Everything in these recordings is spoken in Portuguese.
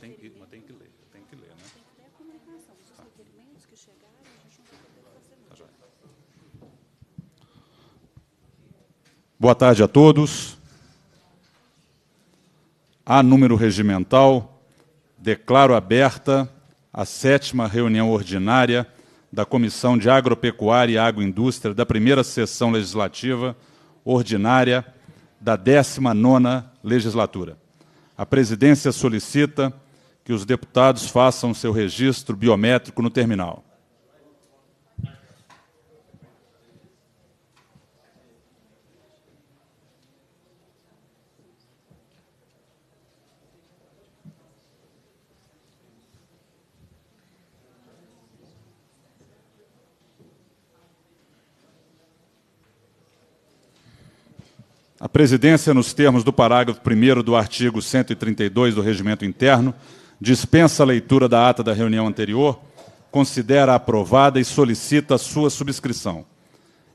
tem que, mas tem que ler, tem que ler, né? Tem que ler a comunicação. Os tá. requerimentos que chegaram, a gente não vai poder fazer tá nada. Tá Boa tarde a todos. A número regimental, declaro aberta a sétima reunião ordinária da Comissão de Agropecuária e Agroindústria da primeira sessão legislativa ordinária da 19ª legislatura. A presidência solicita que os deputados façam seu registro biométrico no terminal. A presidência, nos termos do parágrafo 1 do artigo 132 do Regimento Interno, dispensa a leitura da ata da reunião anterior, considera aprovada e solicita sua subscrição.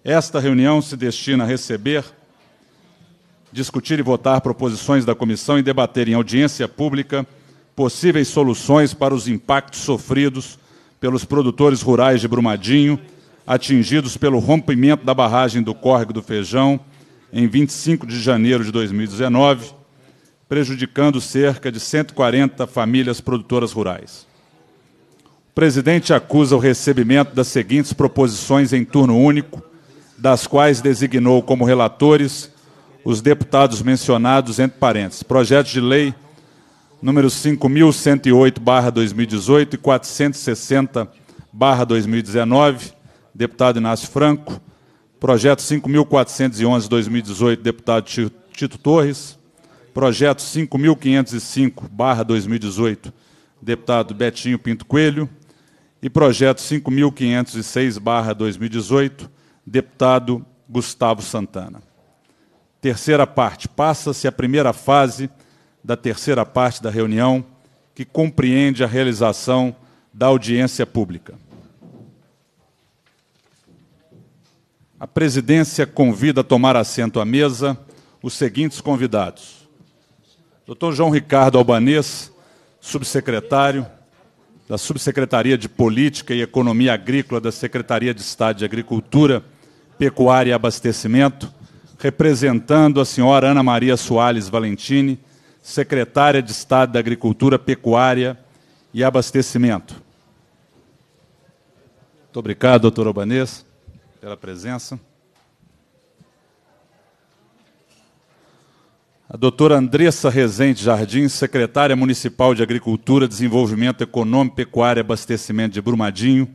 Esta reunião se destina a receber, discutir e votar proposições da comissão e debater em audiência pública possíveis soluções para os impactos sofridos pelos produtores rurais de Brumadinho, atingidos pelo rompimento da barragem do córrego do Feijão em 25 de janeiro de 2019 prejudicando cerca de 140 famílias produtoras rurais. O presidente acusa o recebimento das seguintes proposições em turno único, das quais designou como relatores os deputados mencionados entre parênteses. projeto de lei número 5108/2018 e 460/2019, deputado Inácio Franco. Projeto 5411/2018, deputado Tito Torres projeto 5.505-2018, deputado Betinho Pinto Coelho, e projeto 5.506-2018, deputado Gustavo Santana. Terceira parte. Passa-se a primeira fase da terceira parte da reunião, que compreende a realização da audiência pública. A presidência convida a tomar assento à mesa os seguintes convidados: Dr. João Ricardo Albanês, subsecretário da Subsecretaria de Política e Economia Agrícola da Secretaria de Estado de Agricultura, Pecuária e Abastecimento, representando a senhora Ana Maria Soares Valentini, secretária de Estado da Agricultura, Pecuária e Abastecimento. Muito obrigado, doutor Albanês, pela presença. a doutora Andressa Rezende Jardim, secretária municipal de Agricultura, Desenvolvimento Econômico, Pecuária e Abastecimento de Brumadinho,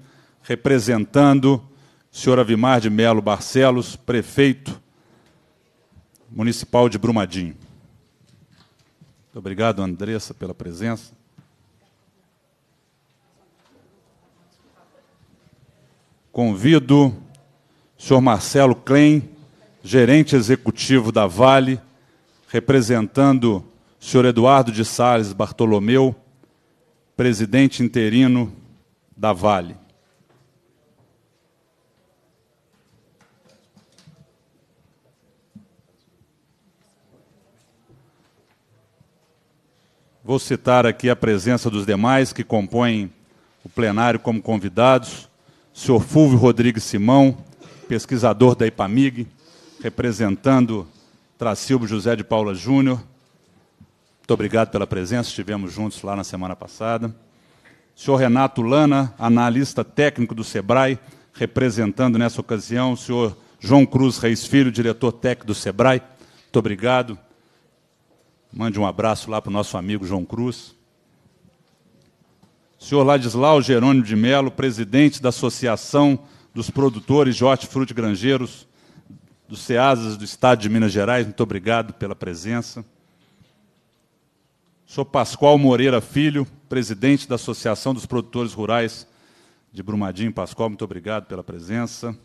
representando o senhor Avimar de Melo Barcelos, prefeito municipal de Brumadinho. Muito obrigado, Andressa, pela presença. Convido o senhor Marcelo Klein, gerente executivo da Vale, representando o senhor Eduardo de Sales Bartolomeu, presidente interino da Vale. Vou citar aqui a presença dos demais que compõem o plenário como convidados. O senhor Fulvio Rodrigues Simão, pesquisador da IPAMIG, representando Tracilbo José de Paula Júnior, muito obrigado pela presença, estivemos juntos lá na semana passada. Senhor Renato Lana, analista técnico do SEBRAE, representando nessa ocasião o senhor João Cruz Reis Filho, diretor técnico do SEBRAE, muito obrigado. Mande um abraço lá para o nosso amigo João Cruz. Senhor Ladislau Jerônimo de Melo, presidente da Associação dos Produtores de Hortifruti Grangeiros, do SEASAS do Estado de Minas Gerais, muito obrigado pela presença. Sou Pascoal Moreira Filho, presidente da Associação dos Produtores Rurais de Brumadinho. Pascoal, muito obrigado pela presença.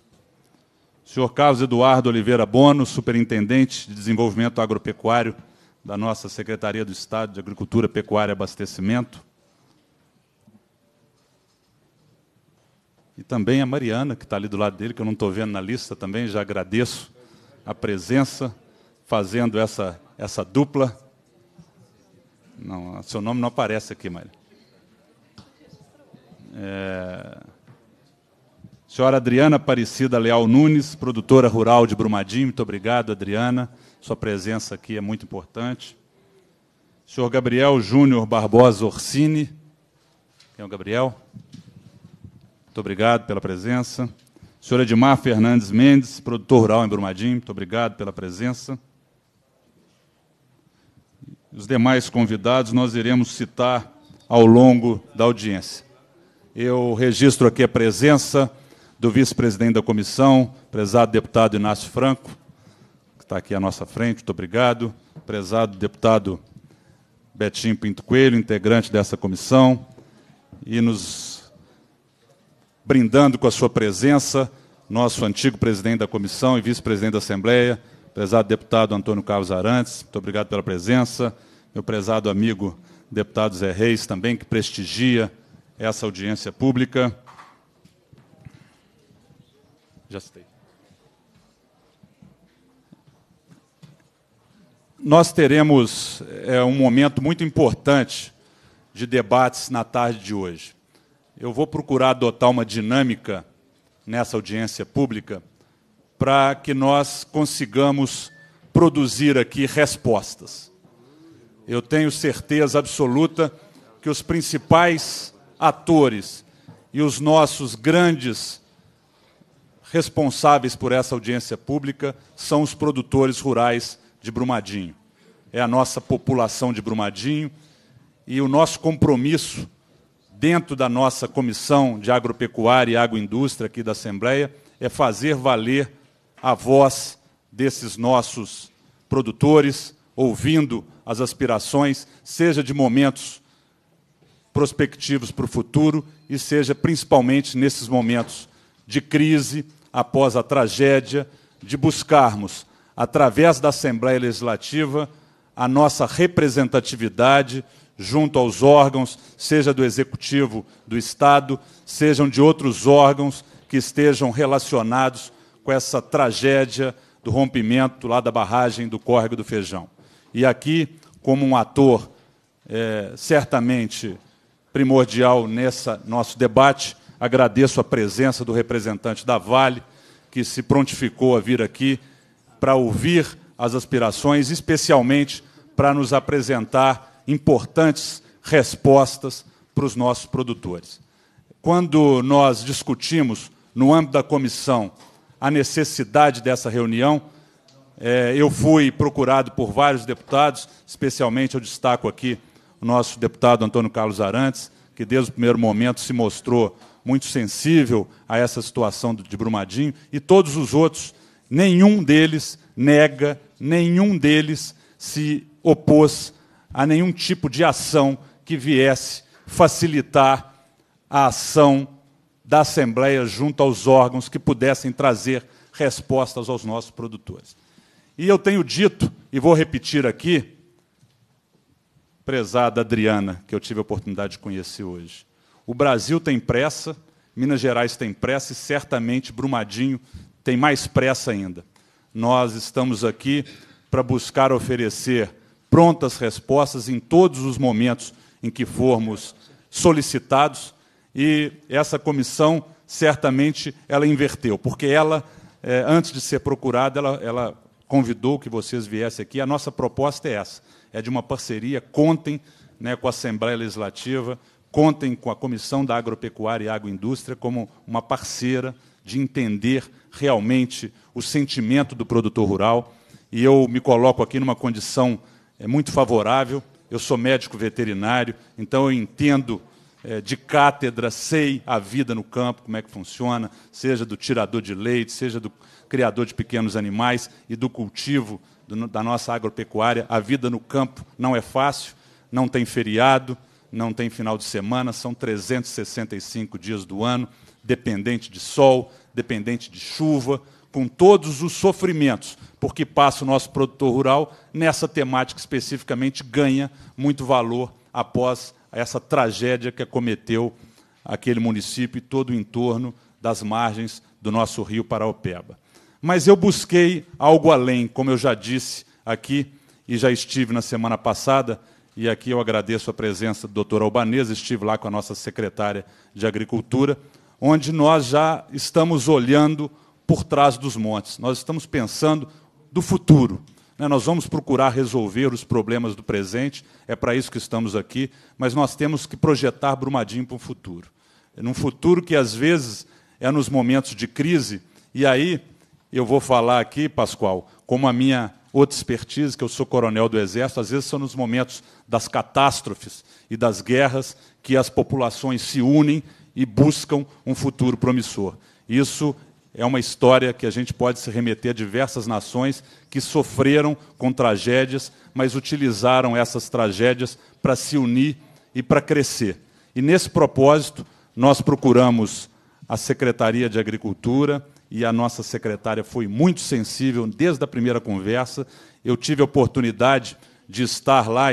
Senhor Carlos Eduardo Oliveira Bono, superintendente de desenvolvimento agropecuário da nossa Secretaria do Estado de Agricultura, Pecuária e Abastecimento. E também a Mariana, que está ali do lado dele, que eu não estou vendo na lista também, já agradeço a presença, fazendo essa, essa dupla. Não, seu nome não aparece aqui, Maria. É... Senhora Adriana Aparecida Leal Nunes, produtora rural de Brumadinho, muito obrigado, Adriana. Sua presença aqui é muito importante. Senhor Gabriel Júnior Barbosa Orsini. Quem é o Gabriel? Muito obrigado pela presença. Senhor Edmar Fernandes Mendes, produtor rural em Brumadinho, muito obrigado pela presença. Os demais convidados nós iremos citar ao longo da audiência. Eu registro aqui a presença do vice-presidente da comissão, prezado deputado Inácio Franco, que está aqui à nossa frente, muito obrigado. Prezado deputado Betinho Pinto Coelho, integrante dessa comissão, e nos brindando com a sua presença nosso antigo presidente da comissão e vice-presidente da Assembleia, prezado deputado Antônio Carlos Arantes, muito obrigado pela presença, meu prezado amigo deputado Zé Reis também, que prestigia essa audiência pública. Já citei. Nós teremos é, um momento muito importante de debates na tarde de hoje eu vou procurar adotar uma dinâmica nessa audiência pública para que nós consigamos produzir aqui respostas. Eu tenho certeza absoluta que os principais atores e os nossos grandes responsáveis por essa audiência pública são os produtores rurais de Brumadinho. É a nossa população de Brumadinho e o nosso compromisso dentro da nossa comissão de agropecuária e agroindústria aqui da Assembleia, é fazer valer a voz desses nossos produtores, ouvindo as aspirações, seja de momentos prospectivos para o futuro e seja principalmente nesses momentos de crise, após a tragédia, de buscarmos, através da Assembleia Legislativa, a nossa representatividade junto aos órgãos, seja do Executivo do Estado, sejam de outros órgãos que estejam relacionados com essa tragédia do rompimento lá da barragem do Córrego do Feijão. E aqui, como um ator é, certamente primordial nesse nosso debate, agradeço a presença do representante da Vale, que se prontificou a vir aqui para ouvir as aspirações, especialmente para nos apresentar importantes respostas para os nossos produtores. Quando nós discutimos, no âmbito da comissão, a necessidade dessa reunião, é, eu fui procurado por vários deputados, especialmente eu destaco aqui o nosso deputado Antônio Carlos Arantes, que desde o primeiro momento se mostrou muito sensível a essa situação de Brumadinho, e todos os outros, nenhum deles nega, nenhum deles se opôs a nenhum tipo de ação que viesse facilitar a ação da Assembleia junto aos órgãos que pudessem trazer respostas aos nossos produtores. E eu tenho dito, e vou repetir aqui, prezada Adriana, que eu tive a oportunidade de conhecer hoje, o Brasil tem pressa, Minas Gerais tem pressa e certamente Brumadinho tem mais pressa ainda. Nós estamos aqui para buscar oferecer prontas respostas em todos os momentos em que formos solicitados. E essa comissão, certamente, ela inverteu, porque ela, eh, antes de ser procurada, ela, ela convidou que vocês viessem aqui. A nossa proposta é essa: é de uma parceria. Contem né, com a Assembleia Legislativa, contem com a Comissão da Agropecuária e Agroindústria como uma parceira de entender realmente o sentimento do produtor rural. E eu me coloco aqui numa condição é muito favorável. Eu sou médico veterinário, então eu entendo é, de cátedra, sei a vida no campo, como é que funciona, seja do tirador de leite, seja do criador de pequenos animais e do cultivo do, da nossa agropecuária. A vida no campo não é fácil, não tem feriado, não tem final de semana, são 365 dias do ano, dependente de sol, dependente de chuva, com todos os sofrimentos porque passa o nosso produtor rural, nessa temática especificamente, ganha muito valor após essa tragédia que acometeu aquele município e todo o entorno das margens do nosso rio Paraopeba. Mas eu busquei algo além, como eu já disse aqui, e já estive na semana passada, e aqui eu agradeço a presença do doutor Albanese, estive lá com a nossa secretária de Agricultura, onde nós já estamos olhando por trás dos montes. Nós estamos pensando do futuro. Né? Nós vamos procurar resolver os problemas do presente, é para isso que estamos aqui, mas nós temos que projetar Brumadinho para o futuro. Num futuro que, às vezes, é nos momentos de crise, e aí eu vou falar aqui, Pascoal, como a minha outra expertise, que eu sou coronel do Exército, às vezes são nos momentos das catástrofes e das guerras que as populações se unem e buscam um futuro promissor. Isso é uma história que a gente pode se remeter a diversas nações que sofreram com tragédias, mas utilizaram essas tragédias para se unir e para crescer. E nesse propósito, nós procuramos a Secretaria de Agricultura e a nossa secretária foi muito sensível desde a primeira conversa. Eu tive a oportunidade de estar lá,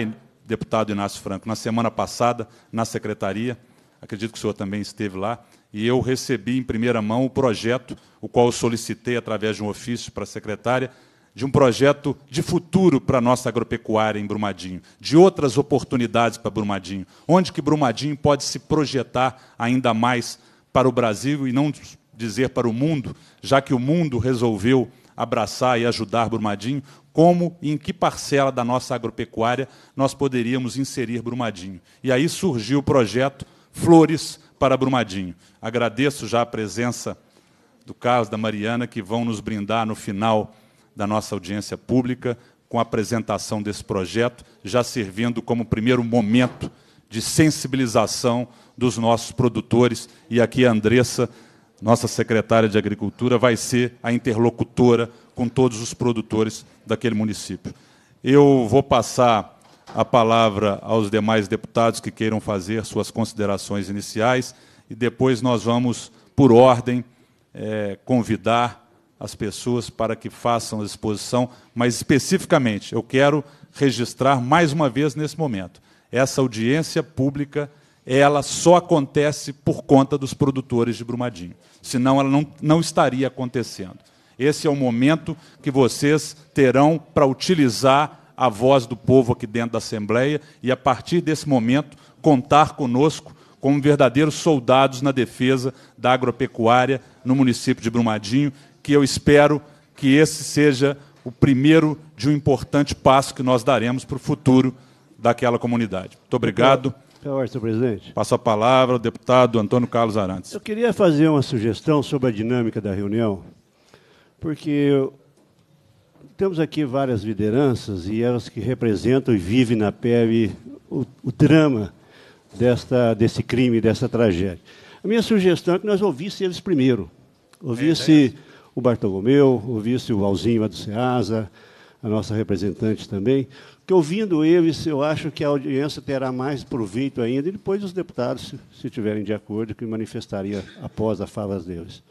deputado Inácio Franco, na semana passada, na secretaria. Acredito que o senhor também esteve lá e eu recebi em primeira mão o projeto, o qual eu solicitei através de um ofício para a secretária, de um projeto de futuro para a nossa agropecuária em Brumadinho, de outras oportunidades para Brumadinho, onde que Brumadinho pode se projetar ainda mais para o Brasil e não dizer para o mundo, já que o mundo resolveu abraçar e ajudar Brumadinho, como e em que parcela da nossa agropecuária nós poderíamos inserir Brumadinho. E aí surgiu o projeto Flores para Brumadinho. Agradeço já a presença do Carlos, da Mariana, que vão nos brindar no final da nossa audiência pública com a apresentação desse projeto, já servindo como primeiro momento de sensibilização dos nossos produtores. E aqui a Andressa, nossa secretária de Agricultura, vai ser a interlocutora com todos os produtores daquele município. Eu vou passar a palavra aos demais deputados que queiram fazer suas considerações iniciais e depois nós vamos, por ordem, é, convidar as pessoas para que façam a exposição, mas especificamente eu quero registrar mais uma vez nesse momento. Essa audiência pública, ela só acontece por conta dos produtores de Brumadinho, senão ela não, não estaria acontecendo. Esse é o momento que vocês terão para utilizar a voz do povo aqui dentro da Assembleia e, a partir desse momento, contar conosco como verdadeiros soldados na defesa da agropecuária no município de Brumadinho, que eu espero que esse seja o primeiro de um importante passo que nós daremos para o futuro daquela comunidade. Muito obrigado. Pela senhor presidente. Passo a palavra ao deputado Antônio Carlos Arantes. Eu queria fazer uma sugestão sobre a dinâmica da reunião, porque temos aqui várias lideranças e elas que representam e vivem na pele o, o drama desta, desse crime, dessa tragédia. A minha sugestão é que nós ouvisse eles primeiro. Ouvisse é, então é o Bartolomeu, ouvisse o Alzinho a do Ceasa, a nossa representante também, que ouvindo eles, eu acho que a audiência terá mais proveito ainda, e depois os deputados, se estiverem de acordo, que manifestaria após a fala deles.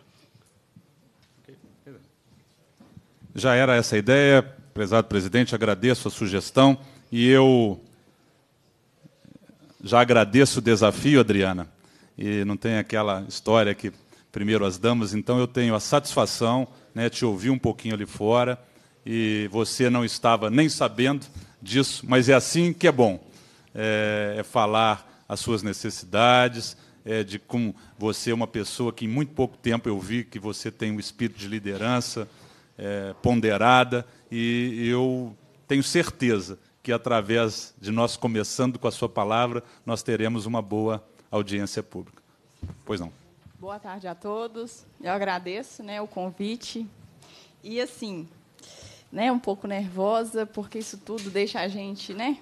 Já era essa a ideia, prezado presidente, agradeço a sugestão e eu já agradeço o desafio, Adriana. E não tem aquela história que primeiro as damas, então eu tenho a satisfação né, te ouvir um pouquinho ali fora e você não estava nem sabendo disso, mas é assim que é bom. É, é falar as suas necessidades, é de como você é uma pessoa que em muito pouco tempo eu vi que você tem um espírito de liderança, é, ponderada, e eu tenho certeza que, através de nós começando com a sua palavra, nós teremos uma boa audiência pública. Pois não. Boa tarde a todos. Eu agradeço né, o convite. E, assim, né, um pouco nervosa, porque isso tudo deixa a gente, né?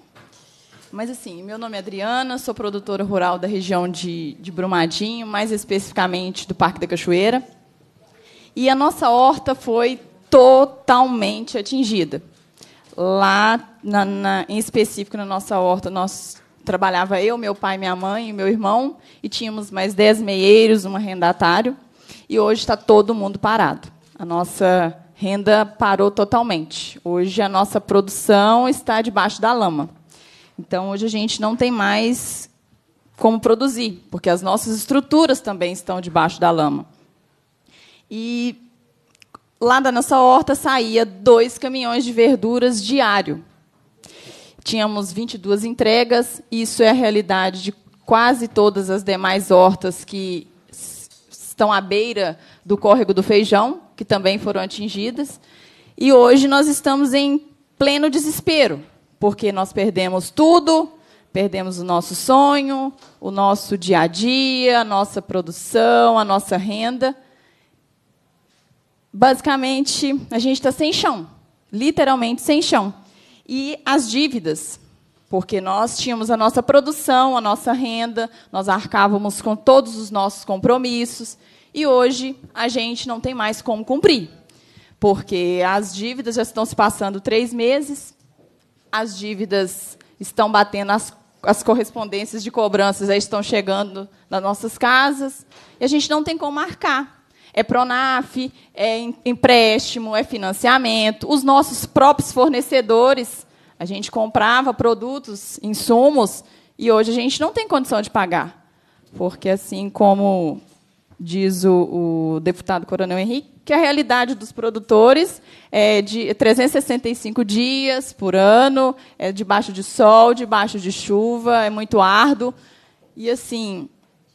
Mas, assim, meu nome é Adriana, sou produtora rural da região de, de Brumadinho, mais especificamente do Parque da Cachoeira. E a nossa horta foi totalmente atingida. Lá, na, na, em específico, na nossa horta, nós trabalhava eu, meu pai, minha mãe e meu irmão, e tínhamos mais dez meieiros, um arrendatário, e hoje está todo mundo parado. A nossa renda parou totalmente. Hoje a nossa produção está debaixo da lama. Então, hoje a gente não tem mais como produzir, porque as nossas estruturas também estão debaixo da lama. E lá da nossa horta saía dois caminhões de verduras diário. Tínhamos 22 entregas, isso é a realidade de quase todas as demais hortas que estão à beira do córrego do feijão, que também foram atingidas. E hoje nós estamos em pleno desespero, porque nós perdemos tudo, perdemos o nosso sonho, o nosso dia a dia, a nossa produção, a nossa renda basicamente, a gente está sem chão, literalmente sem chão. E as dívidas, porque nós tínhamos a nossa produção, a nossa renda, nós arcávamos com todos os nossos compromissos, e hoje a gente não tem mais como cumprir, porque as dívidas já estão se passando três meses, as dívidas estão batendo as as correspondências de cobranças já estão chegando nas nossas casas, e a gente não tem como marcar é PRONAF, é empréstimo, é financiamento. Os nossos próprios fornecedores, a gente comprava produtos, insumos, e hoje a gente não tem condição de pagar. Porque, assim como diz o, o deputado Coronel Henrique, que a realidade dos produtores é de 365 dias por ano, é debaixo de sol, debaixo de chuva, é muito árduo. E, assim,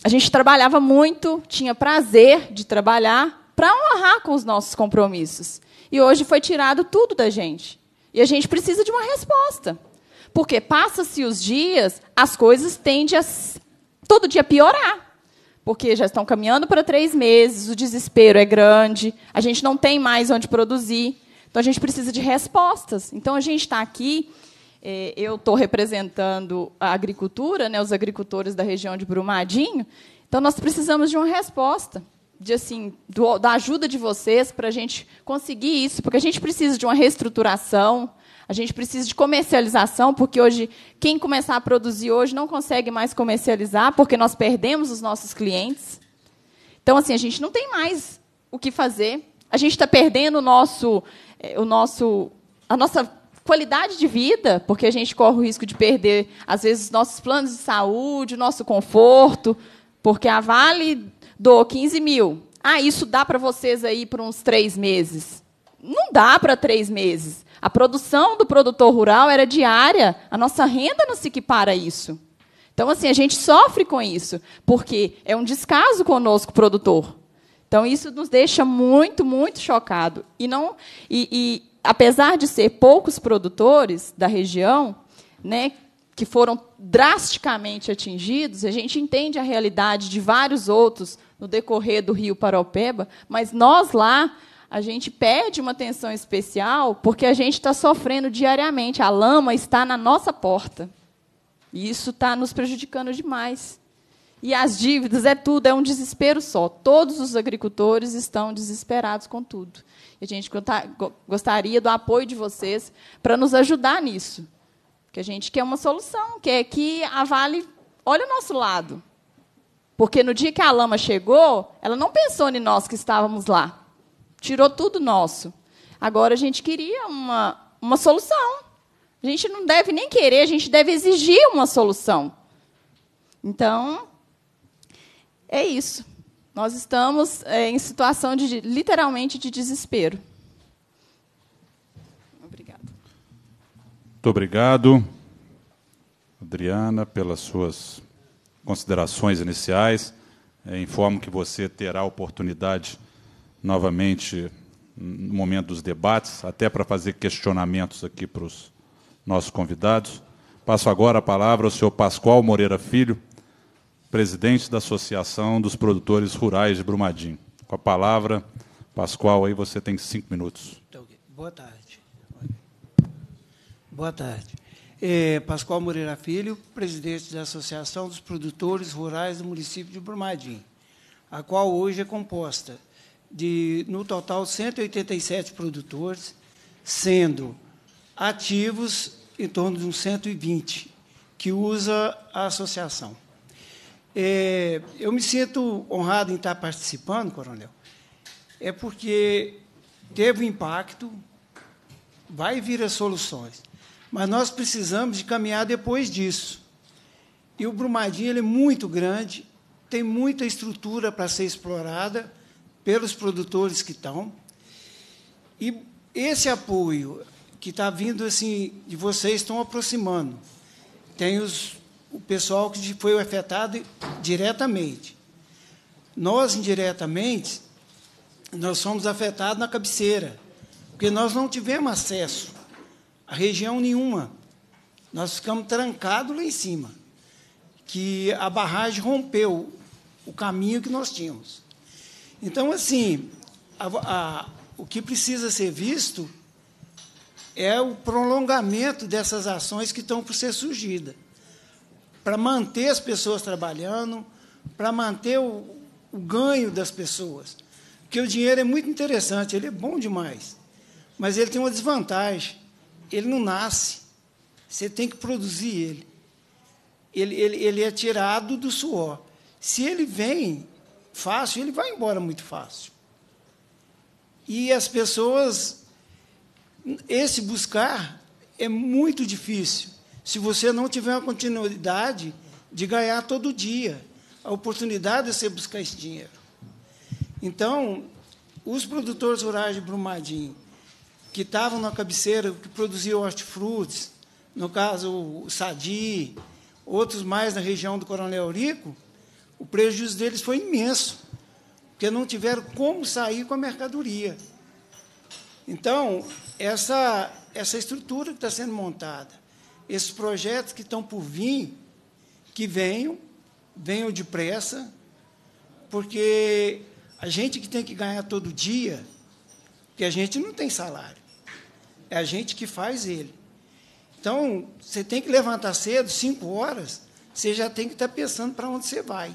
a gente trabalhava muito, tinha prazer de trabalhar para honrar com os nossos compromissos. E hoje foi tirado tudo da gente. E a gente precisa de uma resposta. Porque passa-se os dias, as coisas tendem a todo dia piorar. Porque já estão caminhando para três meses, o desespero é grande, a gente não tem mais onde produzir. Então a gente precisa de respostas. Então a gente está aqui é, eu estou representando a agricultura, né, os agricultores da região de Brumadinho. Então, nós precisamos de uma resposta, de assim, do, da ajuda de vocês para a gente conseguir isso, porque a gente precisa de uma reestruturação, a gente precisa de comercialização, porque hoje quem começar a produzir hoje não consegue mais comercializar, porque nós perdemos os nossos clientes. Então, assim, a gente não tem mais o que fazer. A gente está perdendo o nosso, é, o nosso, a nossa qualidade de vida, porque a gente corre o risco de perder, às vezes, nossos planos de saúde, nosso conforto, porque a Vale do 15 mil. Ah, isso dá para vocês aí por uns três meses. Não dá para três meses. A produção do produtor rural era diária. A nossa renda não se equipara a isso. Então, assim, a gente sofre com isso, porque é um descaso conosco, produtor. Então, isso nos deixa muito, muito chocado. E não, e, apesar de ser poucos produtores da região, né, que foram drasticamente atingidos, a gente entende a realidade de vários outros no decorrer do Rio Paropeba, mas nós lá a gente pede uma atenção especial porque a gente está sofrendo diariamente. A lama está na nossa porta. E isso está nos prejudicando demais. E as dívidas é tudo, é um desespero só. Todos os agricultores estão desesperados com tudo. A gente tá, gostaria do apoio de vocês para nos ajudar nisso. Porque a gente quer uma solução, quer que a Vale olhe o nosso lado. Porque no dia que a lama chegou, ela não pensou em nós que estávamos lá. Tirou tudo nosso. Agora a gente queria uma, uma solução. A gente não deve nem querer, a gente deve exigir uma solução. Então, é isso. Nós estamos é, em situação de literalmente de desespero. Obrigado. Muito obrigado, Adriana, pelas suas considerações iniciais. É, informo que você terá oportunidade novamente no momento dos debates, até para fazer questionamentos aqui para os nossos convidados. Passo agora a palavra ao senhor Pascoal Moreira Filho, presidente da Associação dos Produtores Rurais de Brumadinho. Com a palavra, Pascoal, aí você tem cinco minutos. Então, Boa tarde. Boa tarde. É, Pascoal Moreira Filho, presidente da Associação dos Produtores Rurais do município de Brumadinho, a qual hoje é composta de, no total, 187 produtores, sendo ativos em torno de uns 120, que usa a associação. É, eu me sinto honrado em estar participando, coronel, é porque teve um impacto, vai vir as soluções, mas nós precisamos de caminhar depois disso. E o Brumadinho ele é muito grande, tem muita estrutura para ser explorada pelos produtores que estão. E esse apoio que está vindo assim de vocês estão aproximando. Tem os o pessoal que foi afetado diretamente. Nós, indiretamente, nós fomos afetados na cabeceira, porque nós não tivemos acesso à região nenhuma. Nós ficamos trancados lá em cima, que a barragem rompeu o caminho que nós tínhamos. Então, assim, a, a, o que precisa ser visto é o prolongamento dessas ações que estão por ser surgidas para manter as pessoas trabalhando, para manter o, o ganho das pessoas. Porque o dinheiro é muito interessante, ele é bom demais, mas ele tem uma desvantagem. Ele não nasce. Você tem que produzir ele. Ele, ele, ele é tirado do suor. Se ele vem fácil, ele vai embora muito fácil. E as pessoas, esse buscar é muito difícil se você não tiver uma continuidade de ganhar todo dia, a oportunidade de é você buscar esse dinheiro. Então, os produtores rurais de Brumadinho, que estavam na cabeceira, que produziam hortifrutis, no caso o Sadi, outros mais na região do Coronel Rico, o prejuízo deles foi imenso, porque não tiveram como sair com a mercadoria. Então, essa, essa estrutura que está sendo montada, esses projetos que estão por vir, que venham, venham depressa, porque a gente que tem que ganhar todo dia, que a gente não tem salário, é a gente que faz ele. Então, você tem que levantar cedo, cinco horas, você já tem que estar pensando para onde você vai.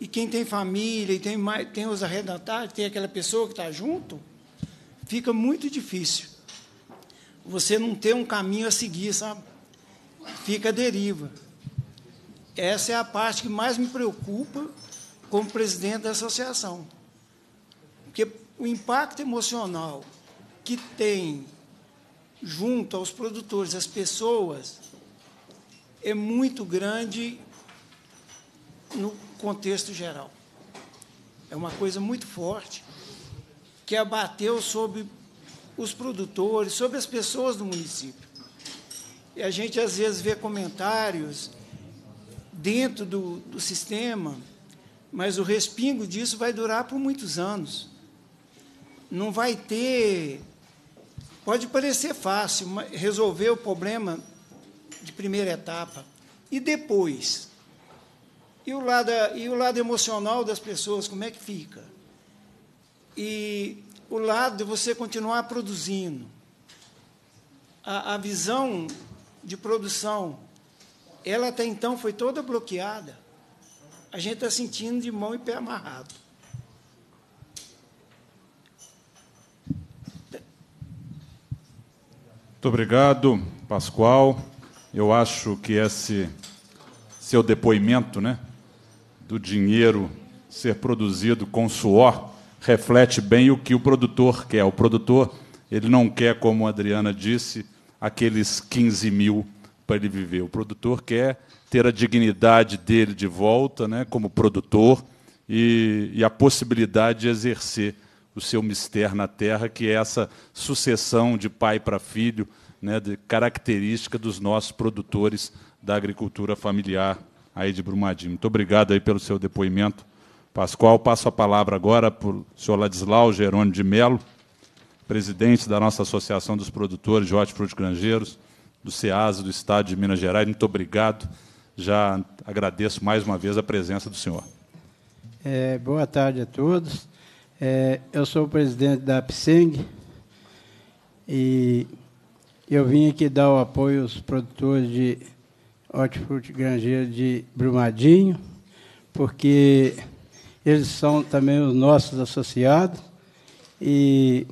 E quem tem família, e tem, tem os arredentados, tem aquela pessoa que está junto, fica muito difícil você não ter um caminho a seguir, sabe? Fica a deriva. Essa é a parte que mais me preocupa como presidente da associação. Porque o impacto emocional que tem junto aos produtores, às pessoas, é muito grande no contexto geral. É uma coisa muito forte que abateu sobre os produtores, sobre as pessoas do município. E a gente, às vezes, vê comentários dentro do, do sistema, mas o respingo disso vai durar por muitos anos. Não vai ter. Pode parecer fácil resolver o problema de primeira etapa. E depois? E o lado, e o lado emocional das pessoas, como é que fica? E o lado de você continuar produzindo. A, a visão de produção, ela até então foi toda bloqueada. A gente está sentindo de mão e pé amarrado. Muito obrigado, Pascoal. Eu acho que esse seu depoimento, né, do dinheiro ser produzido com suor, reflete bem o que o produtor quer. O produtor ele não quer, como a Adriana disse, aqueles 15 mil para ele viver. O produtor quer ter a dignidade dele de volta, né, como produtor, e, e a possibilidade de exercer o seu mistério na terra, que é essa sucessão de pai para filho, né, de característica dos nossos produtores da agricultura familiar aí de Brumadinho. Muito obrigado aí pelo seu depoimento. Pascoal, passo a palavra agora para o senhor Ladislau Gerônimo de Melo, presidente da nossa Associação dos Produtores de Hortifruti Grangeiros, do SEASA, do Estado de Minas Gerais. Muito obrigado. Já agradeço mais uma vez a presença do senhor. É, boa tarde a todos. É, eu sou o presidente da APSENG e eu vim aqui dar o apoio aos produtores de hortifruti granjeiro de Brumadinho, porque eles são também os nossos associados. E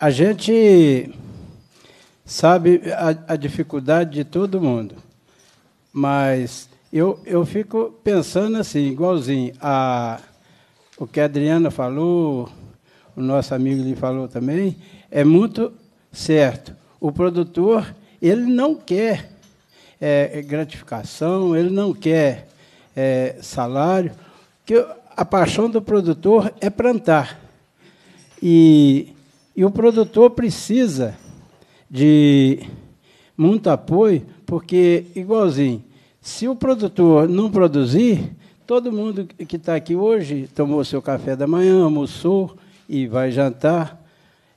a gente sabe a, a dificuldade de todo mundo, mas eu, eu fico pensando assim, igualzinho a o que a Adriana falou, o nosso amigo lhe falou também, é muito certo. O produtor, ele não quer é, gratificação, ele não quer é, salário, que a paixão do produtor é plantar. E, e o produtor precisa de muito apoio, porque, igualzinho, se o produtor não produzir, todo mundo que está aqui hoje tomou seu café da manhã, almoçou e vai jantar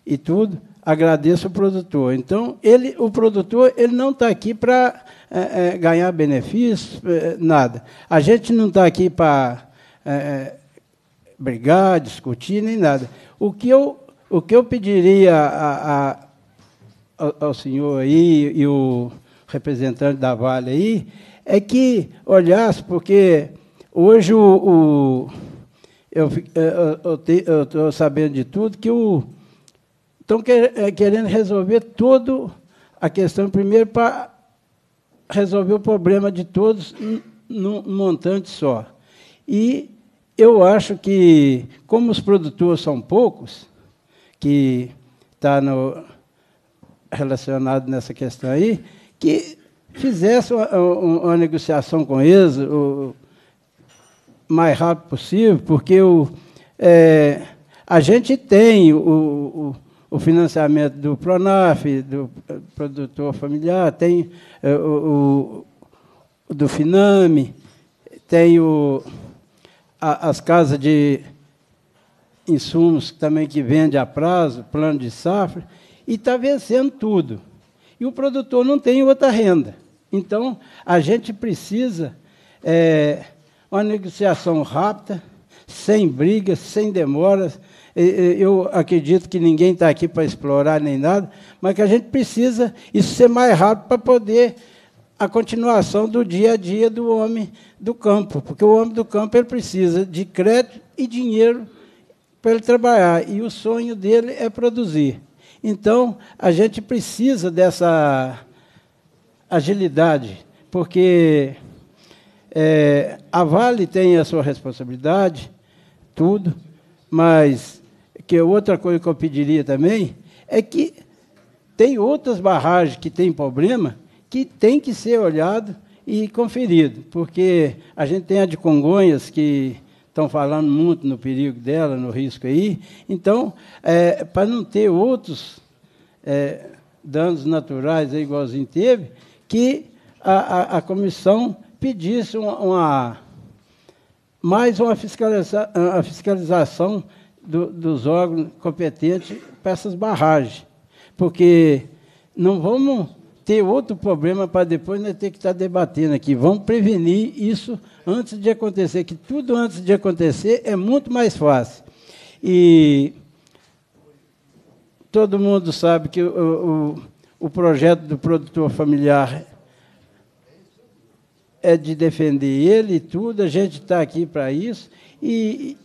e tudo, agradeço o produtor. Então, ele, o produtor ele não está aqui para é, eh, é, eh, ganhar benefícios, é, eh, nada. A gente não está aqui para é, é, brigar, discutir, nem nada. O que eu, o que eu pediria a, a, ao senhor aí e o representante da Vale aí é que olhasse, porque hoje o, o eu é, estou sabendo de tudo que o estão é, querendo resolver toda a questão primeiro para resolver o problema de todos num montante só. E eu acho que, como os produtores são poucos, que está relacionado nessa questão aí, que fizesse uma, uma, negociação com eles o mais rápido possível, porque o, é, a gente tem o, o, o, financiamento do PRONAF, do produtor familiar, tem é, o, o do FINAME, tem o a, as casas de insumos também que vende a prazo, plano de safra, e está vencendo tudo. E o produtor não tem outra renda. Então, a gente precisa é, uma negociação rápida, sem brigas, sem demoras. Eu acredito que ninguém está aqui para explorar nem nada, mas que a gente precisa isso ser mais rápido para poder a continuação do dia a dia do homem do campo, porque o homem do campo ele precisa de crédito e dinheiro para ele trabalhar, e o sonho dele é produzir. Então, a gente precisa dessa agilidade, porque é, a Vale tem a sua responsabilidade, tudo, mas que é outra coisa que eu pediria também é que tem outras barragens que têm problema, que tem que ser olhado e conferido, porque a gente tem a de Congonhas, que estão falando muito no perigo dela, no risco aí. Então, é, para não ter outros é, danos naturais aí, igualzinho teve, que a, a, a comissão pedisse uma, uma, mais uma, fiscaliza, fiscalização do, dos órgãos competentes para essas barragens. Porque não vamos ter outro problema para depois nós ter que estar tá debatendo aqui. Vamos prevenir isso antes de acontecer, que tudo antes de acontecer é muito mais fácil. E todo mundo sabe que o, o, o projeto do produtor familiar é de defender ele e tudo, a gente está aqui para isso. E,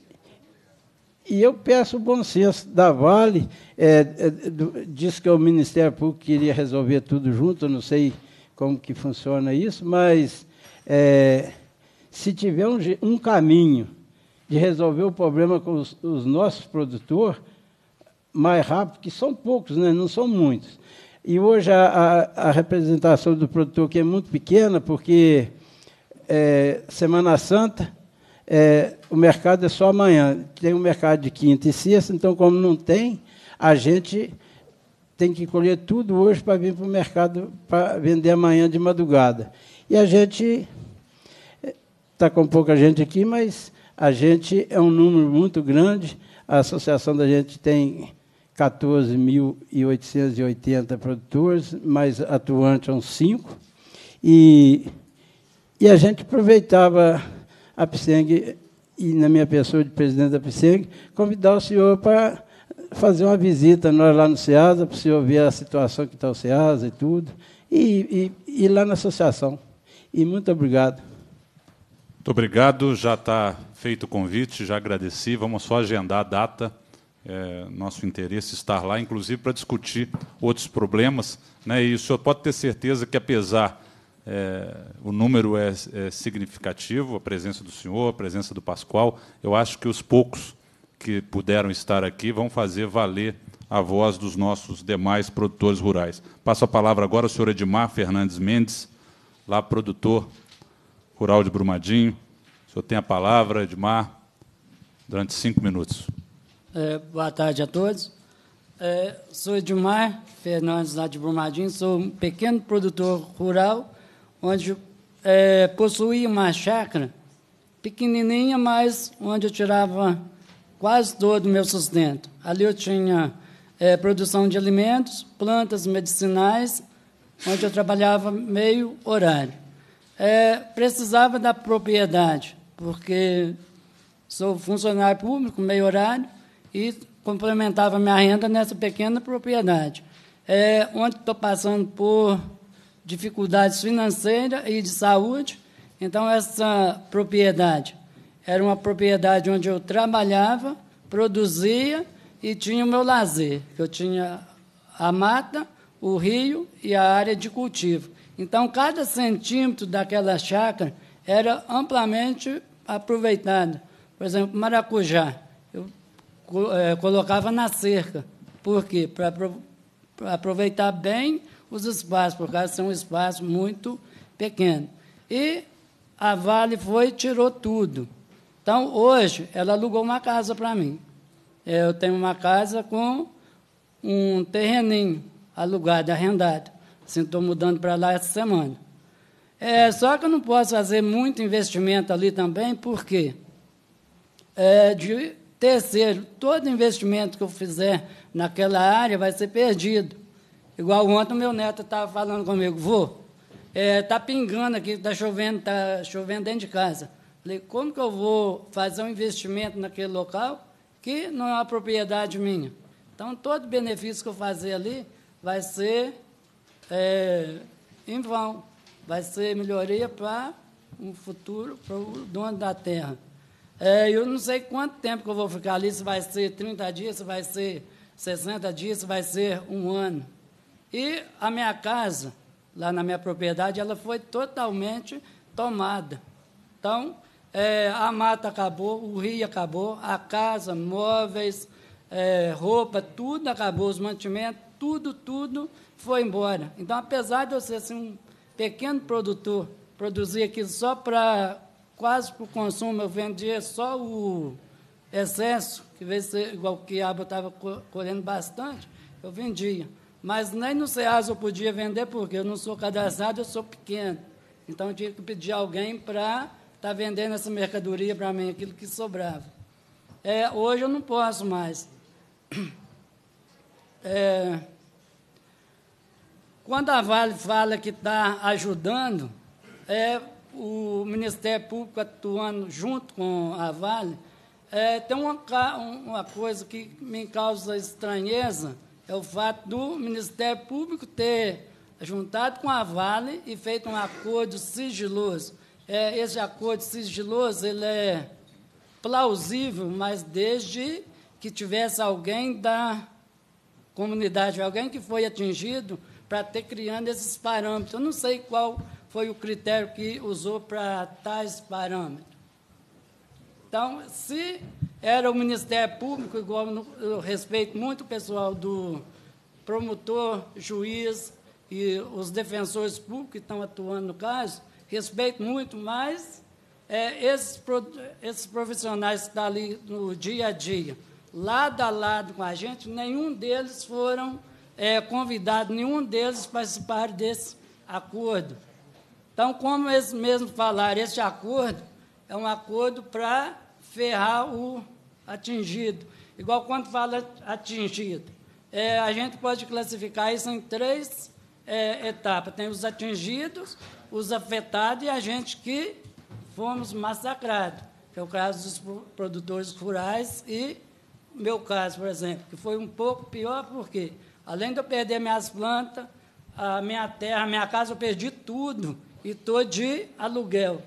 e eu peço o bom senso da Vale, é, é, do, diz que o Ministério Público queria resolver tudo junto, eu não sei como que funciona isso, mas é, se tiver um, um, caminho de resolver o problema com os, os nossos produtores, mais rápido, que são poucos, né? não são muitos. E hoje a, a, a representação do produtor que é muito pequena, porque é, Semana Santa, é, o mercado é só amanhã. Tem um mercado de quinta e sexta, então, como não tem, a gente tem que colher tudo hoje para vir para o mercado para vender amanhã de madrugada. E a gente está com pouca gente aqui, mas a gente é um número muito grande. A associação da gente tem 14.880 produtores, mas atuantes são cinco. E, e a gente aproveitava a Pseng e na minha pessoa de presidente da PSEG, convidar o senhor para fazer uma visita nós lá no SEASA, para o senhor ver a situação que está o SEASA e tudo, e, e, lá na associação. E muito obrigado. Muito obrigado, já está feito o convite, já agradeci. Vamos só agendar a data. É, nosso interesse é estar lá, inclusive para discutir outros problemas. Né? E o senhor pode ter certeza que, apesar é, o número é, é, significativo, a presença do senhor, a presença do Pascoal. Eu acho que os poucos que puderam estar aqui vão fazer valer a voz dos nossos demais produtores rurais. Passo a palavra agora ao senhor Edmar Fernandes Mendes, lá produtor rural de Brumadinho. O senhor tem a palavra, Edmar, durante cinco minutos. É, boa tarde a todos. É, sou Edmar Fernandes, lá de Brumadinho. Sou um pequeno produtor rural onde é, possuía uma chácara pequenininha, mas onde eu tirava quase todo o meu sustento. Ali eu tinha é, produção de alimentos, plantas medicinais, onde eu trabalhava meio horário. É, precisava da propriedade, porque sou funcionário público, meio horário, e complementava minha renda nessa pequena propriedade. É, onde estou passando por dificuldades financeiras e de saúde. Então, essa propriedade era uma propriedade onde eu trabalhava, produzia e tinha o meu lazer, eu tinha a mata, o rio e a área de cultivo. Então, cada centímetro daquela chácara era amplamente aproveitado. Por exemplo, maracujá, eu eh, colocava na cerca. Por quê? Para aproveitar bem os espaços, por causa de um espaço muito pequeno. E a Vale foi e tirou tudo. Então, hoje, ela alugou uma casa para mim. É, eu tenho uma casa com um terreninho alugado, arrendado. Assim, estou mudando para lá essa semana. É, só que eu não posso fazer muito investimento ali também, por quê? É, de terceiro, todo investimento que eu fizer naquela área vai ser perdido. Igual ontem meu neto estava falando comigo, vô, está é, tá pingando aqui, está chovendo, está chovendo dentro de casa. Falei, como que eu vou fazer um investimento naquele local que não é uma propriedade minha? Então, todo benefício que eu fazer ali vai ser é, em vão, vai ser melhoria para um futuro, para o dono da terra. É, eu não sei quanto tempo que eu vou ficar ali, se vai ser 30 dias, se vai ser 60 dias, se vai ser um ano. E a minha casa, lá na minha propriedade, ela foi totalmente tomada. Então, é, a mata acabou, o rio acabou, a casa, móveis, é, roupa, tudo acabou, os mantimentos, tudo, tudo foi embora. Então, apesar de eu ser assim, um pequeno produtor, produzir aqui só para quase para o consumo, eu vendia só o excesso, que igual a água estava colhendo bastante, eu vendia. Mas nem no seaso eu podia vender, porque eu não sou cadastrado, eu sou pequeno. Então eu tinha que pedir alguém para estar tá vendendo essa mercadoria para mim, aquilo que sobrava. É, hoje eu não posso mais. É, quando a Vale fala que está ajudando, é, o Ministério Público atuando junto com a Vale, é, tem uma, uma coisa que me causa estranheza, é o fato do Ministério Público ter juntado com a Vale e feito um acordo sigiloso. É, esse acordo sigiloso ele é plausível, mas desde que tivesse alguém da comunidade, alguém que foi atingido, para ter criando esses parâmetros. Eu não sei qual foi o critério que usou para tais parâmetros. Então, se era o Ministério Público, igual eu respeito muito o pessoal do promotor, juiz e os defensores públicos que estão atuando no caso, respeito muito, mas é, esses, esses profissionais que estão tá ali no dia a dia, lado a lado com a gente, nenhum deles foram é, convidados, nenhum deles participaram desse acordo. Então, como eles mesmos falaram, esse acordo é um acordo para ferrar o atingido. Igual quando fala atingido, é, a gente pode classificar isso em três é, etapas: tem os atingidos, os afetados e a gente que fomos massacrados, que é o caso dos produtores rurais e meu caso, por exemplo, que foi um pouco pior, porque além de eu perder minhas plantas, a minha terra, a minha casa, eu perdi tudo e estou de aluguel.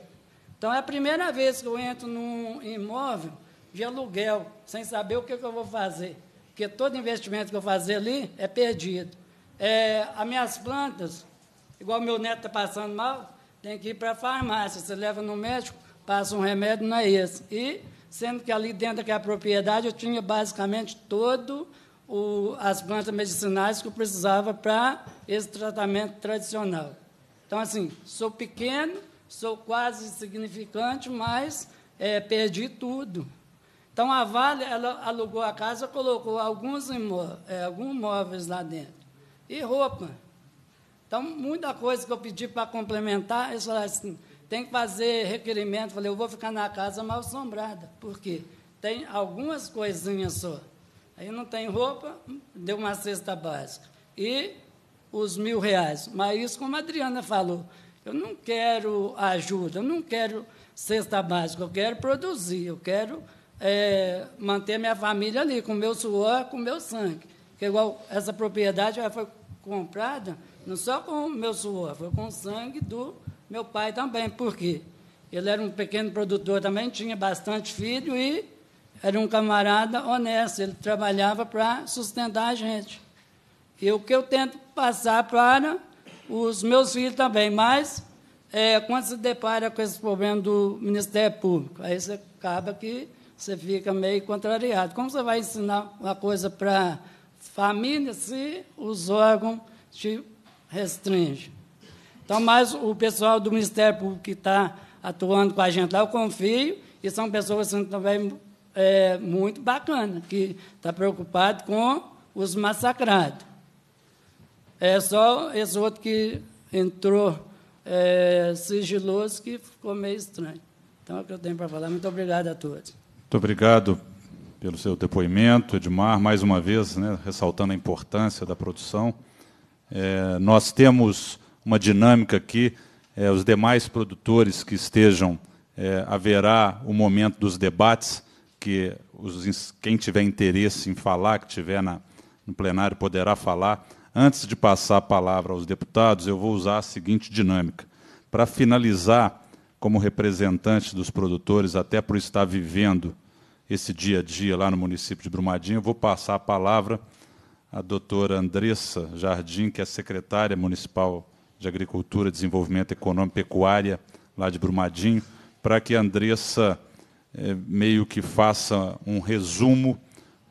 Então é a primeira vez que eu entro num imóvel de aluguel, sem saber o que, que eu vou fazer. Porque todo investimento que eu fazer ali é perdido. É, as minhas plantas, igual meu neto está passando mal, tem que ir para a farmácia. Você leva no médico, passa um remédio, não é esse. E, sendo que ali dentro daquela propriedade eu tinha basicamente todo o, as plantas medicinais que eu precisava para esse tratamento tradicional. Então, assim, sou pequeno, sou quase insignificante, mas é, perdi tudo. Então a Vale ela alugou a casa, colocou alguns, imó é, alguns móveis lá dentro e roupa. Então muita coisa que eu pedi para complementar, eles falaram assim, tem que fazer requerimento. falei, eu vou ficar na casa mal assombrada, por quê? Tem algumas coisinhas só. Aí não tem roupa, deu uma cesta básica. E os mil reais. Mas isso, como a Adriana falou, eu não quero ajuda, eu não quero cesta básica, eu quero produzir, eu quero é, manter minha família ali, com meu suor, com meu sangue. Porque, igual essa propriedade foi comprada não só com o meu suor, foi com o sangue do meu pai também. Por quê? Ele era um pequeno produtor também, tinha bastante filho e era um camarada honesto, ele trabalhava para sustentar a gente. E o que eu tento passar para os meus filhos também, mas é, quando se depara com esse problema do Ministério Público, aí você acaba que você fica meio contrariado. Como você vai ensinar uma coisa para família se os órgãos te restringem? Então, mas o pessoal do Ministério Público que está atuando com a gente lá, eu confio, e são pessoas assim, também é, muito bacanas, que estão tá preocupadas com os massacrados. É só esse outro que entrou é, sigiloso que ficou meio estranho. Então é o que eu tenho para falar. Muito obrigado a todos. Muito obrigado pelo seu depoimento, Edmar, mais uma vez, né, ressaltando a importância da produção. É, nós temos uma dinâmica aqui, é, os demais produtores que estejam, é, haverá o momento dos debates, que os, quem tiver interesse em falar, que tiver na, no plenário, poderá falar. Antes de passar a palavra aos deputados, eu vou usar a seguinte dinâmica. Para finalizar, como representante dos produtores, até por estar vivendo esse dia a dia lá no município de Brumadinho, eu vou passar a palavra à doutora Andressa Jardim, que é secretária municipal de Agricultura, Desenvolvimento Econômico e Pecuária lá de Brumadinho, para que a Andressa eh, meio que faça um resumo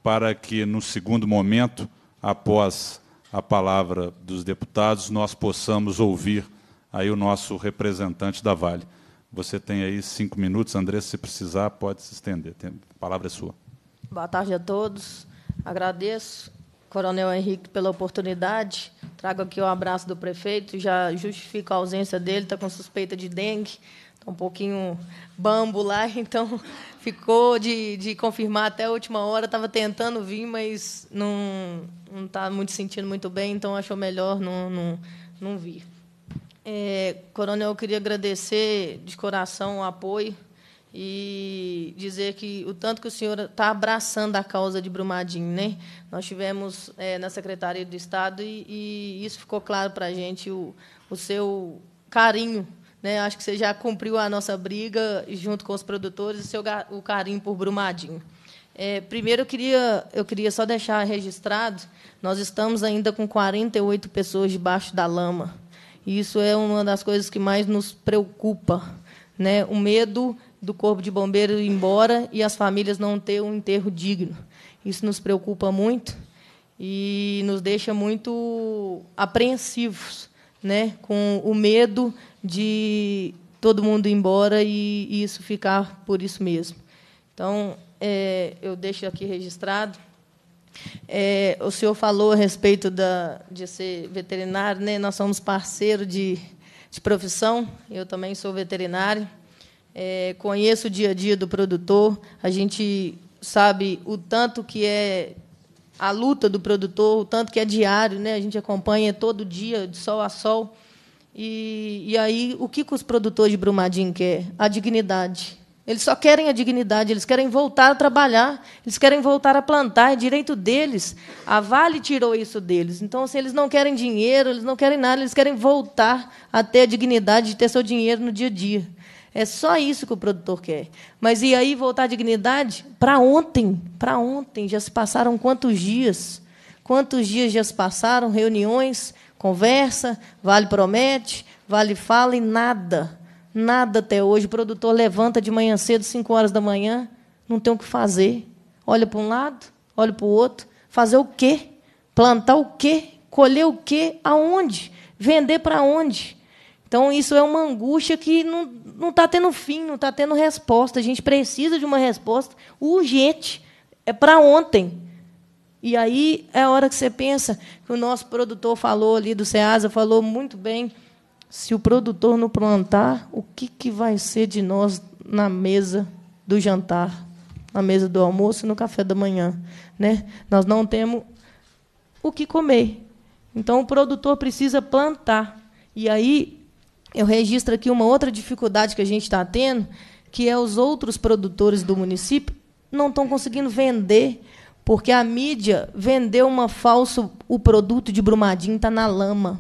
para que, no segundo momento, após a palavra dos deputados, nós possamos ouvir aí o nosso representante da Vale. Você tem aí cinco minutos, André, se precisar, pode se estender. a palavra é sua. Boa tarde a todos. Agradeço, Coronel Henrique, pela oportunidade. Trago aqui o um abraço do prefeito, já justifico a ausência dele, está com suspeita de dengue um pouquinho bambo lá, então ficou de, de confirmar até a última hora. Estava tentando vir, mas não não está muito sentindo muito bem, então achou melhor não, não, não vir. É, coronel, eu queria agradecer de coração o apoio e dizer que o tanto que o senhor está abraçando a causa de Brumadinho, né? Nós tivemos é, na Secretaria do Estado e, e isso ficou claro para a gente o, o seu carinho né? Acho que você já cumpriu a nossa briga junto com os produtores e seu o carinho por Brumadinho. É, primeiro, eu queria, eu queria só deixar registrado: nós estamos ainda com 48 pessoas debaixo da lama. E isso é uma das coisas que mais nos preocupa. Né? O medo do Corpo de Bombeiro ir embora e as famílias não ter um enterro digno. Isso nos preocupa muito e nos deixa muito apreensivos né, com o medo de todo mundo ir embora e, e isso ficar por isso mesmo. Então, é, eu deixo aqui registrado. É, o senhor falou a respeito da, de ser veterinário, né? nós somos parceiros de, de profissão, eu também sou veterinário, é, conheço o dia a dia do produtor, a gente sabe o tanto que é a luta do produtor, o tanto que é diário, né? a gente acompanha todo dia, de sol a sol. E, e aí, o que, que os produtores de Brumadinho querem? A dignidade. Eles só querem a dignidade, eles querem voltar a trabalhar, eles querem voltar a plantar, é direito deles. A Vale tirou isso deles. Então, assim, eles não querem dinheiro, eles não querem nada, eles querem voltar a ter a dignidade de ter seu dinheiro no dia a dia. É só isso que o produtor quer. Mas e aí voltar à dignidade? Para ontem, para ontem, já se passaram quantos dias? Quantos dias já se passaram? Reuniões, conversa, vale promete, vale fala e nada. Nada até hoje. O produtor levanta de manhã cedo, 5 horas da manhã, não tem o que fazer. Olha para um lado, olha para o outro. Fazer o quê? Plantar o quê? Colher o quê? Aonde? Vender para onde? Então, isso é uma angústia que não, não está tendo fim, não está tendo resposta. A gente precisa de uma resposta urgente. É para ontem. E aí é a hora que você pensa que o nosso produtor falou ali do Ceasa, falou muito bem. Se o produtor não plantar, o que, que vai ser de nós na mesa do jantar, na mesa do almoço e no café da manhã? Né? Nós não temos o que comer. Então o produtor precisa plantar. E aí eu registro aqui uma outra dificuldade que a gente está tendo, que é os outros produtores do município não estão conseguindo vender, porque a mídia vendeu uma falso O produto de Brumadinho está na lama.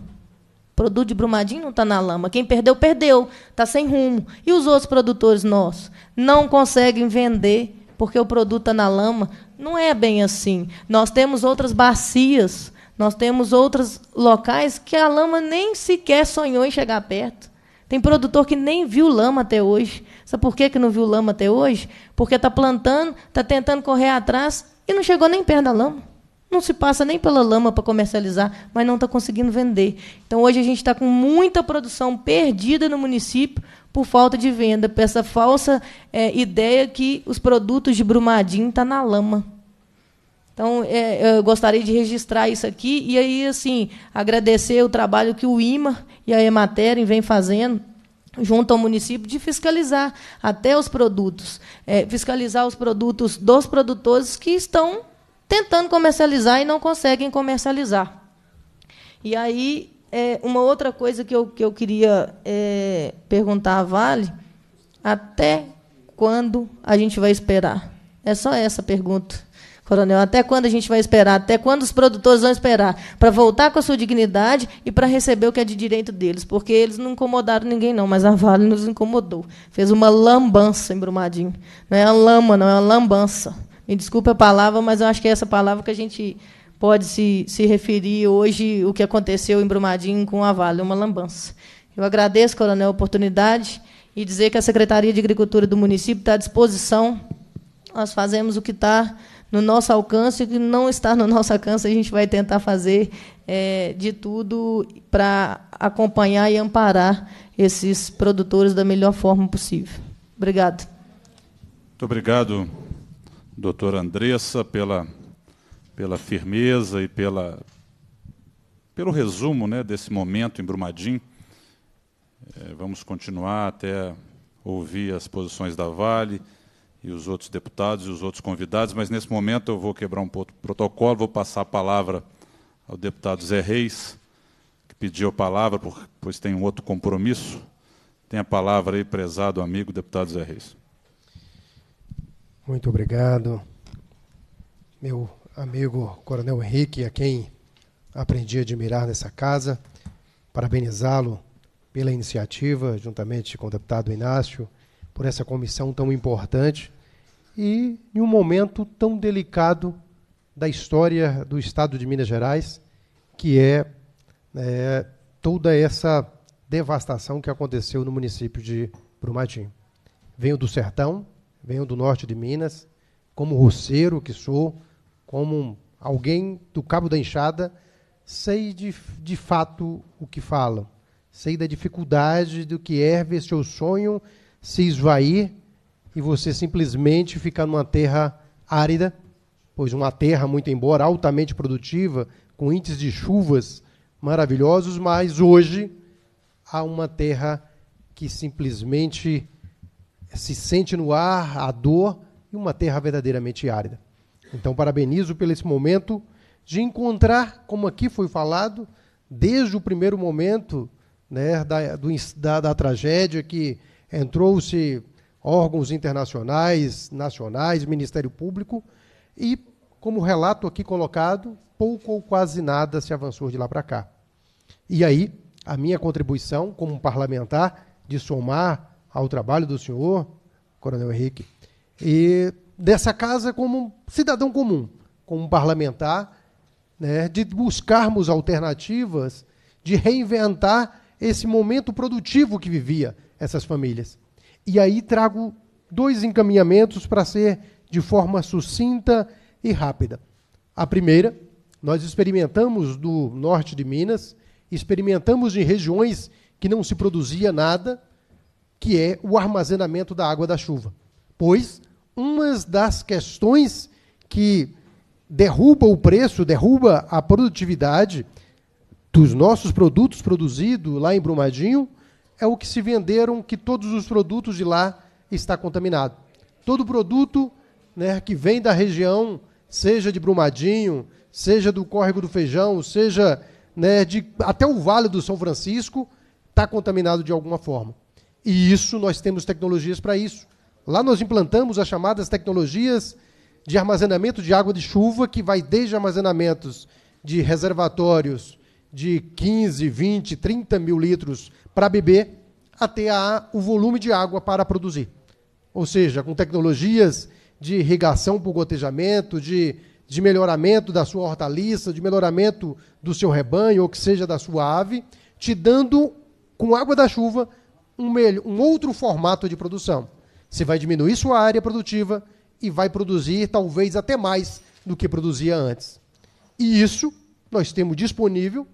O produto de Brumadinho não está na lama. Quem perdeu, perdeu. Está sem rumo. E os outros produtores nossos? Não conseguem vender porque o produto está na lama. Não é bem assim. Nós temos outras bacias nós temos outros locais que a lama nem sequer sonhou em chegar perto. Tem produtor que nem viu lama até hoje. Sabe por que, que não viu lama até hoje? Porque está plantando, está tentando correr atrás e não chegou nem perto da lama. Não se passa nem pela lama para comercializar, mas não está conseguindo vender. Então hoje a gente está com muita produção perdida no município por falta de venda, por essa falsa é, ideia que os produtos de Brumadinho estão tá na lama. Então, é, eu gostaria de registrar isso aqui e aí, assim, agradecer o trabalho que o IMA e a Ematerem vem fazendo junto ao município de fiscalizar até os produtos, é, fiscalizar os produtos dos produtores que estão tentando comercializar e não conseguem comercializar. E aí, é, uma outra coisa que eu, que eu queria é, perguntar à Vale, até quando a gente vai esperar? É só essa pergunta coronel, até quando a gente vai esperar? Até quando os produtores vão esperar? Para voltar com a sua dignidade e para receber o que é de direito deles, porque eles não incomodaram ninguém, não, mas a Vale nos incomodou. Fez uma lambança em Brumadinho. Não é uma lama, não, é uma lambança. Me desculpe a palavra, mas eu acho que é essa palavra que a gente pode se, se referir hoje o que aconteceu em Brumadinho com a Vale, uma lambança. Eu agradeço, coronel, a oportunidade e dizer que a Secretaria de Agricultura do município está à disposição. Nós fazemos o que está no nosso alcance, o que não está no nosso alcance, a gente vai tentar fazer é, de tudo para acompanhar e amparar esses produtores da melhor forma possível. Obrigado. Muito obrigado, doutora Andressa, pela, pela firmeza e pela, pelo resumo né, desse momento em Brumadinho. É, vamos continuar até ouvir as posições da Vale e os outros deputados e os outros convidados, mas nesse momento eu vou quebrar um pouco o protocolo, vou passar a palavra ao deputado Zé Reis, que pediu a palavra, pois tem um outro compromisso. Tem a palavra aí, prezado amigo, deputado Zé Reis. Muito obrigado, meu amigo Coronel Henrique, a quem aprendi a admirar nessa casa, parabenizá-lo pela iniciativa, juntamente com o deputado Inácio, por essa comissão tão importante e em um momento tão delicado da história do Estado de Minas Gerais, que é, é toda essa devastação que aconteceu no município de Brumadinho. Venho do sertão, venho do norte de Minas, como roceiro que sou, como alguém do cabo da enxada, sei de, de fato o que falam, sei da dificuldade do que é ver seu sonho se esvair e você simplesmente ficar numa terra árida, pois uma terra, muito embora altamente produtiva, com índices de chuvas maravilhosos, mas hoje há uma terra que simplesmente se sente no ar a dor e uma terra verdadeiramente árida. Então, parabenizo pelo esse momento de encontrar, como aqui foi falado, desde o primeiro momento né, da, do, da, da tragédia que entrou-se órgãos internacionais, nacionais, Ministério Público, e, como relato aqui colocado, pouco ou quase nada se avançou de lá para cá. E aí, a minha contribuição como parlamentar de somar ao trabalho do senhor, Coronel Henrique, e dessa casa como cidadão comum, como parlamentar, né, de buscarmos alternativas, de reinventar esse momento produtivo que vivia essas famílias. E aí trago dois encaminhamentos para ser de forma sucinta e rápida. A primeira, nós experimentamos do norte de Minas, experimentamos em regiões que não se produzia nada, que é o armazenamento da água da chuva. Pois uma das questões que derruba o preço, derruba a produtividade dos nossos produtos produzidos lá em Brumadinho, é o que se venderam, que todos os produtos de lá está contaminado. Todo produto né, que vem da região, seja de Brumadinho, seja do Córrego do Feijão, seja né, de, até o Vale do São Francisco, está contaminado de alguma forma. E isso, nós temos tecnologias para isso. Lá nós implantamos as chamadas tecnologias de armazenamento de água de chuva, que vai desde armazenamentos de reservatórios de 15, 20, 30 mil litros para beber, até a, o volume de água para produzir. Ou seja, com tecnologias de irrigação por gotejamento, de, de melhoramento da sua hortaliça, de melhoramento do seu rebanho, ou que seja da sua ave, te dando, com água da chuva, um, um outro formato de produção. Você vai diminuir sua área produtiva e vai produzir talvez até mais do que produzia antes. E isso nós temos disponível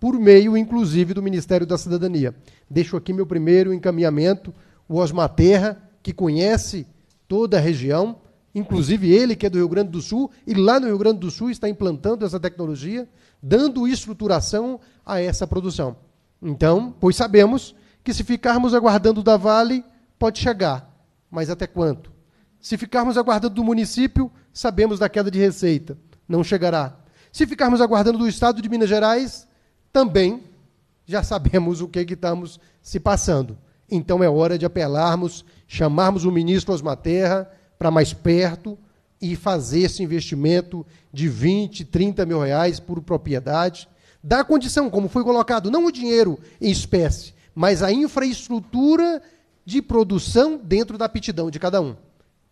por meio, inclusive, do Ministério da Cidadania. Deixo aqui meu primeiro encaminhamento, o Osmar Terra, que conhece toda a região, inclusive ele que é do Rio Grande do Sul, e lá no Rio Grande do Sul está implantando essa tecnologia, dando estruturação a essa produção. Então, pois sabemos que se ficarmos aguardando da Vale, pode chegar, mas até quanto? Se ficarmos aguardando do município, sabemos da queda de receita, não chegará. Se ficarmos aguardando do estado de Minas Gerais, também já sabemos o que, que estamos se passando. Então é hora de apelarmos, chamarmos o ministro Osmar Terra para mais perto e fazer esse investimento de 20, 30 mil reais por propriedade, da condição, como foi colocado, não o dinheiro em espécie, mas a infraestrutura de produção dentro da aptidão de cada um.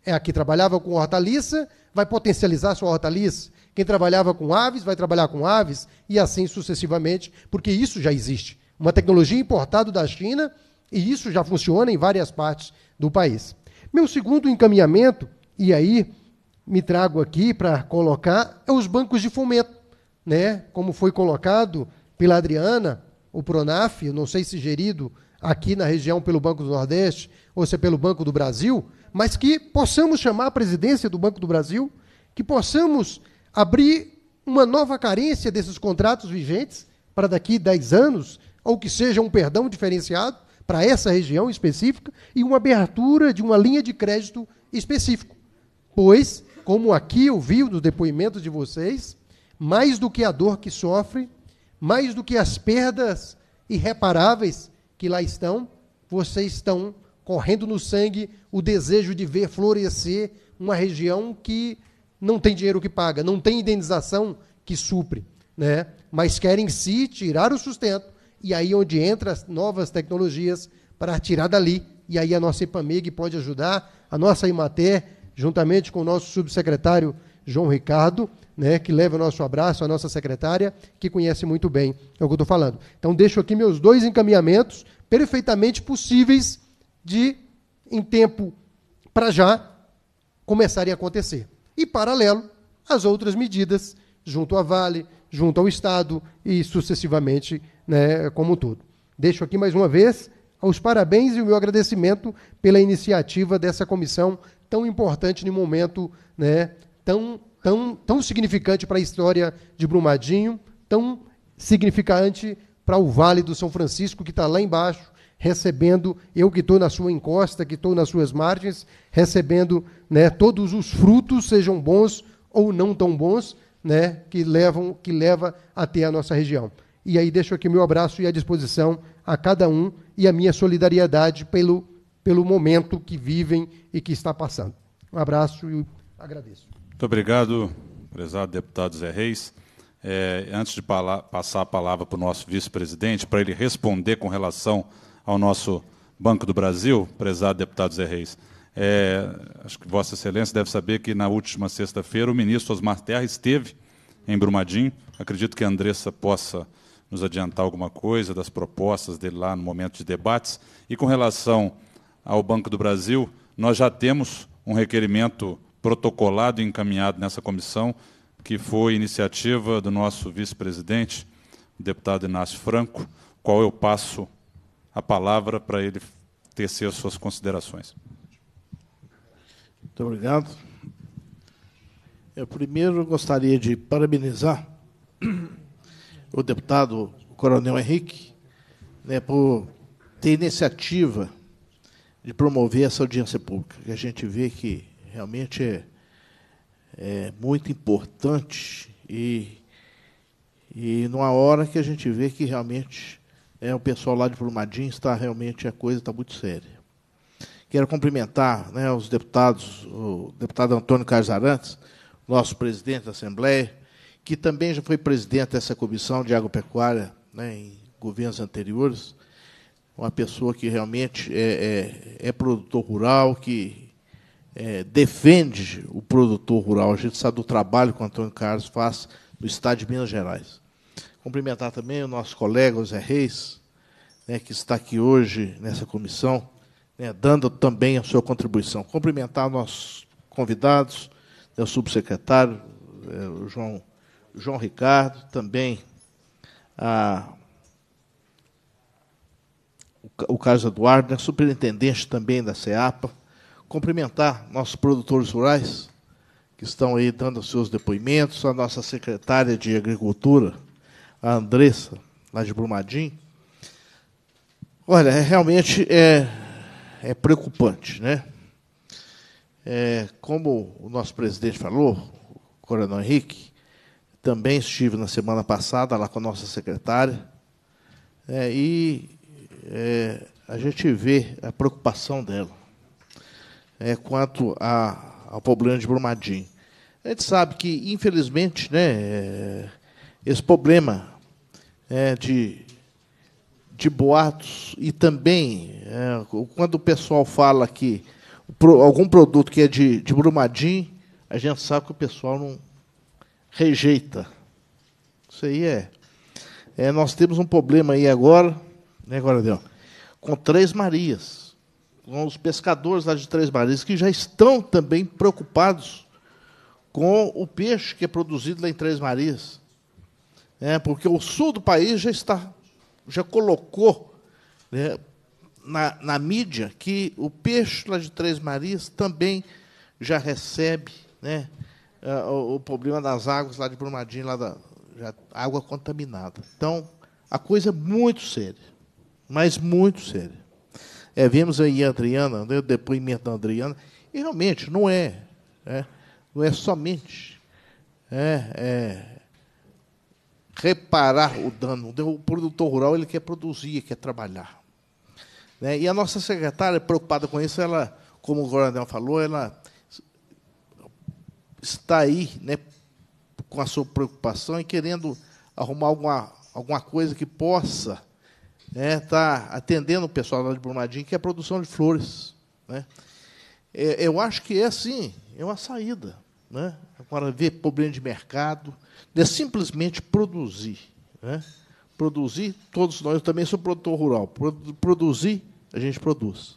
É a que trabalhava com hortaliça, vai potencializar sua hortaliça. Quem trabalhava com aves, vai trabalhar com aves, e assim sucessivamente, porque isso já existe. Uma tecnologia importada da China, e isso já funciona em várias partes do país. Meu segundo encaminhamento, e aí me trago aqui para colocar, é os bancos de fomento. Né? Como foi colocado pela Adriana, o Pronaf, eu não sei se gerido aqui na região pelo Banco do Nordeste, ou se é pelo Banco do Brasil, mas que possamos chamar a presidência do Banco do Brasil, que possamos abrir uma nova carência desses contratos vigentes para daqui 10 anos, ou que seja um perdão diferenciado para essa região específica e uma abertura de uma linha de crédito específico. Pois, como aqui eu vi no depoimento de vocês, mais do que a dor que sofre, mais do que as perdas irreparáveis que lá estão, vocês estão correndo no sangue o desejo de ver florescer uma região que não tem dinheiro que paga, não tem indenização que supre, né? mas querem se tirar o sustento, e aí onde entram as novas tecnologias para tirar dali, e aí a nossa IPAMIG pode ajudar, a nossa IMATER, juntamente com o nosso subsecretário João Ricardo, né, que leva o nosso abraço, a nossa secretária, que conhece muito bem o que eu estou falando. Então, deixo aqui meus dois encaminhamentos perfeitamente possíveis de, em tempo para já, começarem a acontecer. E, paralelo, as outras medidas junto à Vale, junto ao Estado e, sucessivamente, né, como um todo. Deixo aqui, mais uma vez, os parabéns e o meu agradecimento pela iniciativa dessa comissão tão importante no momento né, tão tão, tão significante para a história de Brumadinho, tão significante para o Vale do São Francisco, que está lá embaixo, recebendo, eu que estou na sua encosta, que estou nas suas margens, recebendo né, todos os frutos, sejam bons ou não tão bons, né, que, levam, que leva até a nossa região. E aí deixo aqui meu abraço e a disposição a cada um e a minha solidariedade pelo, pelo momento que vivem e que está passando. Um abraço e agradeço. Muito obrigado, prezado deputado Zé Reis. É, antes de passar a palavra para o nosso vice-presidente, para ele responder com relação ao nosso Banco do Brasil, prezado deputado Zé Reis, é, acho que Vossa Excelência deve saber que na última sexta-feira o ministro Osmar Terra esteve em Brumadinho. Acredito que a Andressa possa nos adiantar alguma coisa das propostas dele lá no momento de debates. E com relação ao Banco do Brasil, nós já temos um requerimento protocolado e encaminhado nessa comissão, que foi iniciativa do nosso vice-presidente, deputado Inácio Franco, qual eu passo a palavra para ele tecer as suas considerações. Muito obrigado. Eu primeiro gostaria de parabenizar o deputado Coronel Henrique né, por ter iniciativa de promover essa audiência pública, que a gente vê que realmente é, é muito importante e, e numa hora que a gente vê que realmente é o pessoal lá de Brumadinho está realmente a coisa está muito séria. Quero cumprimentar né, os deputados, o deputado Antônio Carlos Arantes, nosso presidente da Assembleia, que também já foi presidente dessa comissão de agropecuária né, em governos anteriores, uma pessoa que realmente é, é, é produtor rural, que é, defende o produtor rural. A gente sabe do trabalho que o Antônio Carlos faz no estado de Minas Gerais. Cumprimentar também o nosso colega José Reis, né, que está aqui hoje nessa comissão, né, dando também a sua contribuição. Cumprimentar nossos convidados, né, o subsecretário é, o João, João Ricardo, também a, o, o Carlos Eduardo, né, superintendente também da CEAPA cumprimentar nossos produtores rurais, que estão aí dando seus depoimentos, a nossa secretária de Agricultura, a Andressa, lá de Brumadinho. Olha, é realmente é, é preocupante, né? É, como o nosso presidente falou, o Coronel Henrique, também estive na semana passada lá com a nossa secretária, é, e é, a gente vê a preocupação dela é, quanto a, ao problema de Brumadinho. A gente sabe que, infelizmente, né, é, esse problema é, de, de boatos e também é, quando o pessoal fala que algum produto que é de, de Brumadinho, a gente sabe que o pessoal não rejeita. Isso aí é. é nós temos um problema aí agora, né, agora deu, com três Marias com os pescadores lá de Três Marias, que já estão também preocupados com o peixe que é produzido lá em Três Marias. É, porque o sul do país já está, já colocou né, na, na mídia que o peixe lá de Três Marias também já recebe né, o, o problema das águas lá de Brumadinho, lá da já, água contaminada. Então, a coisa é muito séria, mas muito séria. É, vimos aí a Adriana, né, o depoimento da Adriana, e realmente não é. é não é somente é, é, reparar o dano. O produtor rural ele quer produzir, quer trabalhar. Né? E a nossa secretária, preocupada com isso, ela, como o Coronel falou, ela está aí né, com a sua preocupação e querendo arrumar alguma, alguma coisa que possa está né, atendendo o pessoal lá de Brumadinho, que é a produção de flores. Né? É, eu acho que é assim, é uma saída. Né? Agora, ver problema de mercado, é simplesmente produzir. Né? Produzir, todos nós, eu também sou produtor rural, produzir, a gente produz.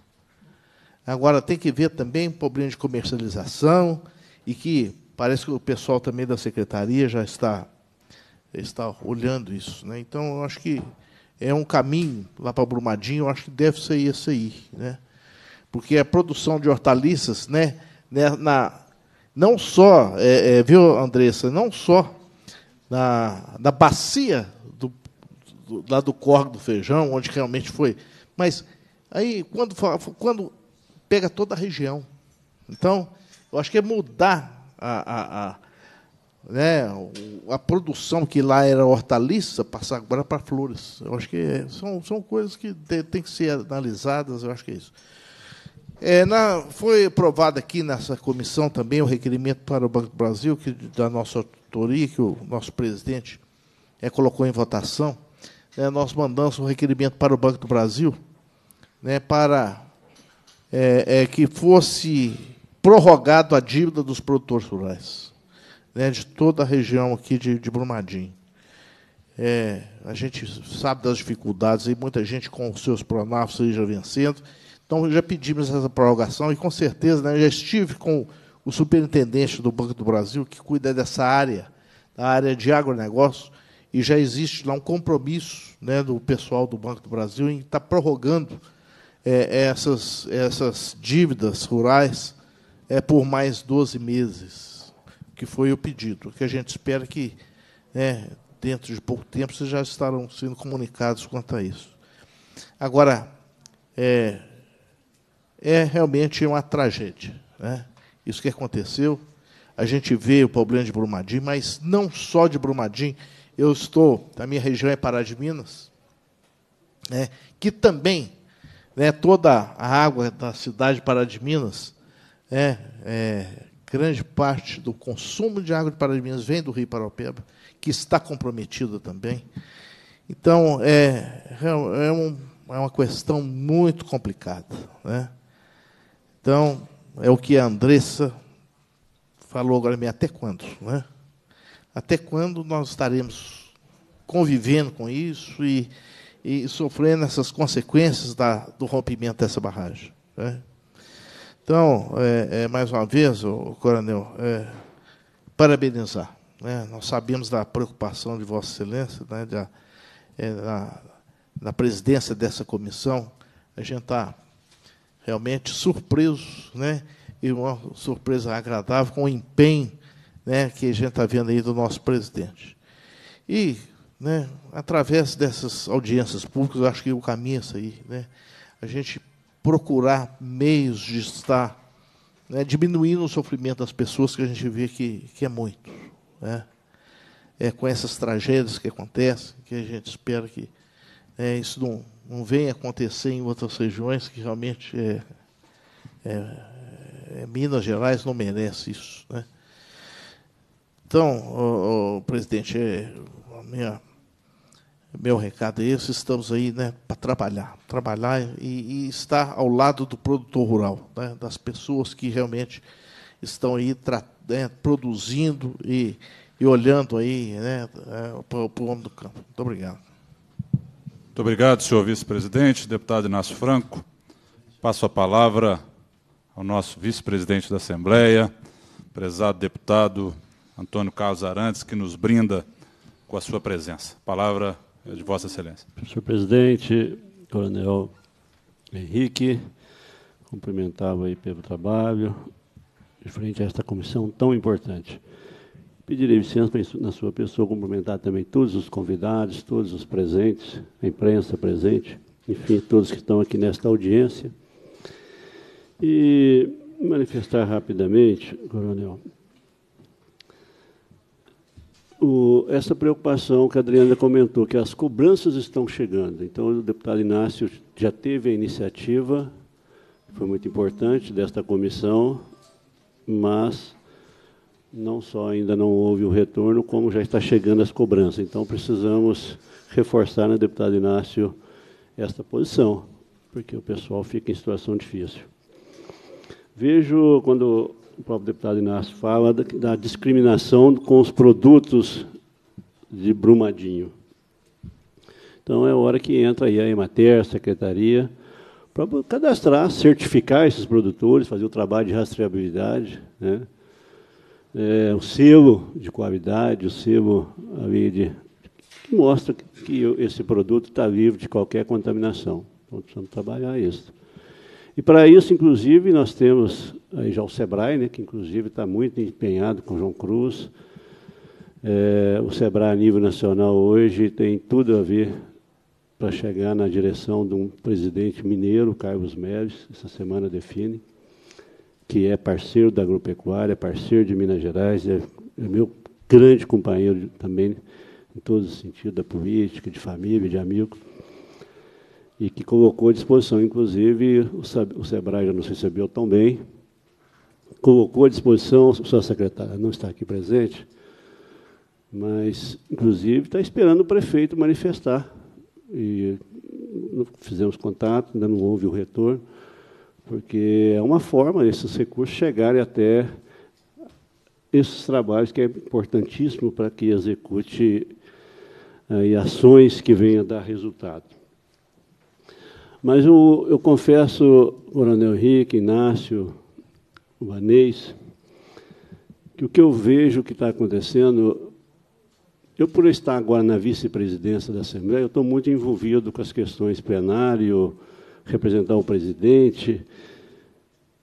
Agora, tem que ver também problema de comercialização, e que parece que o pessoal também da secretaria já está, está olhando isso. Né? Então, eu acho que é um caminho lá para Brumadinho, eu acho que deve ser esse aí, né? Porque a produção de hortaliças, né? né, na, não só, é, é, viu, Andressa, não só na, na bacia do, do, lá do Corgo do Feijão, onde realmente foi, mas aí quando, quando pega toda a região. Então, eu acho que é mudar a, a, a né, a produção que lá era hortaliça passar agora para flores. Eu acho que é, são, são coisas que te, tem que ser analisadas, eu acho que é isso. É, na, foi aprovado aqui nessa comissão também o requerimento para o Banco do Brasil, que, da nossa autoria, que o nosso presidente é, colocou em votação. É, nós mandamos um requerimento para o Banco do Brasil né, para é, é, que fosse prorrogado a dívida dos produtores rurais né, de toda a região aqui de, de Brumadinho. É, a gente sabe das dificuldades e muita gente com os seus pronafos aí já vencendo. Então, já pedimos essa prorrogação e, com certeza, né, já estive com o superintendente do Banco do Brasil, que cuida dessa área, da área de agronegócio, e já existe lá um compromisso né, do pessoal do Banco do Brasil em estar tá prorrogando é, essas, essas dívidas rurais é, por mais 12 meses que foi o pedido, que a gente espera que, né, dentro de pouco tempo, vocês já estarão sendo comunicados quanto a isso. Agora, é, é realmente uma tragédia. Né? Isso que aconteceu, a gente vê o problema de Brumadinho, mas não só de Brumadinho. Eu estou, a minha região é Pará de Minas, né, que também né, toda a água da cidade de Pará de Minas, né, é, grande parte do consumo de água de Paraíba vem do Rio Paraupeba, que está comprometida também. Então, é, é, é, um, é, uma questão muito complicada. Né? Então, é o que a Andressa falou agora, mesmo. até quando? Né? Até quando nós estaremos convivendo com isso e, e sofrendo essas consequências da, do rompimento dessa barragem? Né? Então, é, é, mais uma vez, o coronel, é, parabenizar. Né? Nós sabemos da preocupação de Vossa Excelência, né, da, é, da, da presidência dessa comissão. A gente está realmente surpreso, né? e uma surpresa agradável com o empenho né, que a gente está vendo aí do nosso presidente. E, né, através dessas audiências públicas, eu acho que o caminho é isso aí. Né? A gente procurar meios de estar né, diminuindo o sofrimento das pessoas, que a gente vê que, que é muito. Né? É com essas tragédias que acontecem, que a gente espera que é, isso não, não venha acontecer em outras regiões, que realmente é, é, é Minas Gerais não merece isso. Né? Então, presidente, é, a minha meu recado é esse, estamos aí né, para trabalhar, trabalhar e, e, estar ao lado do produtor rural, né, das pessoas que realmente estão aí né, produzindo e, e, olhando aí né, para, é, para o homem do campo. Muito obrigado. Muito obrigado, senhor vice-presidente, deputado Inácio Franco. Passo a palavra ao nosso vice-presidente da Assembleia, prezado deputado Antônio Carlos Arantes, que nos brinda com a sua presença. Palavra de Vossa Excelência. Senhor presidente, Coronel Henrique, cumprimentava aí pelo trabalho, de frente a esta comissão tão importante. Pedirei licença para, na sua pessoa, cumprimentar também todos os convidados, todos os presentes, a imprensa presente, enfim, todos que estão aqui nesta audiência. E manifestar rapidamente, Coronel, o, essa preocupação que a Adriana comentou, que as cobranças estão chegando. Então, o deputado Inácio já teve a iniciativa, foi muito importante, desta comissão, mas não só ainda não houve o retorno, como já está chegando as cobranças. Então, precisamos reforçar, né, deputado Inácio, esta posição, porque o pessoal fica em situação difícil. Vejo, quando o próprio deputado Inácio fala, da, da discriminação com os produtos de Brumadinho. Então, é hora que entra aí a Emater, a Secretaria, para cadastrar, certificar esses produtores, fazer o trabalho de rastreabilidade, né? É, o selo de qualidade, o selo ali de, que mostra que esse produto está livre de qualquer contaminação. Então, precisamos trabalhar isso. E para isso, inclusive, nós temos aí já o SEBRAE, né, que inclusive está muito empenhado com o João Cruz. É, o SEBRAE a nível nacional hoje tem tudo a ver para chegar na direção de um presidente mineiro, Carlos Meves, essa semana define, que é parceiro da agropecuária, é parceiro de Minas Gerais, é, é meu grande companheiro também em todos os sentidos da política, de família, de amigos e que colocou à disposição, inclusive, o SEBRAE já nos recebeu bem, colocou à disposição, sua secretária não está aqui presente, mas, inclusive, está esperando o prefeito manifestar. E fizemos contato, ainda não houve o retorno, porque é uma forma esses recursos chegarem até esses trabalhos que é importantíssimo para que execute aí, eh, ações que venham a dar resultado. Mas eu, eu confesso, Coronel Henrique, Inácio, Vanês, que o que eu vejo que está acontecendo, eu por estar agora na vice-presidência da Assembleia, eu estou muito envolvido com as questões plenário, representar o presidente.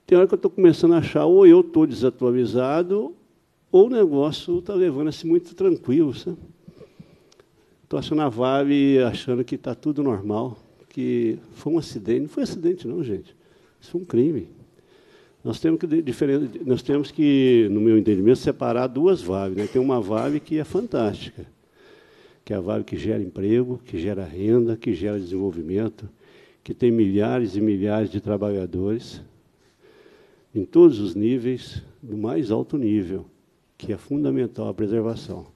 Tem hora que eu estou começando a achar, ou eu estou desatualizado, ou o negócio está levando se muito tranquilo, sabe? Estou achando a Vale achando que está tudo normal que foi um acidente. Não foi um acidente, não, gente. Isso foi um crime. Nós temos que, nós temos que no meu entendimento, separar duas VAV. Né? Tem uma VAV que é fantástica, que é a VAV que gera emprego, que gera renda, que gera desenvolvimento, que tem milhares e milhares de trabalhadores em todos os níveis, do mais alto nível, que é fundamental a preservação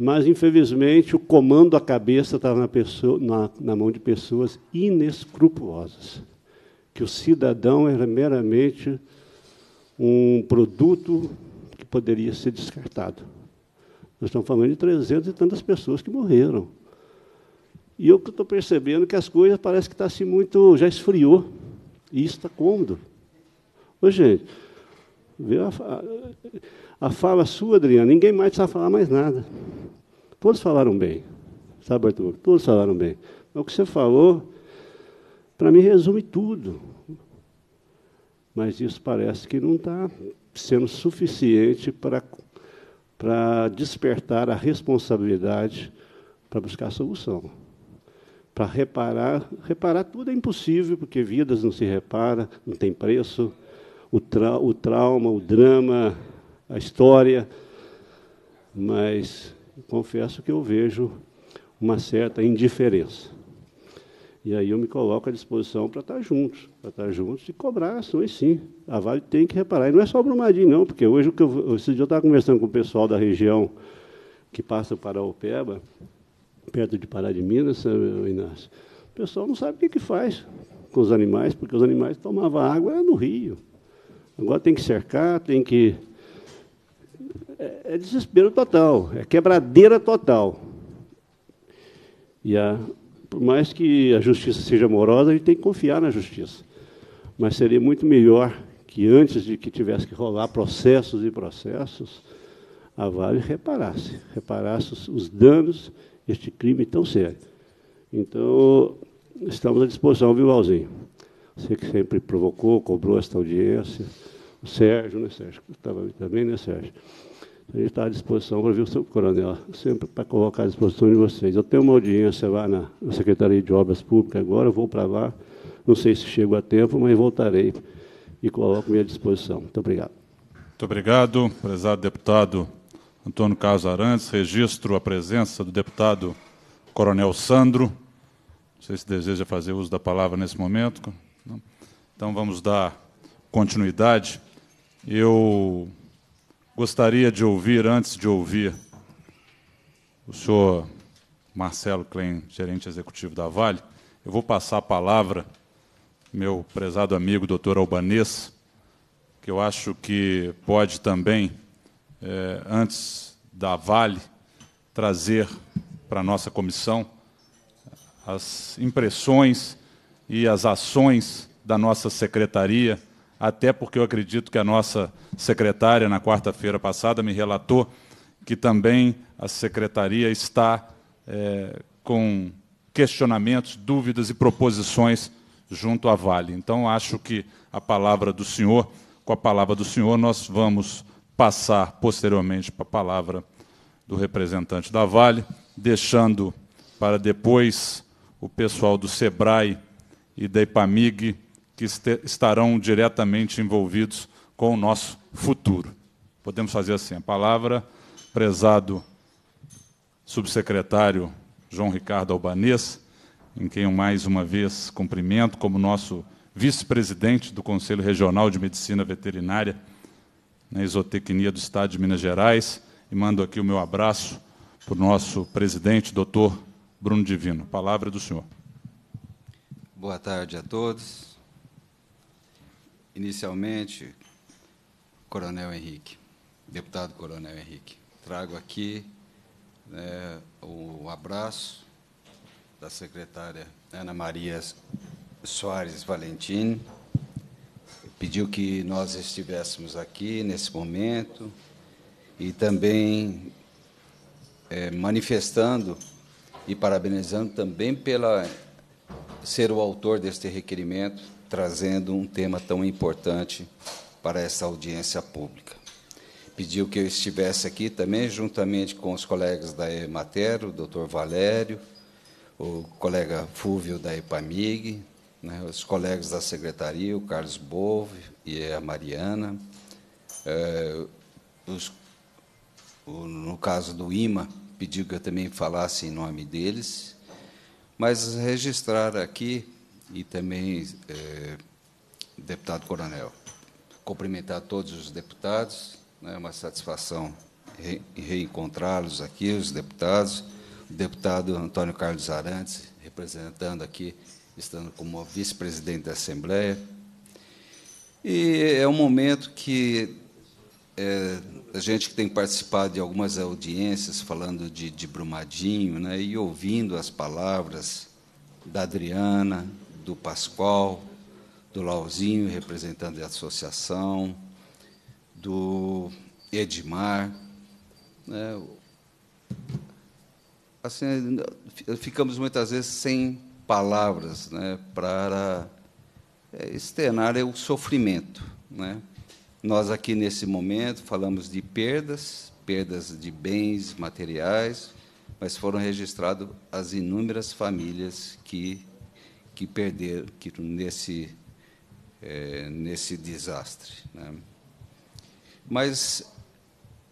mas infelizmente o comando à cabeça estava tá na, na, na mão de pessoas inescrupulosas, que o cidadão era meramente um produto que poderia ser descartado. Nós estamos falando de 300 e tantas pessoas que morreram. E eu estou percebendo que as coisas parece que está assim muito. já esfriou. E isso está cômodo. Ô, gente, a, a, a fala sua, Adriana, ninguém mais precisa falar mais nada. Todos falaram bem, sabe, Arthur? Todos falaram bem. Mas o que você falou, para mim, resume tudo. Mas isso parece que não está sendo suficiente para despertar a responsabilidade para buscar solução. Para reparar, reparar tudo é impossível, porque vidas não se repara, não tem preço. O, tra o trauma, o drama, a história. Mas confesso que eu vejo uma certa indiferença. E aí eu me coloco à disposição para estar tá juntos, para estar tá juntos e cobrar ações sim. A Vale tem que reparar. E não é só Brumadinho, não, porque hoje o que eu, esse dia eu estava conversando com o pessoal da região que passa para Opeba, perto de Pará de Minas, eh, Inácio. O pessoal não sabe o que, que faz com os animais, porque os animais tomavam água no rio. Agora tem que cercar, tem que é, é, desespero total, é quebradeira total. E a, por mais que a justiça seja amorosa, a gente tem que confiar na justiça. Mas seria muito melhor que antes de que tivesse que rolar processos e processos, a Vale reparasse, reparasse os, os danos este crime tão sério. Então, estamos à disposição, viu, Alzinho? Você que sempre provocou, cobrou esta audiência. O Sérgio, né, Sérgio? Estava também, né, Sérgio? A gente está à disposição para ver o seu coronel, sempre para colocar à disposição de vocês. Eu tenho uma audiência lá na, na Secretaria de Obras Públicas agora, vou para lá, não sei se chego a tempo, mas voltarei e coloco-me à disposição. Muito obrigado. Muito obrigado, prezado deputado Antônio Carlos Arantes. Registro a presença do deputado Coronel Sandro. Não sei se deseja fazer uso da palavra nesse momento. Então, vamos dar continuidade. Eu Gostaria de ouvir, antes de ouvir, o senhor Marcelo Klein, gerente executivo da Vale. Eu vou passar a palavra meu prezado amigo doutor Albanês, que eu acho que pode também, eh, antes da Vale, trazer para a nossa comissão as impressões e as ações da nossa secretaria até porque eu acredito que a nossa secretária, na quarta-feira passada, me relatou que também a secretaria está é, com questionamentos, dúvidas e proposições junto à Vale. Então, acho que a palavra do senhor, com a palavra do senhor, nós vamos passar posteriormente para a palavra do representante da Vale, deixando para depois o pessoal do SEBRAE e da IPAMIG que estarão diretamente envolvidos com o nosso futuro. Podemos fazer assim: a palavra, prezado subsecretário João Ricardo Albanês, em quem eu mais uma vez cumprimento como nosso vice-presidente do Conselho Regional de Medicina Veterinária na Isotecnia do Estado de Minas Gerais, e mando aqui o meu abraço para o nosso presidente, doutor Bruno Divino. Palavra do senhor. Boa tarde a todos. Inicialmente, Coronel Henrique, deputado Coronel Henrique, trago aqui né, o abraço da secretária Ana Maria Soares Valentim, pediu que nós estivéssemos aqui nesse momento e também é, manifestando e parabenizando também pela ser o autor deste requerimento trazendo um tema tão importante para essa audiência pública. Pediu que eu estivesse aqui também, juntamente com os colegas da EMATER, o doutor Valério, o colega Fúvio da EPAMIG, né, os colegas da secretaria, o Carlos Bove e a Mariana, é, os, o, no caso do IMA, pediu que eu também falasse em nome deles, mas registrar aqui e também é, deputado Coronel. Cumprimentar todos os deputados, é né, uma satisfação re reencontrá-los aqui, os deputados. O deputado Antônio Carlos Arantes, representando aqui, estando como vice-presidente da Assembleia. E é um momento que é, a gente que tem participado de algumas audiências falando de, de Brumadinho, né, e ouvindo as palavras da Adriana, do Pascoal, do Lauzinho, representando a associação, do Edmar. Né? Assim, ficamos muitas vezes sem palavras né, para é, externar o sofrimento. Né? Nós aqui nesse momento falamos de perdas, perdas de bens materiais, mas foram registradas as inúmeras famílias que que perderam que nesse, é, nesse desastre. Né? Mas,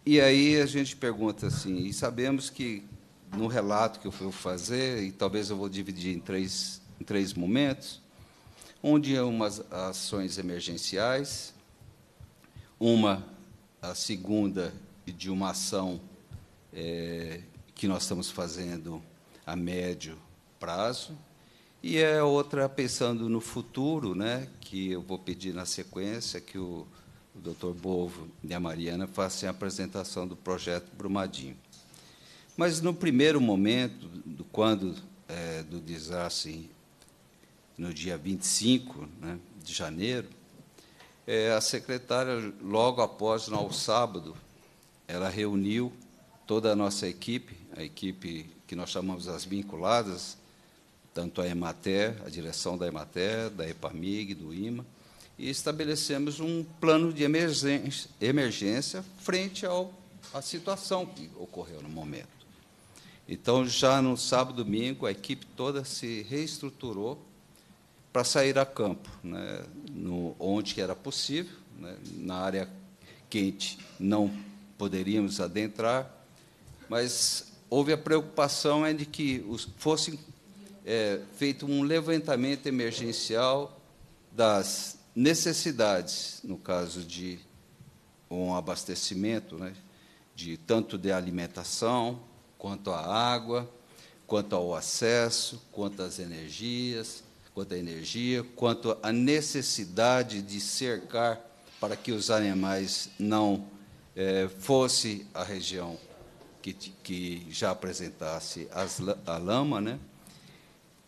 e aí a gente pergunta assim, e sabemos que no relato que eu vou fazer, e talvez eu vou dividir em três, em três momentos, onde é umas ações emergenciais, uma, a segunda, de uma ação é, que nós estamos fazendo a médio prazo, e é outra pensando no futuro, né, que eu vou pedir na sequência que o, o Dr. Bovo e a Mariana façam a apresentação do projeto Brumadinho. Mas no primeiro momento, do, quando é, do desastre no dia 25 né, de janeiro, é, a secretária, logo após, no sábado, ela reuniu toda a nossa equipe, a equipe que nós chamamos as vinculadas, tanto a EMATER, a direção da EMATER, da EPAMIG, do IMA, e estabelecemos um plano de emergência, emergência frente ao, à situação que ocorreu no momento. Então, já no sábado e domingo, a equipe toda se reestruturou para sair a campo, né, no, onde era possível, né, na área quente não poderíamos adentrar, mas houve a preocupação é de que os, fossem é, feito um levantamento emergencial das necessidades, no caso de um abastecimento, né, de tanto de alimentação quanto a água, quanto ao acesso, quanto às energias, quanto à energia, quanto à necessidade de cercar para que os animais não é, fossem a região que, que já apresentasse as, a lama, né?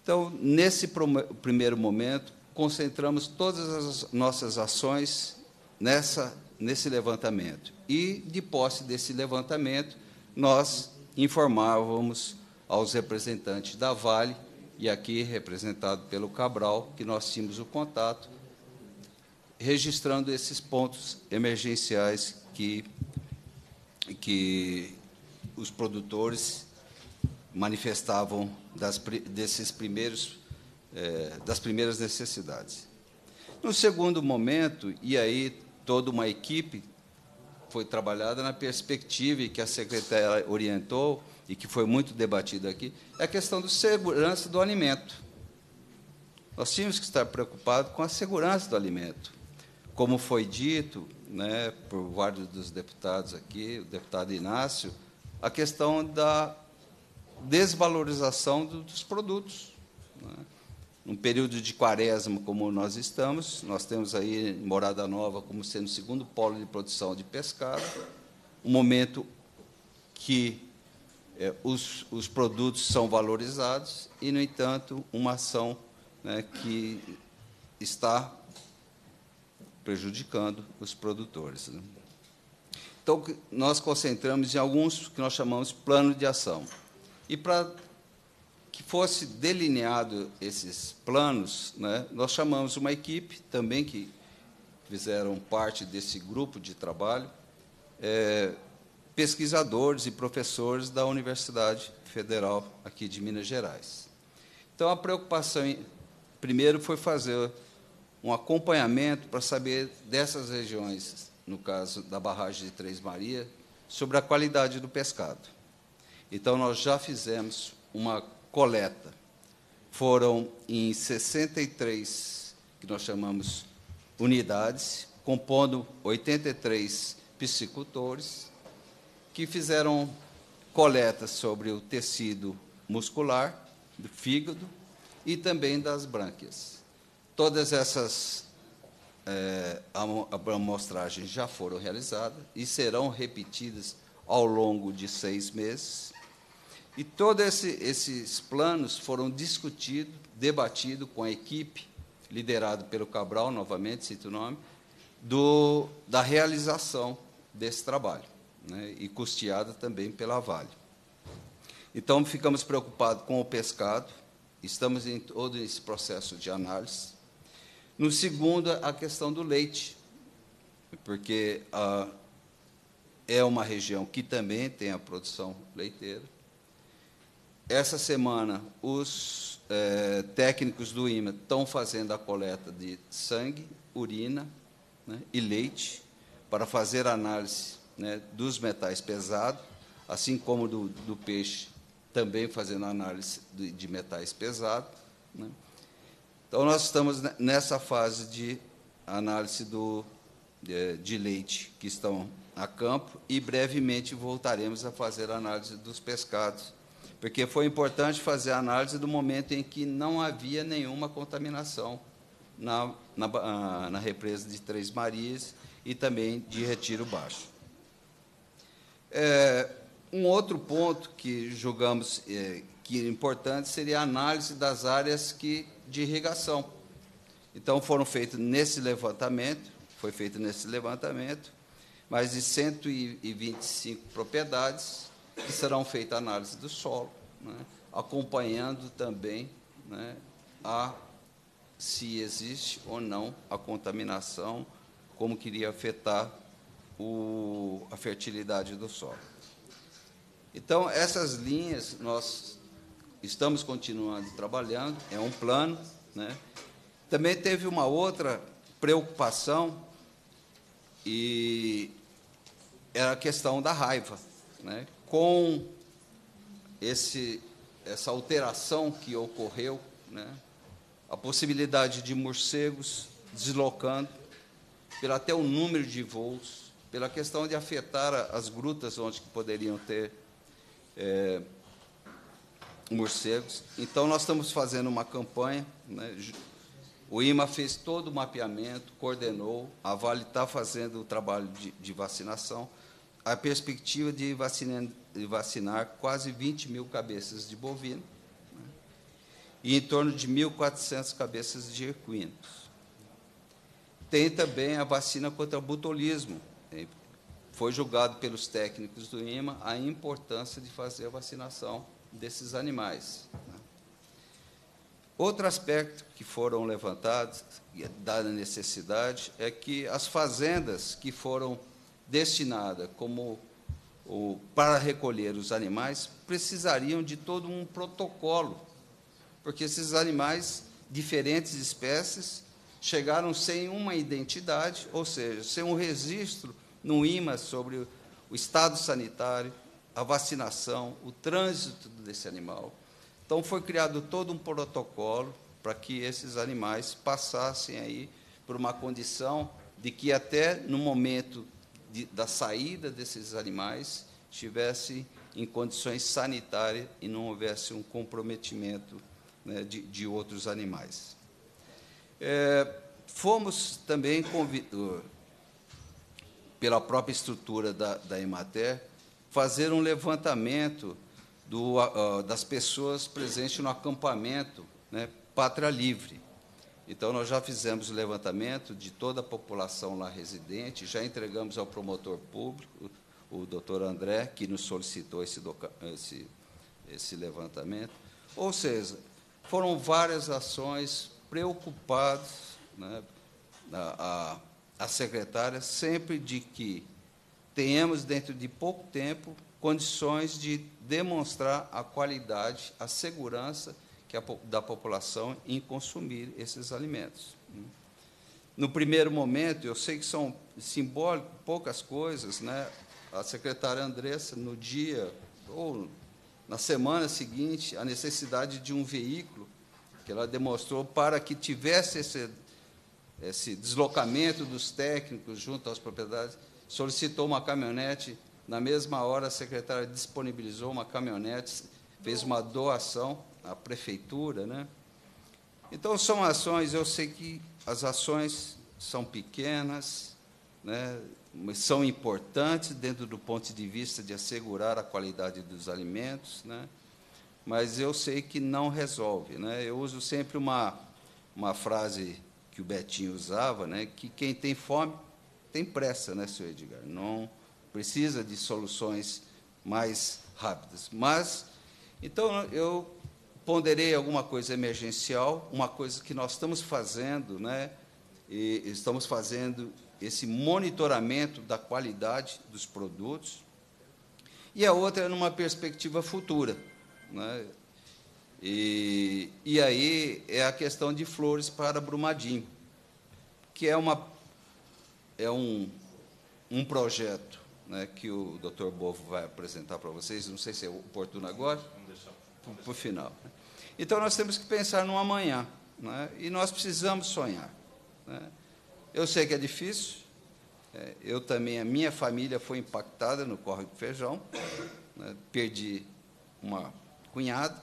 Então, nesse primeiro momento, concentramos todas as nossas ações nessa, nesse levantamento. E, de posse desse levantamento, nós informávamos aos representantes da Vale, e aqui representado pelo Cabral, que nós tínhamos o contato, registrando esses pontos emergenciais que, que os produtores manifestavam das, desses primeiros, é, das primeiras necessidades. No segundo momento, e aí toda uma equipe foi trabalhada na perspectiva que a secretária orientou e que foi muito debatida aqui, é a questão da segurança do alimento. Nós tínhamos que estar preocupados com a segurança do alimento. Como foi dito né, por vários dos deputados aqui, o deputado Inácio, a questão da desvalorização do, dos produtos. Né? Num período de quaresma, como nós estamos, nós temos aí Morada Nova como sendo o segundo polo de produção de pescado, um momento que é, os, os produtos são valorizados e, no entanto, uma ação né, que está prejudicando os produtores. Né? Então, nós concentramos em alguns que nós chamamos plano de ação. E para que fosse delineado esses planos, né, nós chamamos uma equipe também que fizeram parte desse grupo de trabalho, é, pesquisadores e professores da Universidade Federal aqui de Minas Gerais. Então a preocupação primeiro foi fazer um acompanhamento para saber dessas regiões, no caso da barragem de Três Maria, sobre a qualidade do pescado. Então, nós já fizemos uma coleta. Foram em 63, que nós chamamos unidades, compondo 83 piscicultores, que fizeram coletas sobre o tecido muscular, do fígado e também das brânquias. Todas essas é, amostragens já foram realizadas e serão repetidas ao longo de seis meses e todos esse, esses planos foram discutidos, debatidos com a equipe, liderado pelo Cabral, novamente cito o nome, do, da realização desse trabalho, né, e custeada também pela Vale. Então, ficamos preocupados com o pescado, estamos em todo esse processo de análise. No segundo, a questão do leite, porque ah, é uma região que também tem a produção leiteira essa semana, os é, técnicos do IMA estão fazendo a coleta de sangue, urina né, e leite para fazer análise né, dos metais pesados, assim como do, do, peixe, também fazendo análise de, de metais pesados. Né. Então, nós estamos nessa fase de análise do, de, de leite que estão a campo e brevemente voltaremos a fazer análise dos pescados porque foi importante fazer a análise do momento em que não havia nenhuma contaminação na, na, ah, na represa de Três Marias e também de Retiro Baixo. É, um outro ponto que julgamos é, que é importante seria a análise das áreas que, de irrigação. Então, foram feitos nesse levantamento, foi feito nesse levantamento, mais de 125 propriedades, que serão feitas análise do solo, né, acompanhando também né, a se existe ou não a contaminação, como queria afetar o, a fertilidade do solo. Então, essas linhas nós estamos continuando trabalhando, é um plano. Né? Também teve uma outra preocupação, e era a questão da raiva, né? com esse, essa alteração que ocorreu, né? a possibilidade de morcegos deslocando, pelo até o número de voos, pela questão de afetar as grutas onde poderiam ter é, morcegos. Então, nós estamos fazendo uma campanha, né? o IMA fez todo o mapeamento, coordenou, a Vale está fazendo o trabalho de, de vacinação, a perspectiva de vacinar de vacinar quase 20 mil cabeças de bovino né, e em torno de 1.400 cabeças de equinos. Tem também a vacina contra o botulismo. foi julgado pelos técnicos do IMA a importância de fazer a vacinação desses animais. Né. Outro aspecto que foram levantados, a necessidade, é que as fazendas que foram destinadas como ou para recolher os animais, precisariam de todo um protocolo, porque esses animais, diferentes espécies, chegaram sem uma identidade, ou seja, sem um registro no IMA sobre o estado sanitário, a vacinação, o trânsito desse animal. Então foi criado todo um protocolo para que esses animais passassem aí por uma condição de que até no momento de, da saída desses animais estivesse em condições sanitárias e não houvesse um comprometimento né, de, de, outros animais. É, fomos também convidados, pela própria estrutura da, da Emater, fazer um levantamento do, uh, das pessoas presentes no acampamento né, Pátria Livre. Então, nós já fizemos o levantamento de toda a população lá residente, já entregamos ao promotor público, o doutor André, que nos solicitou esse, esse, esse levantamento. Ou seja, foram várias ações preocupadas, né, a, a, a secretária, sempre de que tenhamos, dentro de pouco tempo, condições de demonstrar a qualidade, a segurança que a, da população em consumir esses alimentos. Né? No primeiro momento, eu sei que são simbólicos, poucas coisas, né? A secretária Andressa, no dia ou na semana seguinte, a necessidade de um veículo que ela demonstrou para que tivesse esse, esse deslocamento dos técnicos junto às propriedades, solicitou uma caminhonete. Na mesma hora, a secretária disponibilizou uma caminhonete, fez uma doação a prefeitura. Né? Então, são ações, eu sei que as ações são pequenas, né, mas são importantes dentro do ponto de vista de assegurar a qualidade dos alimentos, né, mas eu sei que não resolve. Né? Eu uso sempre uma, uma frase que o Betinho usava, né, que quem tem fome tem pressa, né, senhor Edgar? Não precisa de soluções mais rápidas. Mas, então, eu ponderei alguma coisa emergencial, uma coisa que nós estamos fazendo, né? E estamos fazendo esse monitoramento da qualidade dos produtos. E a outra é numa perspectiva futura, né? E, e aí é a questão de flores para Brumadinho, que é uma é um, um projeto né, que o Dr. Bovo vai apresentar para vocês. Não sei se é oportuno agora, para o final. Então nós temos que pensar no amanhã. Né? E nós precisamos sonhar. Né? Eu sei que é difícil. É, eu também, a minha família foi impactada no corre do feijão. Né? Perdi uma cunhada,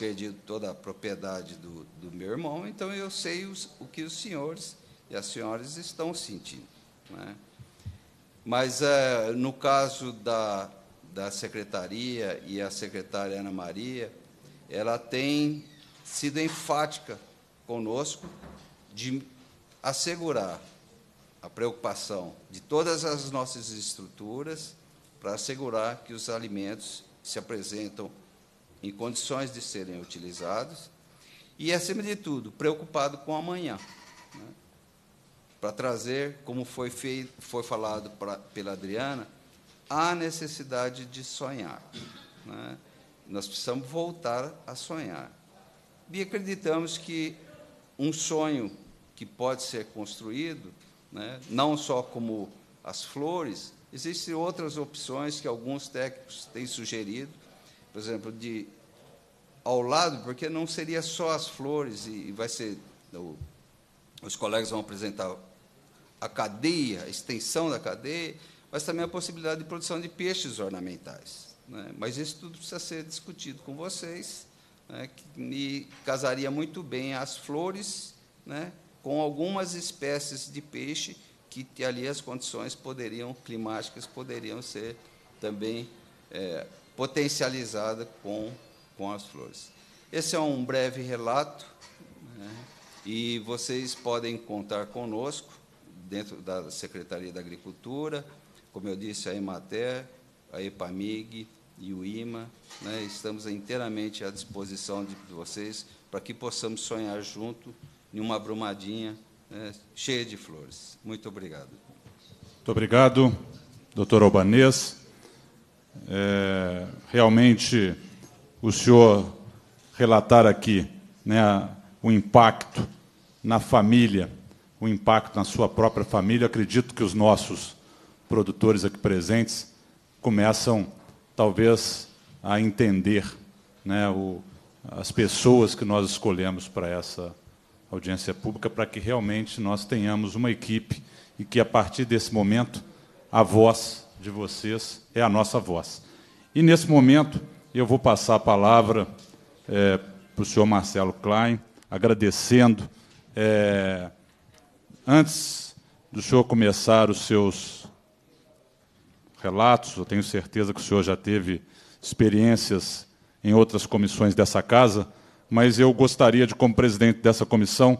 perdi toda a propriedade do, do meu irmão, então eu sei os, o que os senhores e as senhoras estão sentindo. Né? Mas, é, no caso da, da secretaria e a secretária Ana Maria, ela tem sido enfática conosco de assegurar a preocupação de todas as nossas estruturas para assegurar que os alimentos se apresentam em condições de serem utilizados e, acima de tudo, preocupado com amanhã, né? para trazer, como foi, feito, foi falado pra, pela Adriana, a necessidade de sonhar. Né? Nós precisamos voltar a sonhar. E acreditamos que um sonho que pode ser construído, né, não só como as flores, existem outras opções que alguns técnicos têm sugerido, por exemplo, de ao lado, porque não seria só as flores e, vai ser o, os colegas vão apresentar a cadeia, a extensão da cadeia, mas também a possibilidade de produção de peixes ornamentais. Né? Mas isso tudo precisa ser discutido com vocês, né? que me casaria muito bem as flores né? com algumas espécies de peixe que ali as condições poderiam climáticas poderiam ser também é, potencializadas com, com as flores. Esse é um breve relato né? e vocês podem contar conosco dentro da Secretaria da Agricultura, como eu disse, a Emater, a EPAMIG, e o IMA. Né? Estamos inteiramente à disposição de vocês para que possamos sonhar junto em uma brumadinha né, cheia de flores. Muito obrigado. Muito obrigado, doutor Albanês. É, realmente, o senhor relatar aqui né, o impacto na família, o impacto na sua própria família, acredito que os nossos produtores aqui presentes começam talvez a entender né, o, as pessoas que nós escolhemos para essa audiência pública, para que realmente nós tenhamos uma equipe e que, a partir desse momento, a voz de vocês é a nossa voz. E, nesse momento, eu vou passar a palavra é, para o senhor Marcelo Klein, agradecendo. É, antes do senhor começar os seus relatos, eu tenho certeza que o senhor já teve experiências em outras comissões dessa casa, mas eu gostaria de, como presidente dessa comissão,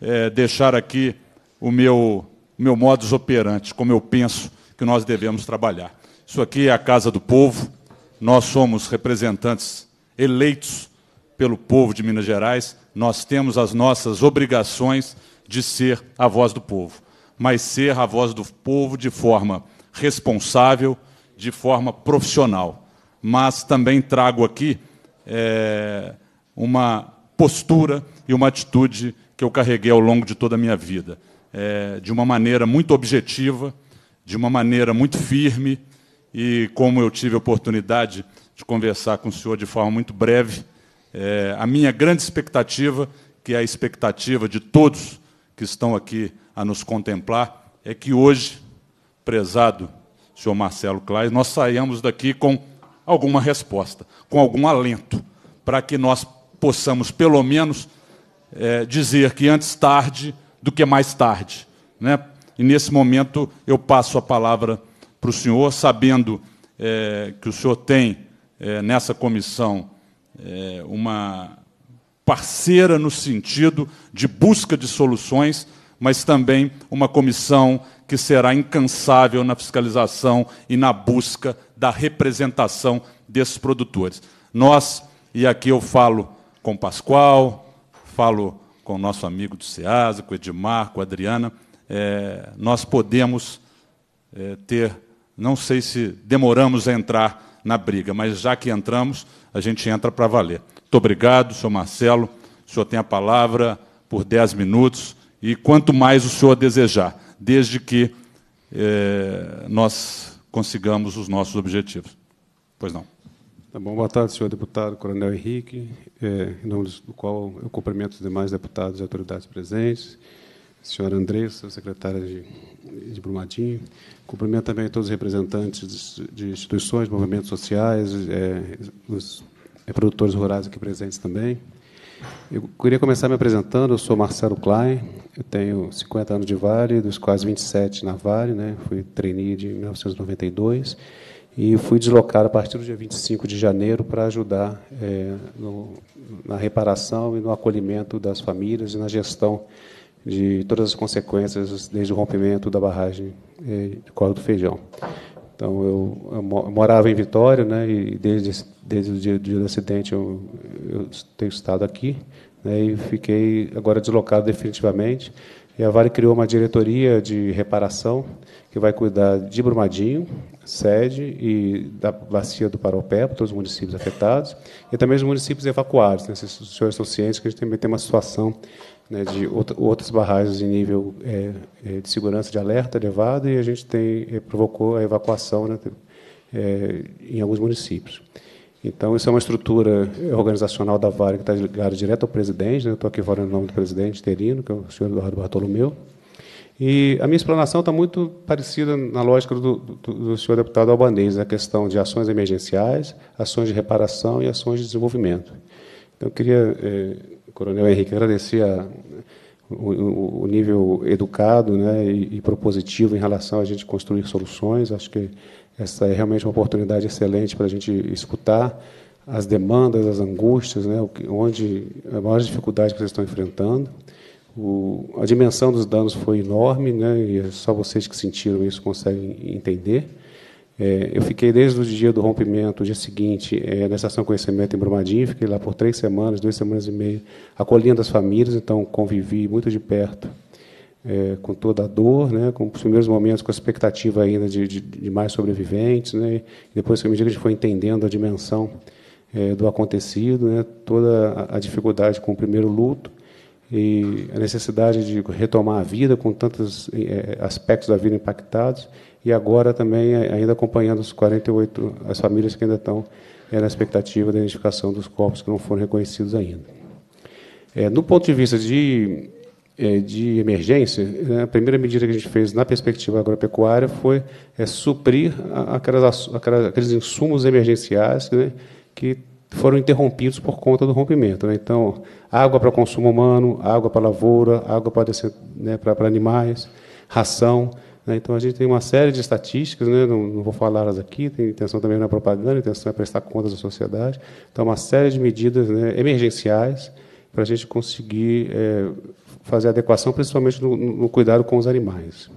é, deixar aqui o meu, meu modus operandi, como eu penso que nós devemos trabalhar. Isso aqui é a casa do povo, nós somos representantes eleitos pelo povo de Minas Gerais, nós temos as nossas obrigações de ser a voz do povo, mas ser a voz do povo de forma responsável, de forma profissional. Mas também trago aqui é, uma postura e uma atitude que eu carreguei ao longo de toda a minha vida, é, de uma maneira muito objetiva, de uma maneira muito firme, e como eu tive a oportunidade de conversar com o senhor de forma muito breve, é, a minha grande expectativa, que é a expectativa de todos que estão aqui a nos contemplar, é que hoje prezado senhor Marcelo Claes, nós saímos daqui com alguma resposta, com algum alento, para que nós possamos, pelo menos, é, dizer que antes tarde do que mais tarde. Né? E nesse momento eu passo a palavra para o senhor, sabendo é, que o senhor tem é, nessa comissão uma parceira no sentido de busca de soluções mas também uma comissão que será incansável na fiscalização e na busca da representação desses produtores. Nós, e aqui eu falo com o Pascoal, falo com o nosso amigo do SEASA, com o Edmar, com a Adriana, é, nós podemos é, ter, não sei se demoramos a entrar na briga, mas já que entramos, a gente entra para valer. Muito obrigado, senhor Marcelo. O senhor tem a palavra por 10 minutos e quanto mais o senhor desejar, desde que eh, nós consigamos os nossos objetivos. Pois não. Tá bom, boa tarde, senhor deputado Coronel Henrique, eh, em nome do qual eu cumprimento os demais deputados e autoridades presentes, senhora Andressa, secretária de, de Brumadinho, cumprimento também todos os representantes de, instituições, movimentos sociais, eh, os produtores rurais aqui presentes também. Eu queria começar me apresentando. Eu sou Marcelo Klein, eu tenho 50 anos de Vale, dos quais 27 na Vale, né? fui trainee de 1992 e fui deslocado a partir do dia 25 de janeiro para ajudar é, no, na reparação e no acolhimento das famílias e na gestão de todas as consequências desde o rompimento da barragem é, de Córrego do Feijão. Então, eu, eu, morava em Vitória, né, e desde, desde o dia, dia do acidente eu, eu tenho estado aqui, né, e fiquei agora deslocado definitivamente. E a Vale criou uma diretoria de reparação que vai cuidar de Brumadinho, sede, e da bacia do Paropeba, todos os municípios afetados, e também os municípios evacuados. Né, se os senhores são cientes que a gente também tem uma situação né, de outras barragens em nível é, é, de segurança de alerta elevado e a gente tem, é, provocou a evacuação né, é, em alguns municípios. Então, isso é uma estrutura organizacional da Vale que está ligada direto ao presidente. Né? Estou aqui falando o nome do presidente Terino, que é o senhor Eduardo Bartolomeu. E a minha explanação está muito parecida na lógica do, do, do senhor deputado Albanês, a questão de ações emergenciais, ações de reparação e ações de desenvolvimento. Então, eu queria é, coronel Henrique agradecer o, o, o, nível educado né, e, e propositivo em relação a gente construir soluções. Acho que essa é realmente uma oportunidade excelente para a gente escutar as demandas, as angústias, né, onde as maiores dificuldades que vocês estão enfrentando. O, a dimensão dos danos foi enorme, né, e é só vocês que sentiram isso conseguem entender. É, eu fiquei desde o dia do rompimento, o dia seguinte, é, na Estação Conhecimento em Brumadinho, fiquei lá por três semanas, duas semanas e meia, acolhendo as famílias, então convivi muito de perto é, com toda a dor, né, com os primeiros momentos, com a expectativa ainda de, de, de mais sobreviventes, né, e depois, à medida que a gente foi entendendo a dimensão é, do acontecido, né, toda a, a dificuldade com o primeiro luto, e a necessidade de retomar a vida com tantos é, aspectos da vida impactados e agora também ainda acompanhando os 48 as famílias que ainda estão é, na expectativa da identificação dos corpos que não foram reconhecidos ainda. É, do ponto de vista de, é, de emergência, né, a primeira medida que a gente fez na perspectiva agropecuária foi é, suprir aquelas, aquelas, aqueles insumos emergenciais né, que foram interrompidos por conta do rompimento. Né? Então, água para consumo humano, água para lavoura, água para, né, para animais, ração. Né? Então, a gente tem uma série de estatísticas, né? não, não, vou falá-las aqui, tem intenção também na propaganda, intenção é prestar contas à sociedade. Então, uma série de medidas né, emergenciais para a gente conseguir é, fazer adequação, principalmente no, no, cuidado com os animais.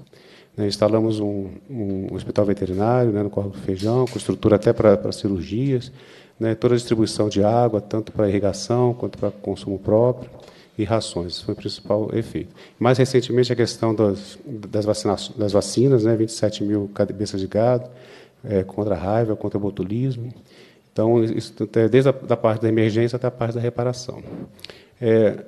Né, instalamos um, um, hospital veterinário né, no Corvo do Feijão, com estrutura até para, para cirurgias, né? toda a distribuição de água, tanto para irrigação quanto para consumo próprio e rações. Esse foi o principal efeito. Mais recentemente, a questão das, das, das vacinas, né, 27 mil cabeças de gado, é, contra a raiva, contra o botulismo. Então, isso, é desde a da parte da emergência até a parte da reparação. É,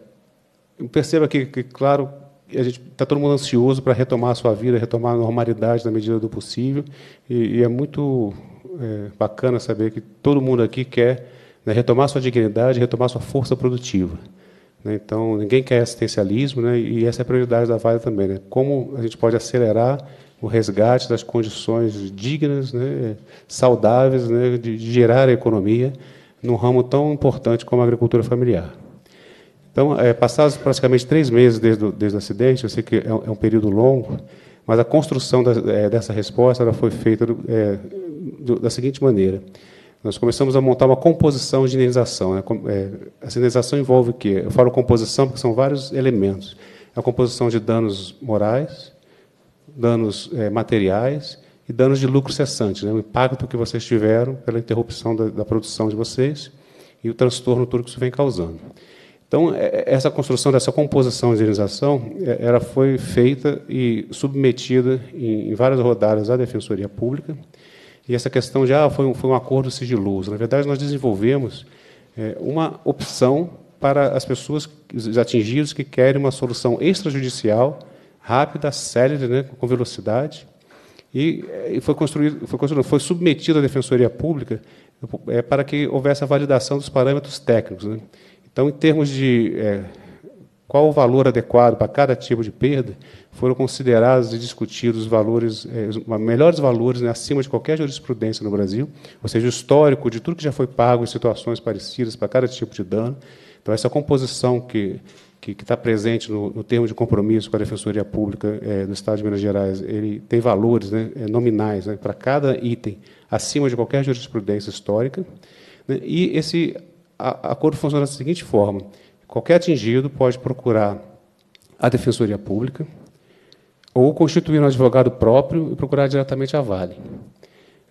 perceba que, que, claro, a gente está todo mundo ansioso para retomar a sua vida, retomar a normalidade na medida do possível, e, e é muito é, bacana saber que todo mundo aqui quer né, retomar sua dignidade, retomar sua força produtiva. Né? Então, ninguém quer assistencialismo, né? e essa é a prioridade da Vale também. Né? Como a gente pode acelerar o resgate das condições dignas, né? saudáveis, né? de gerar a economia num ramo tão importante como a agricultura familiar. Então, é, passados praticamente três meses desde, o, desde o acidente, eu sei que é um, é um período longo, mas a construção da, é, dessa resposta ela foi feita do, é, da seguinte maneira nós começamos a montar uma composição de indenização. Né? É, essa indenização envolve o quê? Eu falo composição porque são vários elementos. É a composição de danos morais, danos é, materiais e danos de lucro cessante, né? o impacto que vocês tiveram pela interrupção da, da produção de vocês e o transtorno todo que isso vem causando. Então, é, é, essa construção dessa composição de indenização, ela foi feita e submetida em várias rodadas à Defensoria Pública, e essa questão já foi um, foi um acordo sigiloso. Na verdade, nós desenvolvemos é, uma opção para as pessoas, os atingidos que querem uma solução extrajudicial, rápida, célere, né, com velocidade. E, é, e foi, construído, foi, construído, foi submetido à Defensoria Pública é, para que houvesse a validação dos parâmetros técnicos. Né? Então, em termos de é, qual o valor adequado para cada tipo de perda, foram considerados e discutidos os valores, eh, os melhores valores né, acima de qualquer jurisprudência no Brasil, ou seja, o histórico de tudo que já foi pago em situações parecidas para cada tipo de dano. Então, essa composição que que está presente no, no, termo de compromisso com a Defensoria Pública eh, do Estado de Minas Gerais, ele tem valores né, eh, nominais né, para cada item, acima de qualquer jurisprudência histórica. Né, e esse a, acordo funciona da seguinte forma: Qualquer atingido pode procurar a Defensoria Pública ou constituir um advogado próprio e procurar diretamente a Vale.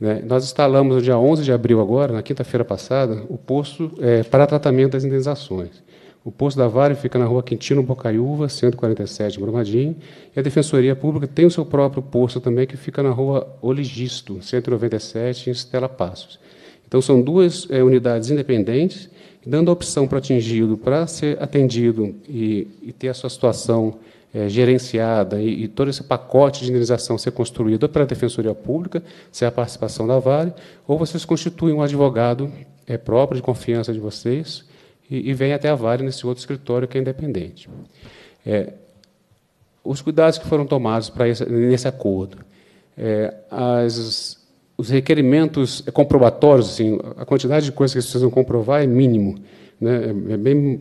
Né? Nós instalamos no dia 11 de abril agora, na quinta-feira passada, o posto é, para tratamento das indenizações. O posto da Vale fica na rua Quintino Bocaiúva, 147, Brumadinho, e a Defensoria Pública tem o seu próprio posto também, que fica na rua Oligisto, 197, em Estela Passos. Então, são duas é, unidades independentes dando a opção para o atingido para ser atendido e, e, ter a sua situação é, gerenciada e, e, todo esse pacote de indenização ser construído para a Defensoria Pública, ser é a participação da Vale, ou vocês constituem um advogado é, próprio, de confiança de vocês, e, e vem até a Vale nesse outro escritório que é independente. É, os cuidados que foram tomados para esse, nesse acordo, é, as os requerimentos comprobatórios, assim, a quantidade de coisas que vocês precisam comprovar é mínimo, né? É, é bem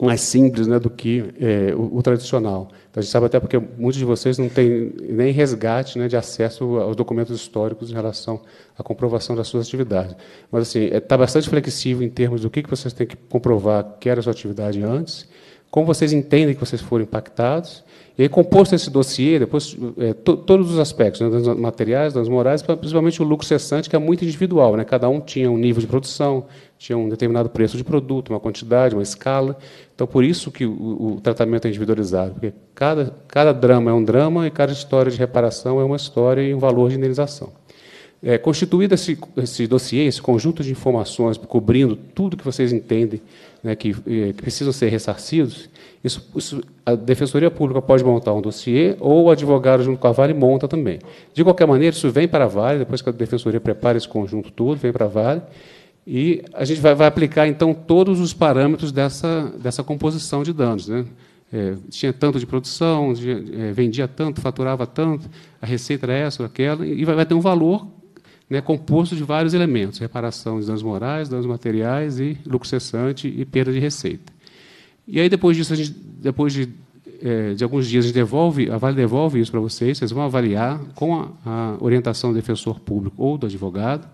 mais simples né, do que é, o, o, tradicional. Então, a gente sabe até porque muitos de vocês não têm nem resgate né, de acesso aos documentos históricos em relação à comprovação das suas atividades. Mas assim, está é, tá bastante flexível em termos do que, que vocês têm que comprovar que era a sua atividade antes, como vocês entendem que vocês foram impactados e aí, composto esse dossiê, depois é, to, todos os aspectos, né, materiais, das morais, principalmente o lucro cessante, que é muito individual. Né? Cada um tinha um nível de produção, tinha um determinado preço de produto, uma quantidade, uma escala. Então, por isso que o, o tratamento é individualizado, porque cada, cada drama é um drama e cada história de reparação é uma história e um valor de indenização. É, constituído esse, esse dossiê, esse conjunto de informações cobrindo tudo que vocês entendem né, que, é, que, precisam ser ressarcidos, isso, isso, a Defensoria Pública pode montar um dossiê ou o advogado junto com a Vale monta também. De qualquer maneira, isso vem para a Vale, depois que a Defensoria prepara esse conjunto todo, vem para a Vale, e a gente vai, vai aplicar, então, todos os parâmetros dessa, dessa composição de danos. Né? É, tinha tanto de produção, de, é, vendia tanto, faturava tanto, a receita era essa ou aquela, e vai, vai ter um valor né, composto de vários elementos: reparação de danos morais, danos materiais e lucro cessante e perda de receita. E aí depois disso, gente, depois de, é, de, alguns dias, a gente devolve, a Vale devolve isso para vocês. Vocês vão avaliar com a, a, orientação do defensor público ou do advogado.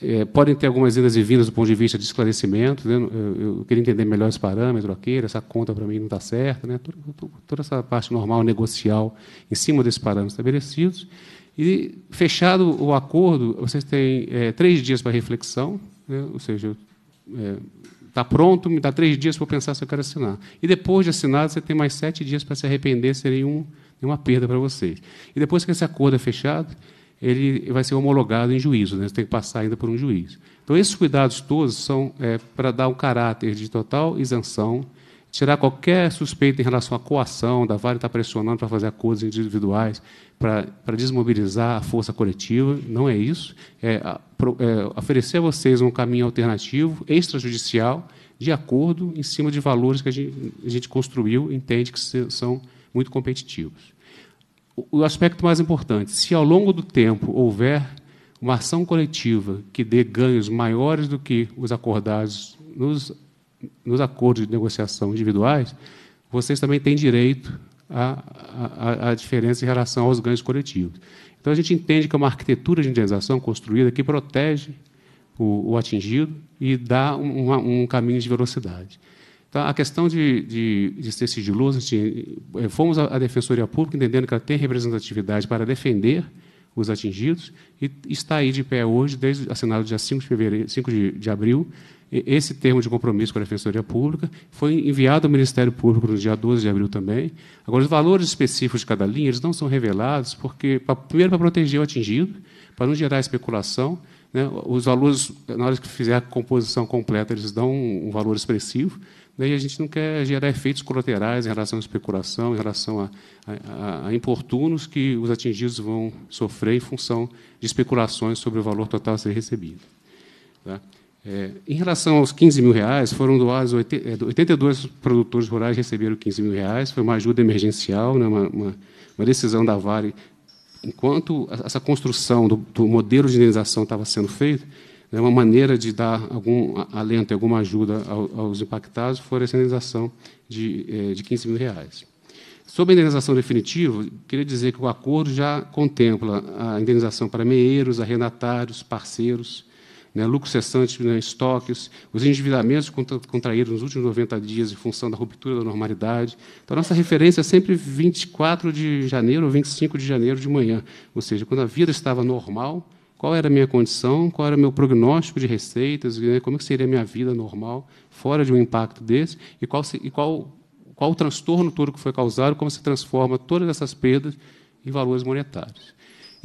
É, podem ter algumas idas e vindas do ponto de vista de esclarecimento. Né? Eu, eu, queria entender melhor esse parâmetro aqui, essa conta para mim não está certa. Né? Toda, toda essa parte normal, negocial, em cima desses parâmetros estabelecidos. E, fechado o acordo, vocês têm é, três dias para reflexão, né? ou seja, está é, tá pronto, me dá três dias para pensar se eu quero assinar. E, depois de assinado, você tem mais sete dias para se arrepender, seria um, uma perda para vocês. E, depois que esse acordo é fechado, ele vai ser homologado em juízo, né? você tem que passar ainda por um juiz. Então, esses cuidados todos são é, para dar um caráter de total isenção tirar qualquer suspeita em relação à coação, da Vale está pressionando para fazer acordos individuais, para, para desmobilizar a força coletiva, não é isso. É, a, é, oferecer a vocês um caminho alternativo, extrajudicial, de acordo em cima de valores que a gente, a gente construiu entende que se, são muito competitivos. O, o aspecto mais importante, se ao longo do tempo houver uma ação coletiva que dê ganhos maiores do que os acordados nos nos acordos de negociação individuais, vocês também têm direito à, à, à diferença em relação aos ganhos coletivos. Então, a gente entende que é uma arquitetura de indenização construída que protege o, o atingido e dá um, um, caminho de velocidade. Então, a questão de, de, de ser sigiloso, gente, eh, fomos à Defensoria Pública entendendo que ela tem representatividade para defender os atingidos e está aí de pé hoje, desde assinado dia 5 de, 5 de, de abril, esse termo de compromisso com a Defensoria Pública foi enviado ao Ministério Público no dia 12 de abril também. Agora, os valores específicos de cada linha eles não são revelados, porque, primeiro, para proteger o atingido, para não gerar especulação. Né? Os valores, na hora que fizer a composição completa, eles dão um valor expressivo. Daí né? a gente não quer gerar efeitos colaterais em relação à especulação, em relação a, a, a, importunos que os atingidos vão sofrer em função de especulações sobre o valor total a ser recebido. Tá? É, em relação aos 15 mil reais, foram doados 82 é, produtores rurais receberam 15 mil reais, foi uma ajuda emergencial, né, uma, uma, uma decisão da Vale. Enquanto essa construção do, do modelo de indenização estava sendo feita, né, uma maneira de dar algum alento e alguma ajuda aos impactados foi essa indenização de, é, de 15 mil reais. Sobre a indenização definitiva, queria dizer que o acordo já contempla a indenização para meeiros, arrendatários, parceiros, né, lucros cessantes, né, estoques, os endividamentos contraídos nos últimos 90 dias em função da ruptura da normalidade. Então, a nossa referência é sempre 24 de janeiro ou 25 de janeiro de manhã, ou seja, quando a vida estava normal, qual era a minha condição, qual era o meu prognóstico de receitas, né, como é seria a minha vida normal fora de um impacto desse, e qual, e qual, qual o transtorno todo que foi causado, como se transforma todas essas perdas em valores monetários.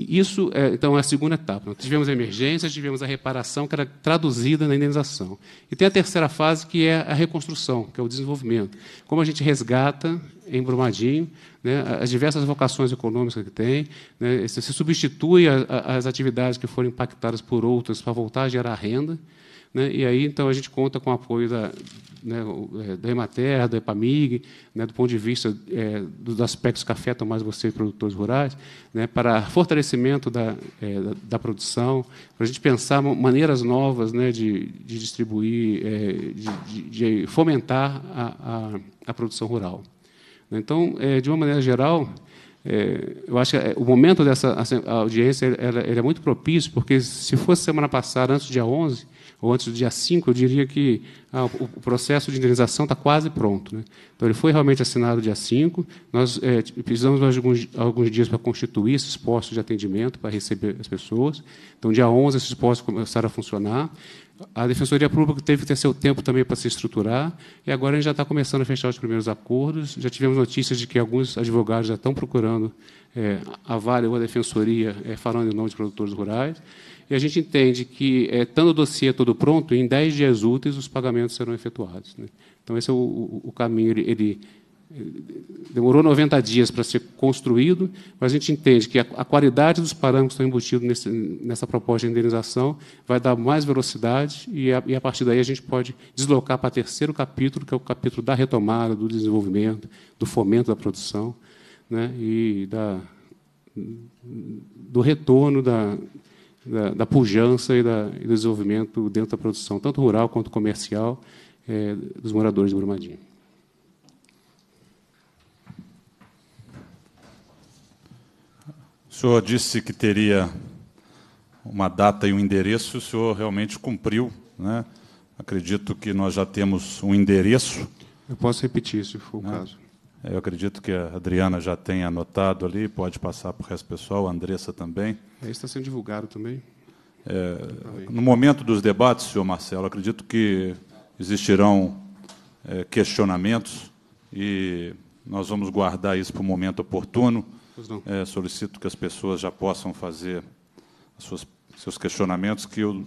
Isso, é, então, é a segunda etapa. Nós tivemos a emergência, tivemos a reparação, que era traduzida na indenização. E tem a terceira fase, que é a reconstrução, que é o desenvolvimento. Como a gente resgata em Brumadinho, né, as diversas vocações econômicas que tem, né, se substitui a, a, as atividades que foram impactadas por outras para voltar a gerar renda. Né? E aí, então, a gente conta com o apoio da, né, é, da Emater, da EPAMIG, né, do ponto de vista é, dos aspectos que afetam mais vocês, produtores rurais, né, para fortalecimento da, é, da, da, produção, para a gente pensar maneiras novas né, de, de distribuir, é, de, de, de, fomentar a, a, a produção rural. Então, é, de uma maneira geral, é, eu acho que é, o momento dessa audiência ele, ele é muito propício, porque se fosse semana passada, antes do dia 11, ou antes do dia 5, eu diria que ah, o processo de indenização está quase pronto. Né? Então, ele foi realmente assinado dia 5, nós é, precisamos mais alguns, alguns dias para constituir esses postos de atendimento, para receber as pessoas. Então, dia 11, esses postos começaram a funcionar. A Defensoria Pública teve que ter seu tempo também para se estruturar, e agora a gente já está começando a fechar os primeiros acordos. Já tivemos notícias de que alguns advogados já estão procurando é, a Vale ou a Defensoria, é, falando em nome de produtores rurais. E a gente entende que, é, estando o dossiê todo pronto, em 10 dias úteis os pagamentos serão efetuados. Né? Então, esse é o, o, o caminho. Ele, ele, eh, demorou 90 dias para ser construído, mas a gente entende que a, a qualidade dos parâmetros que estão embutidos nesse, nessa proposta de indenização vai dar mais velocidade e a, e a partir daí a gente pode deslocar para o terceiro capítulo, que é o capítulo da retomada, do desenvolvimento, do fomento da produção né, e da, do retorno da, da, da pujança e, da, e, do desenvolvimento dentro da produção, tanto rural quanto comercial, é, dos moradores de Brumadinho. O senhor disse que teria uma data e um endereço, o senhor realmente cumpriu. Né? Acredito que nós já temos um endereço. Eu posso repetir, se for o né? caso. Eu acredito que a Adriana já tenha anotado ali, pode passar para o resto pessoal, a Andressa também. Isso está sendo divulgado também. É, tá no momento dos debates, senhor Marcelo, acredito que existirão é, questionamentos e nós vamos guardar isso para o momento oportuno. É, solicito que as pessoas já possam fazer suas, seus questionamentos, que o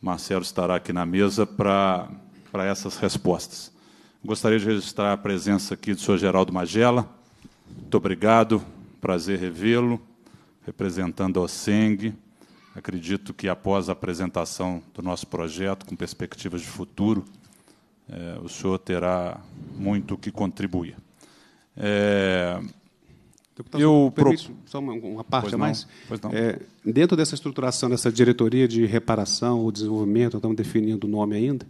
Marcelo estará aqui na mesa para, para essas respostas. Gostaria de registrar a presença aqui do senhor Geraldo Magela. Muito obrigado, prazer revê-lo, representando a OSENG. Acredito que após a apresentação do nosso projeto, com perspectivas de futuro, eh, o senhor terá muito o que contribuir. É, Deputado, eu pro... só uma, uma parte a mais. É, dentro dessa estruturação, dessa diretoria de reparação ou desenvolvimento, estamos definindo o nome ainda,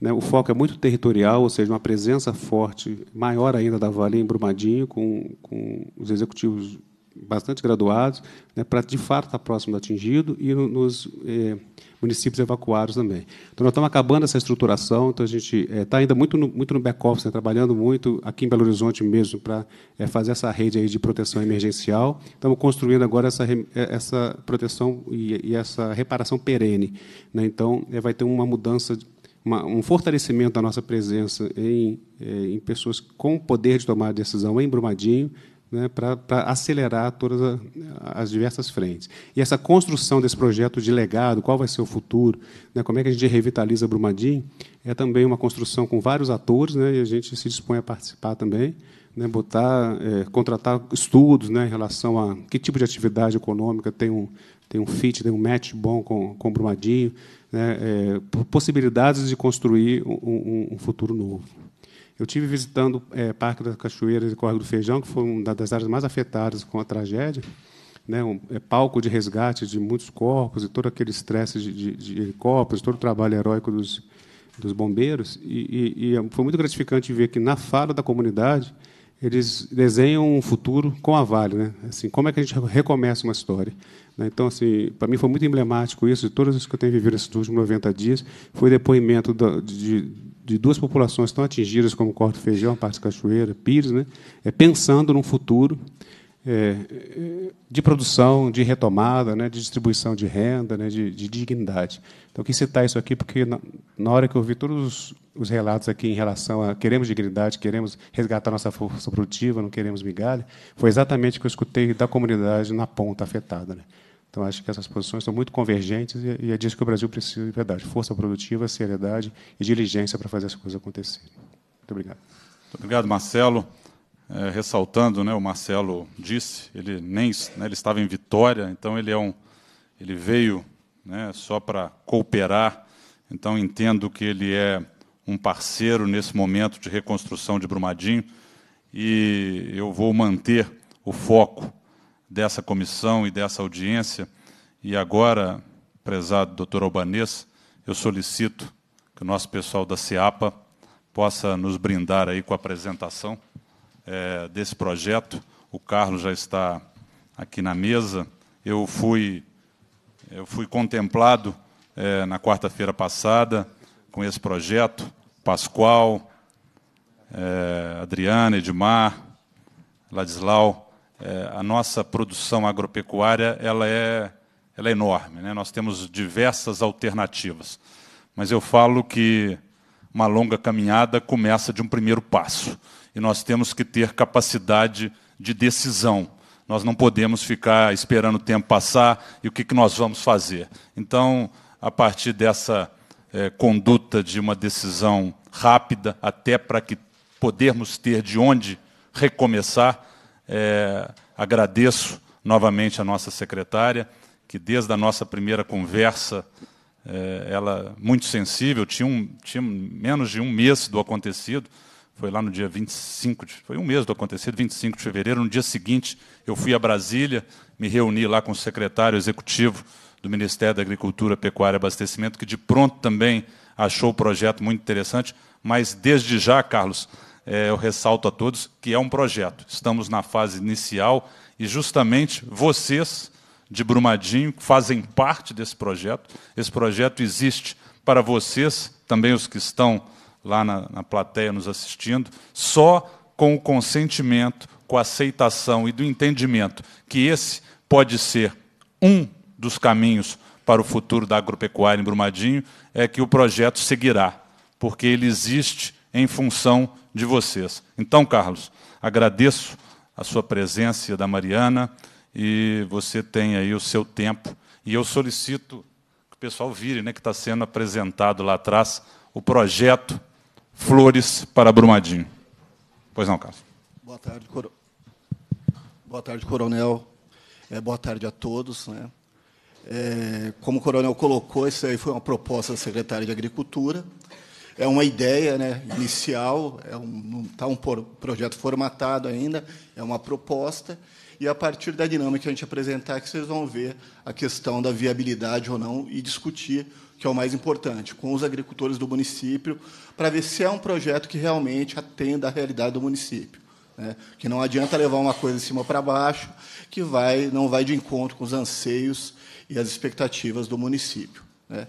né, o foco é muito territorial, ou seja, uma presença forte, maior ainda da Vale em Brumadinho, com, com os executivos bastante graduados, né, para de fato estar tá próximo do atingido e no, nos eh, municípios evacuados também. Então, nós estamos acabando essa estruturação, então a gente eh, está ainda muito no, muito no back-office, né, trabalhando muito aqui em Belo Horizonte mesmo para eh, fazer essa rede aí de proteção emergencial. Estamos construindo agora essa, eh, essa proteção e, e essa reparação perene. Né, então, eh, vai ter uma mudança de, um fortalecimento da nossa presença em, eh, em pessoas com poder de tomar decisão em Brumadinho, né, para acelerar todas a, as diversas frentes. E essa construção desse projeto de legado, qual vai ser o futuro, né, como é que a gente revitaliza Brumadinho, é também uma construção com vários atores, né, e a gente se dispõe a participar também, né, botar, é, contratar estudos né, em relação a que tipo de atividade econômica tem um, tem um fit, tem um match bom com, com Brumadinho, né, é, possibilidades de construir um, um, um futuro novo. Eu tive visitando é, Parque da Cachoeira e Córrego do Feijão, que foi uma das áreas mais afetadas com a tragédia, né, um, é, palco de resgate de muitos corpos e todo aquele estresse de, de, de, helicópteros, todo o trabalho heróico dos, dos bombeiros. E, e, e é, foi muito gratificante ver que, na fala da comunidade, eles desenham um futuro com a Vale, né? Assim, como é que a gente recomeça uma história? Né? Então, assim, para mim foi muito emblemático isso, de todas as que eu tenho vivido esses últimos 90 dias, foi depoimento de de duas populações tão atingidas como Corte Feijão, Parte Cachoeira, Pires, né, é, pensando num futuro é, de produção, de retomada, né, de distribuição de renda, né, de, de dignidade. Então, quis citar isso aqui porque, na, na hora que eu vi todos os, os, relatos aqui em relação a queremos dignidade, queremos resgatar nossa força produtiva, não queremos migalha, foi exatamente o que eu escutei da comunidade na ponta afetada. Né. Então, acho que essas posições são muito convergentes e é disso que o Brasil precisa de verdade: força produtiva, seriedade e diligência para fazer as coisas acontecerem. Muito obrigado. Muito obrigado, Marcelo. É, ressaltando, né, o Marcelo disse, ele nem né, ele estava em Vitória, então ele é um, ele veio né, só para cooperar. Então entendo que ele é um parceiro nesse momento de reconstrução de Brumadinho e eu vou manter o foco dessa comissão e dessa audiência, e agora, prezado doutor Albanês, eu solicito que o nosso pessoal da CEAPA possa nos brindar aí com a apresentação é, desse projeto. O Carlos já está aqui na mesa. Eu fui, eu fui contemplado é, na quarta-feira passada com esse projeto. Pascoal, é, Adriana, Edmar, Ladislau é, a nossa produção agropecuária ela é, ela é enorme. Né? Nós temos diversas alternativas. Mas eu falo que uma longa caminhada começa de um primeiro passo. E nós temos que ter capacidade de decisão. Nós não podemos ficar esperando o tempo passar e o que, que nós vamos fazer. Então, a partir dessa é, conduta de uma decisão rápida, até para que podermos ter de onde recomeçar, é, agradeço novamente a nossa secretária, que desde a nossa primeira conversa, é, ela é muito sensível, tinha, um, tinha menos de um mês do acontecido, foi lá no dia 25, de, foi um mês do acontecido, 25 de fevereiro, no dia seguinte eu fui a Brasília, me reuni lá com o secretário executivo do Ministério da Agricultura, Pecuária e Abastecimento, que de pronto também achou o projeto muito interessante, mas desde já, Carlos, é, eu ressalto a todos que é um projeto. Estamos na fase inicial e justamente vocês de Brumadinho fazem parte desse projeto. Esse projeto existe para vocês, também os que estão lá na, na plateia nos assistindo, só com o consentimento, com a aceitação e do entendimento que esse pode ser um dos caminhos para o futuro da agropecuária em Brumadinho, é que o projeto seguirá, porque ele existe em função de vocês. Então, Carlos, agradeço a sua presença da Mariana e você tem aí o seu tempo. E eu solicito que o pessoal vire, né, que está sendo apresentado lá atrás, o projeto Flores para Brumadinho. Pois não, Carlos. Boa tarde, coro... boa tarde coronel. É, boa tarde a todos. Né? É, como o coronel colocou, isso aí foi uma proposta da Secretaria de Agricultura é uma ideia né, inicial, é um, não está um projeto formatado ainda, é uma proposta, e a partir da dinâmica que a gente apresentar, é que vocês vão ver a questão da viabilidade ou não e discutir, que é o mais importante, com os agricultores do município, para ver se é um projeto que realmente atenda à realidade do município. Né? Que não adianta levar uma coisa de cima para baixo, que vai, não vai de encontro com os anseios e as expectativas do município. Né?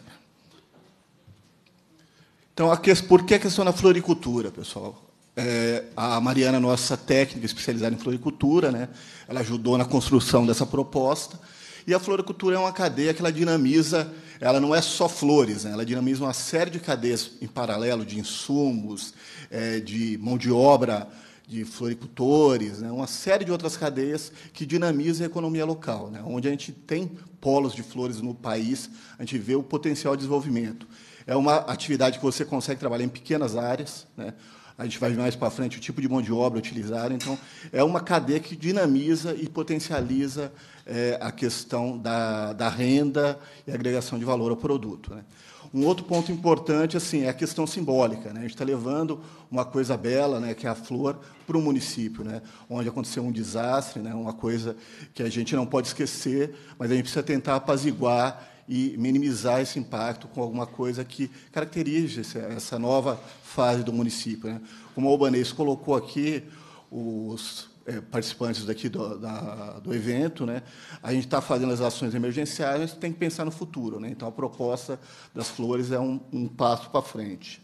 Então, que... por que a questão da floricultura, pessoal? É, a Mariana, nossa técnica especializada em floricultura, né? ela ajudou na construção dessa proposta. E a floricultura é uma cadeia que ela dinamiza, ela não é só flores, né? ela dinamiza uma série de cadeias em paralelo, de insumos, é, de mão de obra de floricultores, né? uma série de outras cadeias que dinamizam a economia local. Né? Onde a gente tem polos de flores no país, a gente vê o potencial de desenvolvimento. É uma atividade que você consegue trabalhar em pequenas áreas, né? a gente vai mais para frente o tipo de mão de obra utilizada. Então, é uma cadeia que dinamiza e potencializa é, a questão da, da, renda e agregação de valor ao produto. Né? Um outro ponto importante assim, é a questão simbólica. Né? A gente está levando uma coisa bela, né, que é a flor, para o município, né, onde aconteceu um desastre, né, uma coisa que a gente não pode esquecer, mas a gente precisa tentar apaziguar e minimizar esse impacto com alguma coisa que caracterize essa nova fase do município. Né? Como o Albanês colocou aqui, os é, participantes daqui do, da, do evento, né? a gente está fazendo as ações emergenciais, a gente tem que pensar no futuro. Né? Então, a proposta das flores é um, um passo para frente.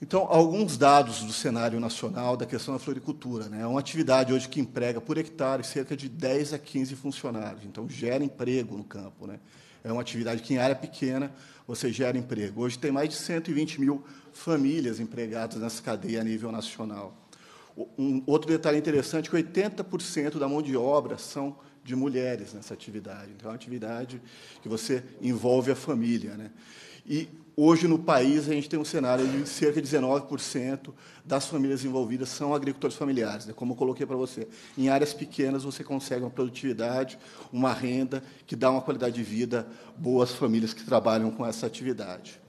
Então, alguns dados do cenário nacional da questão da floricultura. Né? É uma atividade hoje que emprega, por hectare, cerca de 10 a 15 funcionários. Então, gera emprego no campo. Né? É uma atividade que, em área pequena, você gera emprego. Hoje, tem mais de 120 mil famílias empregadas nessa cadeia a nível nacional. Um outro detalhe interessante é que 80% da mão de obra são de mulheres nessa atividade. Então, é uma atividade que você envolve a família. Né? E Hoje, no país, a gente tem um cenário de cerca de 19% das famílias envolvidas são agricultores familiares, né? como eu coloquei para você. Em áreas pequenas, você consegue uma produtividade, uma renda que dá uma qualidade de vida boa às famílias que trabalham com essa atividade.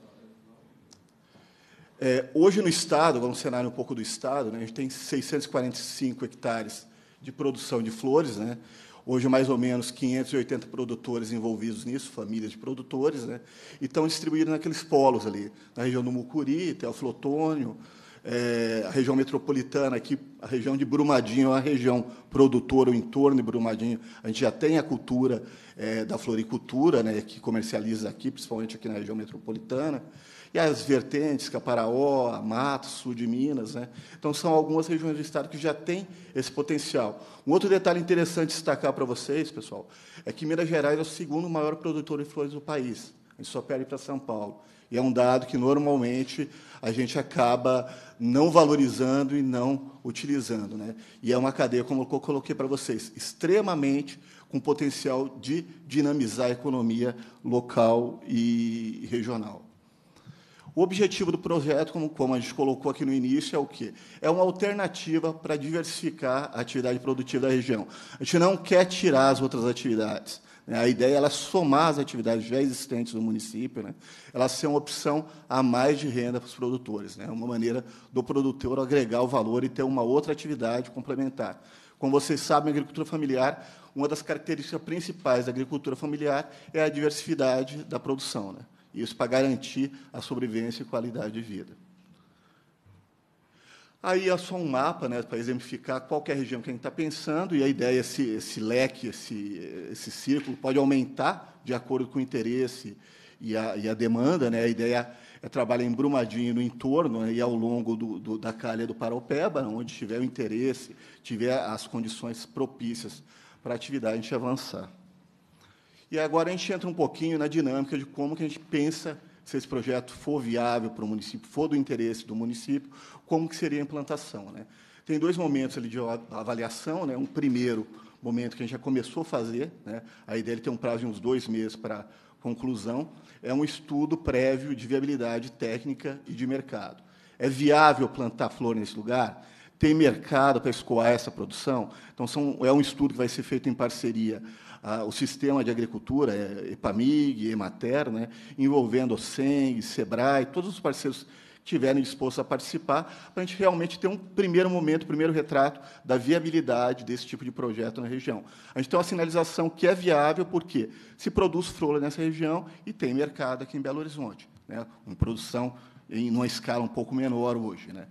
É, hoje, no Estado, agora um cenário um pouco do Estado, né? a gente tem 645 hectares de produção de flores, né? Hoje, mais ou menos 580 produtores envolvidos nisso, famílias de produtores, né? e estão distribuídos naqueles polos ali, na região do Mucuri, Teoflotônio, é, eh, a região metropolitana aqui, a região de Brumadinho, é a região produtora, o entorno de Brumadinho, a gente já tem a cultura é, da floricultura, né, que comercializa aqui, principalmente aqui na região metropolitana. E as vertentes, Caparaó, Mato, sul de Minas. Né? Então, são algumas regiões do Estado que já têm esse potencial. Um outro detalhe interessante destacar para vocês, pessoal, é que Minas Gerais é o segundo maior produtor de flores do país. A gente só perde para São Paulo. E é um dado que, normalmente, a gente acaba não valorizando e não utilizando. Né? E é uma cadeia, como eu coloquei para vocês, extremamente com potencial de dinamizar a economia local e regional. O objetivo do projeto, como, como a gente colocou aqui no início, é o quê? É uma alternativa para diversificar a atividade produtiva da região. A gente não quer tirar as outras atividades. Né? A ideia é ela somar as atividades já existentes no município, né? ela ser uma opção a mais de renda para os produtores, né? uma maneira do produtor agregar o valor e ter uma outra atividade complementar. Como vocês sabem, a agricultura familiar, uma das características principais da agricultura familiar é a diversidade da produção. Né? Isso para garantir a sobrevivência e qualidade de vida. Aí é só um mapa né, para exemplificar qual é a região que a gente está pensando, e a ideia é esse, esse leque, esse, esse círculo, pode aumentar de acordo com o interesse e a, e a demanda. Né? A ideia é trabalhar em Brumadinho no entorno né, e ao longo do, do, da calha do Paraupeba, onde tiver o interesse, tiver as condições propícias para a atividade, a gente avançar. E agora a gente entra um pouquinho na dinâmica de como que a gente pensa se esse projeto for viável para o município, for do interesse do município, como que seria a implantação. Né? Tem dois momentos ali de avaliação. Né? Um primeiro momento que a gente já começou a fazer, né? a ideia é ter um prazo de uns dois meses para conclusão, é um estudo prévio de viabilidade técnica e de mercado. É viável plantar flor nesse lugar? Tem mercado para escoar essa produção? Então, são, é um estudo que vai ser feito em parceria a, o sistema de agricultura, é, EPAMIG, EMATER, né, envolvendo o SENG, SEBRAE, todos os parceiros estiverem dispostos a participar, para a gente realmente ter um primeiro momento, primeiro retrato da viabilidade desse tipo de projeto na região. A gente tem uma sinalização que é viável, porque se produz frola nessa região e tem mercado aqui em Belo Horizonte, né? uma produção em uma escala um pouco menor hoje. Né?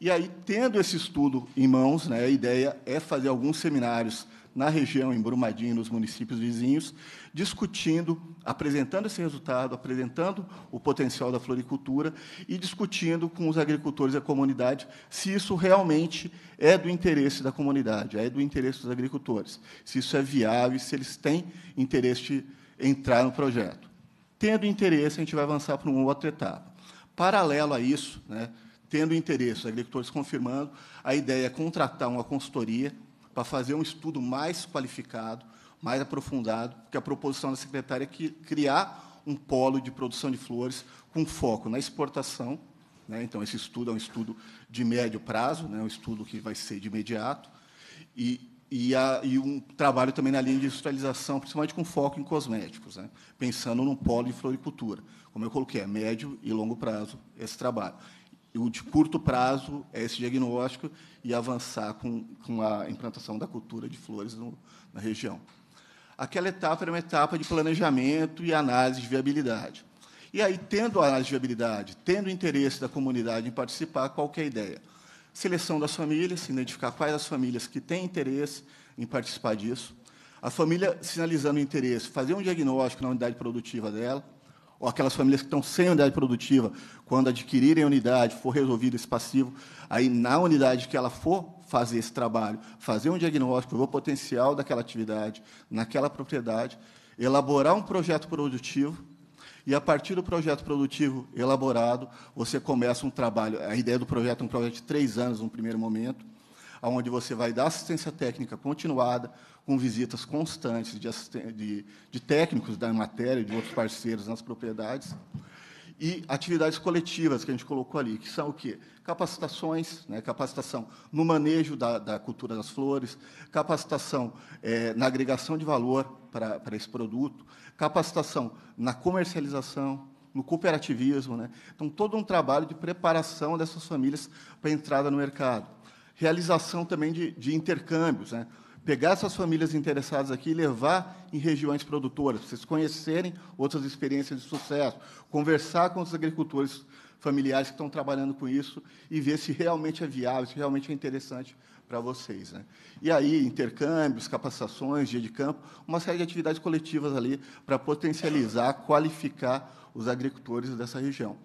E aí, tendo esse estudo em mãos, né, a ideia é fazer alguns seminários na região, em Brumadinho, nos municípios vizinhos, discutindo, apresentando esse resultado, apresentando o potencial da floricultura e discutindo com os agricultores e a comunidade se isso realmente é do interesse da comunidade, é do interesse dos agricultores, se isso é viável, se eles têm interesse em entrar no projeto. Tendo interesse, a gente vai avançar para uma outra etapa. Paralelo a isso, né, tendo interesse, os agricultores confirmando, a ideia é contratar uma consultoria para fazer um estudo mais qualificado, mais aprofundado, porque a proposição da secretária é criar um polo de produção de flores com foco na exportação. Né? Então, esse estudo é um estudo de médio prazo, né? um estudo que vai ser de imediato, e, e, a, e, um trabalho também na linha de industrialização, principalmente com foco em cosméticos, né? pensando num polo de floricultura. Como eu coloquei, é médio e longo prazo esse trabalho o de curto prazo é esse diagnóstico e avançar com, com a implantação da cultura de flores no, na região. Aquela etapa era uma etapa de planejamento e análise de viabilidade. E aí, tendo a análise de viabilidade, tendo o interesse da comunidade em participar, qual é a ideia? Seleção das famílias, identificar quais as famílias que têm interesse em participar disso. A família sinalizando interesse, fazer um diagnóstico na unidade produtiva dela, ou aquelas famílias que estão sem unidade produtiva, quando adquirirem unidade, for resolvido esse passivo, aí na unidade que ela for fazer esse trabalho, fazer um diagnóstico, ver o potencial daquela atividade naquela propriedade, elaborar um projeto produtivo e a partir do projeto produtivo elaborado, você começa um trabalho. A ideia do projeto é um projeto de três anos, no primeiro momento, onde você vai dar assistência técnica continuada, com visitas constantes de, de, de técnicos da matéria, de outros parceiros nas propriedades, e atividades coletivas que a gente colocou ali, que são o quê? Capacitações, né? capacitação no manejo da, da cultura das flores, capacitação é, na agregação de valor para, para esse produto, capacitação na comercialização, no cooperativismo. Né? Então, todo um trabalho de preparação dessas famílias para a entrada no mercado realização também de, de intercâmbios. Né? Pegar essas famílias interessadas aqui e levar em regiões produtoras, para vocês conhecerem outras experiências de sucesso, conversar com os agricultores familiares que estão trabalhando com isso e ver se realmente é viável, se realmente é interessante para vocês. Né? E aí, intercâmbios, capacitações, dia de campo, uma série de atividades coletivas ali para potencializar, qualificar os agricultores dessa região.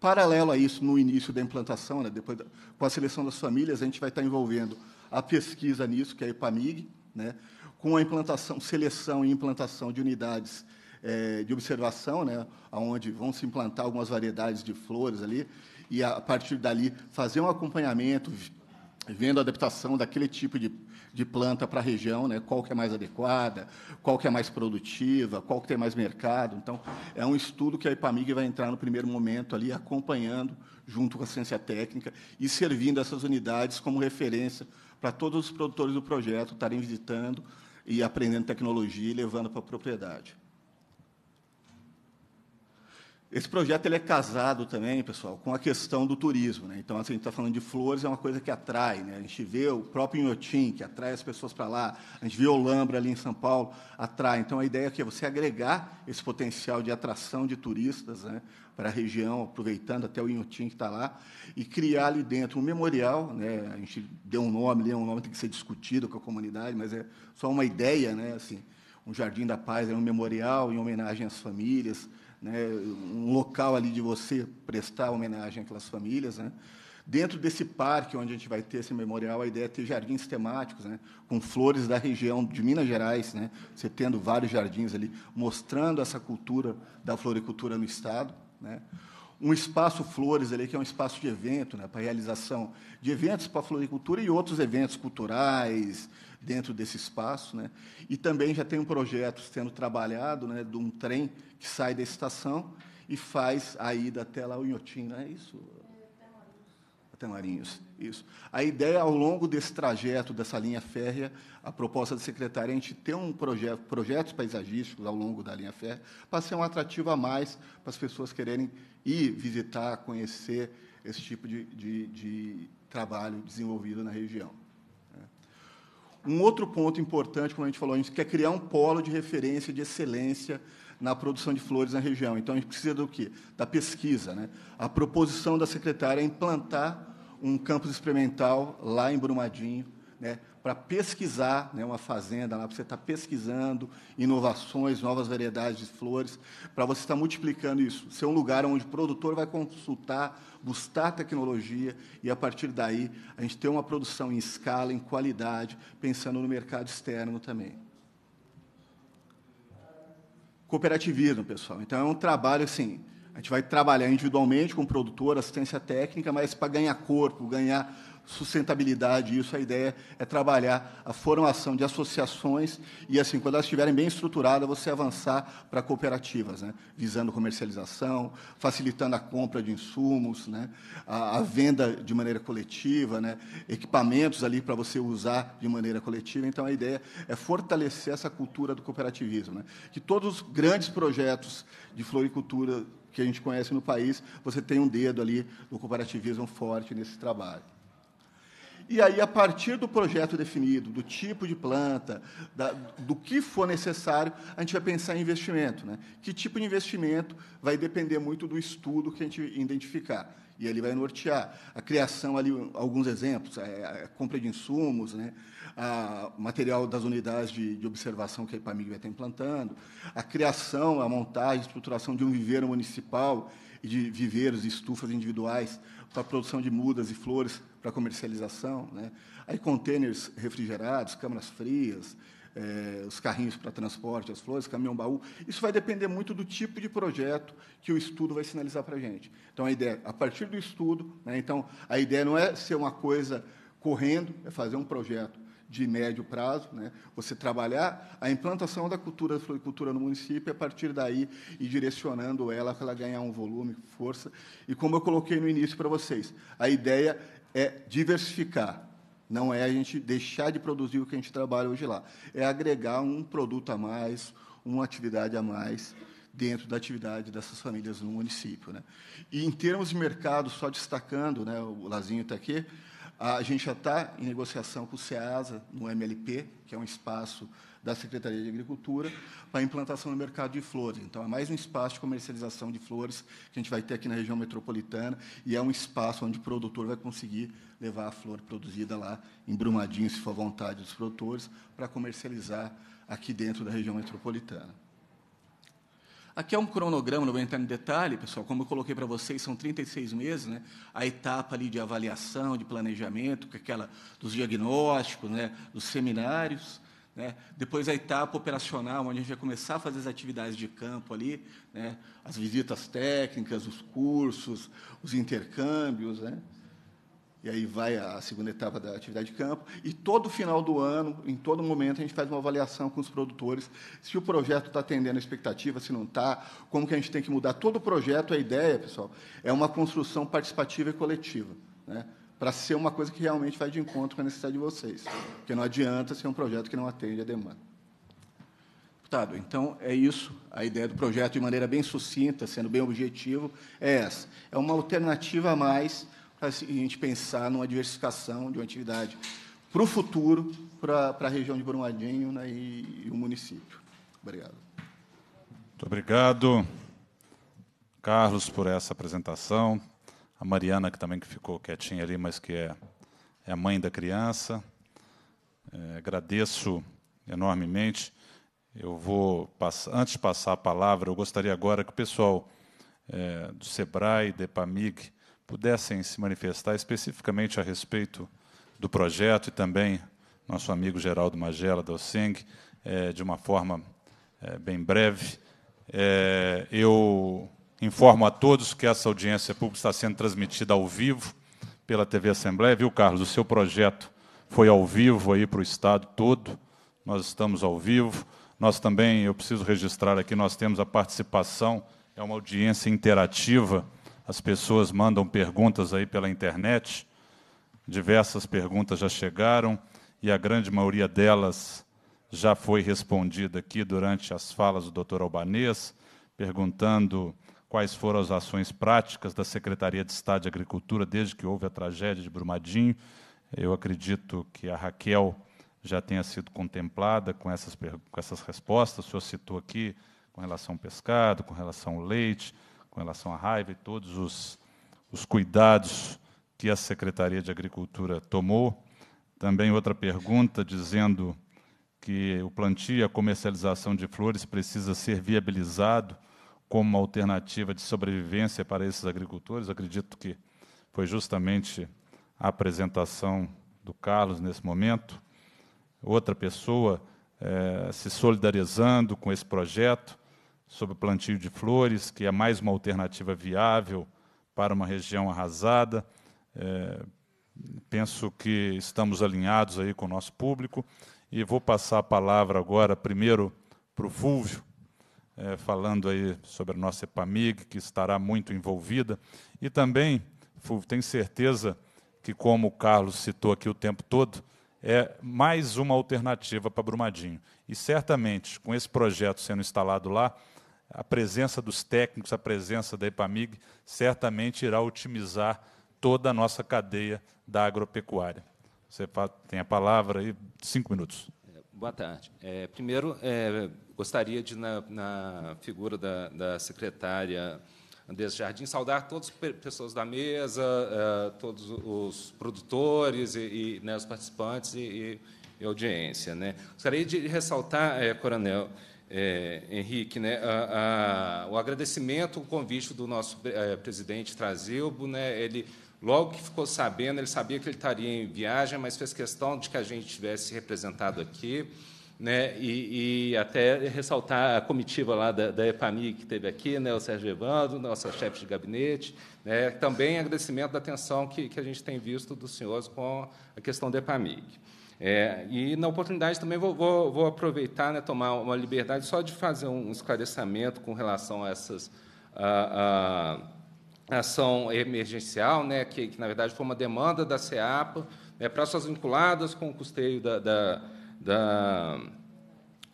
Paralelo a isso, no início da implantação, né, depois da, com a seleção das famílias, a gente vai estar envolvendo a pesquisa nisso, que é a IPAMIG, né, com a implantação, seleção e implantação de unidades é, de observação, né, onde vão se implantar algumas variedades de flores ali, e a partir dali fazer um acompanhamento, vendo a adaptação daquele tipo de de planta para a região, né? qual que é mais adequada, qual que é mais produtiva, qual que tem mais mercado. Então, é um estudo que a IPAMIG vai entrar no primeiro momento ali, acompanhando junto com a ciência técnica e servindo essas unidades como referência para todos os produtores do projeto estarem visitando e aprendendo tecnologia e levando para a propriedade. Esse projeto ele é casado também, pessoal, com a questão do turismo. Né? Então, assim, a gente está falando de flores, é uma coisa que atrai. Né? A gente vê o próprio Inhotim, que atrai as pessoas para lá. A gente vê Olambra ali em São Paulo, atrai. Então, a ideia aqui é você agregar esse potencial de atração de turistas né, para a região, aproveitando até o Inhotim que está lá, e criar ali dentro um memorial. Né? A gente deu um nome, ali, é um nome tem que ser discutido com a comunidade, mas é só uma ideia, né? assim, um Jardim da Paz, é um memorial em homenagem às famílias, né, um local ali de você prestar homenagem àquelas famílias. Né? Dentro desse parque onde a gente vai ter esse memorial, a ideia é ter jardins temáticos, né, com flores da região de Minas Gerais, né, você tendo vários jardins ali, mostrando essa cultura da floricultura no Estado. Né? Um espaço Flores, ali, que é um espaço de evento, né, para realização de eventos para a floricultura e outros eventos culturais, dentro desse espaço. Né? E também já tem um projeto sendo trabalhado né, de um trem que sai da estação e faz a ida até lá o Inhotim, não é isso? Até Marinhos, isso. A ideia, ao longo desse trajeto, dessa linha férrea, a proposta do secretário é a gente ter um projeto, projetos paisagísticos ao longo da linha férrea, para ser um atrativo a mais para as pessoas quererem ir visitar, conhecer esse tipo de, de, de trabalho desenvolvido na região. Né. Um outro ponto importante, como a gente falou, a gente quer criar um polo de referência, de excelência na produção de flores na região. Então, a gente precisa do quê? Da pesquisa. Né? A proposição da secretária é implantar um campus experimental lá em Brumadinho, né, para pesquisar, né, uma fazenda lá, para você estar tá pesquisando inovações, novas variedades de flores, para você estar tá multiplicando isso. Ser um lugar onde o produtor vai consultar, buscar tecnologia e, a partir daí, a gente ter uma produção em escala, em qualidade, pensando no mercado externo também cooperativismo, pessoal. Então, é um trabalho assim. A gente vai trabalhar individualmente com o produtor, assistência técnica, mas para ganhar corpo, ganhar sustentabilidade, isso a ideia é trabalhar a formação de associações e assim, quando elas estiverem bem estruturadas, você avançar para cooperativas, né? visando comercialização, facilitando a compra de insumos, né? a, a venda de maneira coletiva, né? equipamentos ali para você usar de maneira coletiva. Então a ideia é fortalecer essa cultura do cooperativismo, né? que todos os grandes projetos de floricultura que a gente conhece no país, você tem um dedo ali do cooperativismo forte nesse trabalho. E aí, a partir do projeto definido, do tipo de planta, da, do que for necessário, a gente vai pensar em investimento. Né? Que tipo de investimento vai depender muito do estudo que a gente identificar. E ali vai nortear. A criação ali, alguns exemplos, a, é, é, compra de insumos, né? a material das unidades de, de observação que a IPAMIG vai estar implantando, a criação, a montagem, a estruturação de um viveiro municipal e de viveiros e estufas individuais para a produção de mudas e flores para comercialização. Né? Aí containers refrigerados, câmaras frias, é, os carrinhos para transporte, as flores, caminhão-baú. Isso vai depender muito do tipo de projeto que o estudo vai sinalizar para a gente. Então, a ideia, a partir do estudo, né, então, a ideia não é ser uma coisa correndo, é fazer um projeto de médio prazo, né? você trabalhar a implantação da cultura da floricultura no município e, a partir daí, ir direcionando ela para ela ganhar um volume, força. E, como eu coloquei no início para vocês, a ideia é diversificar, não é a gente deixar de produzir o que a gente trabalha hoje lá, é agregar um produto a mais, uma atividade a mais dentro da atividade dessas famílias no município. Né? E, em termos de mercado, só destacando, né, o Lazinho está aqui, a gente já está em negociação com o SEASA, no MLP, que é um espaço da Secretaria de Agricultura, para implantação no mercado de flores. Então, é mais um espaço de comercialização de flores que a gente vai ter aqui na região metropolitana e é um espaço onde o produtor vai conseguir levar a flor produzida lá em Brumadinho, se for vontade dos produtores, para comercializar aqui dentro da região metropolitana. Aqui é um cronograma, não vou entrar em detalhe, pessoal. Como eu coloquei para vocês, são 36 meses, né? A etapa ali de avaliação, de planejamento, que é aquela dos diagnósticos, né? Dos seminários, né? Depois a etapa operacional, onde a gente vai começar a fazer as atividades de campo ali, né? As visitas técnicas, os cursos, os intercâmbios, né? E aí vai a segunda etapa da atividade de campo. E todo final do ano, em todo momento, a gente faz uma avaliação com os produtores se o projeto está atendendo a expectativa, se não está, como que a gente tem que mudar. Todo o projeto, a é ideia, pessoal, é uma construção participativa e coletiva, né? para ser uma coisa que realmente vai de encontro com a necessidade de vocês. Porque não adianta ser um projeto que não atende a demanda. Deputado, então é isso. A ideia do projeto, de maneira bem sucinta, sendo bem objetivo, é essa. É uma alternativa a mais para a gente pensar numa diversificação de uma atividade para o futuro, para, para a região de Brumadinho né, e, e o município. Obrigado. Muito obrigado, Carlos, por essa apresentação. A Mariana, que também que ficou quietinha ali, mas que é, é a mãe da criança. É, agradeço enormemente. Eu vou antes de passar a palavra, eu gostaria agora que o pessoal é, do Sebrae, da EPAMIG, pudessem se manifestar especificamente a respeito do projeto e também nosso amigo Geraldo Magela da Oceng, é, de uma forma é, bem breve. É, eu informo a todos que essa audiência pública está sendo transmitida ao vivo pela TV Assembleia. Viu, Carlos, o seu projeto foi ao vivo aí para o Estado todo, nós estamos ao vivo. Nós também, eu preciso registrar aqui, nós temos a participação, é uma audiência interativa, as pessoas mandam perguntas aí pela internet. Diversas perguntas já chegaram e a grande maioria delas já foi respondida aqui durante as falas do Dr. Albanês, perguntando quais foram as ações práticas da Secretaria de Estado de Agricultura desde que houve a tragédia de Brumadinho. Eu acredito que a Raquel já tenha sido contemplada com essas, com essas respostas. O senhor citou aqui com relação ao pescado, com relação ao leite, com relação à raiva e todos os, os cuidados que a Secretaria de Agricultura tomou. Também outra pergunta dizendo que o plantio e a comercialização de flores precisa ser viabilizado como uma alternativa de sobrevivência para esses agricultores. Acredito que foi justamente a apresentação do Carlos nesse momento. Outra pessoa é, se solidarizando com esse projeto sobre o plantio de flores, que é mais uma alternativa viável para uma região arrasada. É, penso que estamos alinhados aí com o nosso público. E vou passar a palavra agora, primeiro, para o Fulvio, é, falando aí sobre a nossa EPAMIG, que estará muito envolvida. E também, Fulvio, tenho certeza que, como o Carlos citou aqui o tempo todo, é mais uma alternativa para Brumadinho. E certamente, com esse projeto sendo instalado lá, a presença dos técnicos, a presença da EPAMIG, certamente irá otimizar toda a nossa cadeia da agropecuária. Você tem a palavra aí, cinco minutos. É, boa tarde. É, primeiro, é, gostaria de, na, na figura da, da secretária Andressa Jardim, saudar todas as pessoas da mesa, é, todos os produtores e, e né, os participantes e, e, audiência. Né? Gostaria de ressaltar, é, Coronel, é, Henrique, né, a, a, o agradecimento, o convite do nosso é, presidente Trazilbo, né, ele logo que ficou sabendo, ele sabia que ele estaria em viagem, mas fez questão de que a gente tivesse representado aqui, né, e, e até ressaltar a comitiva lá da, da EPAMI que teve aqui, né, o Sérgio Evandro, nosso chefe de gabinete, né, também agradecimento da atenção que, que a gente tem visto dos senhores com a questão da EPAMIG. É, e, na oportunidade, também vou, vou, vou aproveitar, né, tomar uma liberdade só de fazer um esclarecimento com relação a essas. A, a ação emergencial, né, que, que, na verdade, foi uma demanda da CEAPA né, para suas vinculadas com o custeio da, da, da,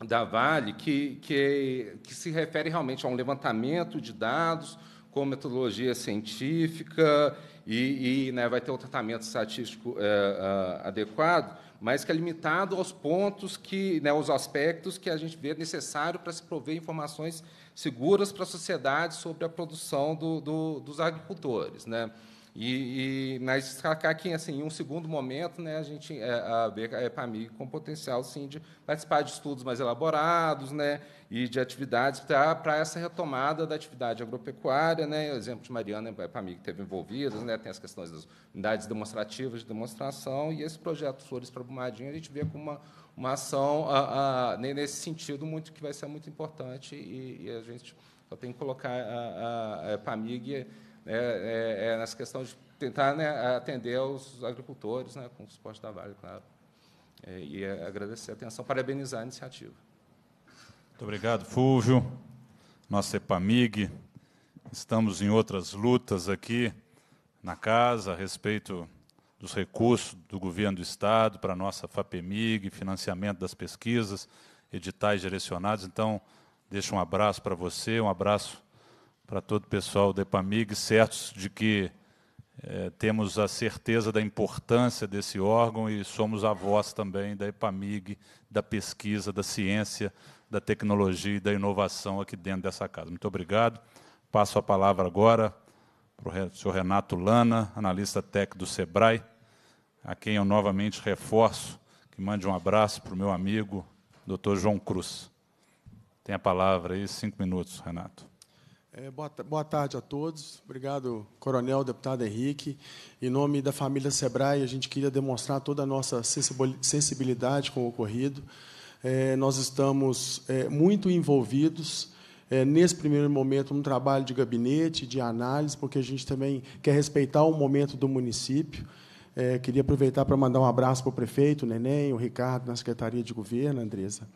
da Vale, que, que, que se refere realmente a um levantamento de dados com metodologia científica e, e né, vai ter um tratamento estatístico é, adequado, mas que é limitado aos pontos que, né, aos aspectos que a gente vê necessário para se prover informações seguras para a sociedade sobre a produção do, do, dos agricultores, né? E, e mas destacar que assim, em um segundo momento, né, a gente é, a vê a EPAMIG com potencial sim de participar de estudos mais elaborados, né, e de atividades para essa retomada da atividade agropecuária, né, o exemplo de Mariana, a EPAMIG teve envolvidas, né, tem as questões das unidades demonstrativas de demonstração e esse projeto Flores para Brumadinho a gente vê como uma uma ação a, a, nesse sentido muito que vai ser muito importante e, e a gente só tem que colocar a, a, a EPAMIG é, é, é, nessa questão de tentar né, atender aos agricultores, né, com o suporte da Vale, claro. É, e é, agradecer a atenção, parabenizar a iniciativa. Muito obrigado, Fúvio, nossa EPAMIG. Estamos em outras lutas aqui na casa a respeito dos recursos do governo do Estado para a nossa FAPEMIG, financiamento das pesquisas, editais direcionados. Então, deixo um abraço para você, um abraço para todo o pessoal da EPAMIG, certos de que é, temos a certeza da importância desse órgão e somos a voz também da EPAMIG, da pesquisa, da ciência, da tecnologia e da inovação aqui dentro dessa casa. Muito obrigado. Passo a palavra agora para o senhor Renato Lana, analista técnico do SEBRAE, a quem eu novamente reforço que mande um abraço para o meu amigo, doutor João Cruz. Tem a palavra aí, cinco minutos, Renato. É, boa, boa, tarde a todos. Obrigado, Coronel, deputado Henrique. Em nome da família Sebrae, a gente queria demonstrar toda a nossa sensibilidade com o ocorrido. É, nós estamos é, muito envolvidos é, nesse primeiro momento num trabalho de gabinete, de análise, porque a gente também quer respeitar o momento do município. É, queria aproveitar para mandar um abraço para o prefeito, o Neném, o Ricardo, na Secretaria de Governo, Andresa.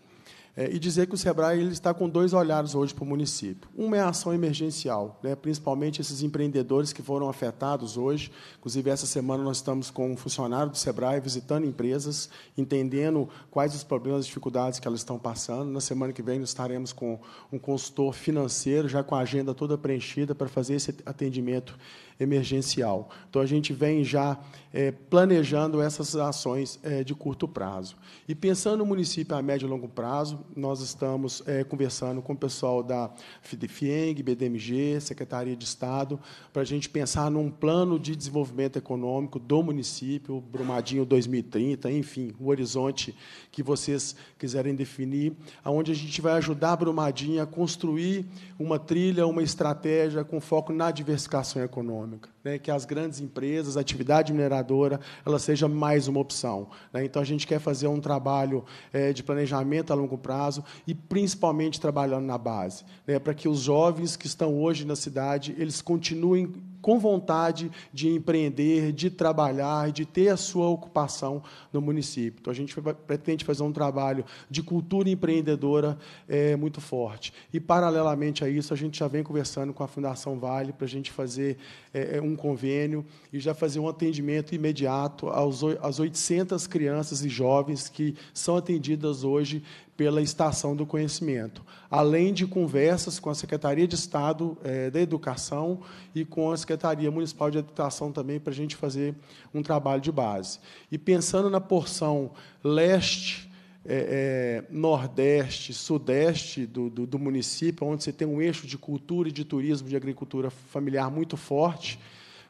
É, e dizer que o SEBRAE ele está com dois olhares hoje para o município. Uma é a ação emergencial, né, principalmente esses empreendedores que foram afetados hoje. Inclusive, essa semana nós estamos com um funcionário do SEBRAE visitando empresas, entendendo quais os problemas e dificuldades que elas estão passando. Na semana que vem, nós estaremos com um consultor financeiro, já com a agenda toda preenchida, para fazer esse atendimento emergencial. Então, a gente vem já é, planejando essas ações é, de curto prazo. E pensando no município a médio e longo prazo, nós estamos é, conversando com o pessoal da FIDEFIENG, BDMG, Secretaria de Estado, para a gente pensar num plano de desenvolvimento econômico do município, Brumadinho 2030, enfim, o horizonte que vocês quiserem definir, aonde a gente vai ajudar a Brumadinho a construir uma trilha, uma estratégia com foco na diversificação econômica econômica, né? que as grandes empresas, a atividade mineradora, ela seja mais uma opção. Né? Então, a gente quer fazer um trabalho é, de planejamento a longo prazo e, principalmente, trabalhando na base, né? para que os jovens que estão hoje na cidade, eles continuem com vontade de empreender, de trabalhar, de ter a sua ocupação no município. Então, a gente pretende fazer um trabalho de cultura empreendedora é, muito forte. E, paralelamente a isso, a gente já vem conversando com a Fundação Vale para a gente fazer é, é, um convênio e já fazer um atendimento imediato aos, às 800 crianças e jovens que são atendidas hoje pela Estação do Conhecimento, além de conversas com a Secretaria de Estado é, da Educação e com a Secretaria Municipal de Educação também, para a gente fazer um trabalho de base. E pensando na porção leste, é, é, nordeste, sudeste do, do, do município, onde você tem um eixo de cultura e de turismo, de agricultura familiar muito forte,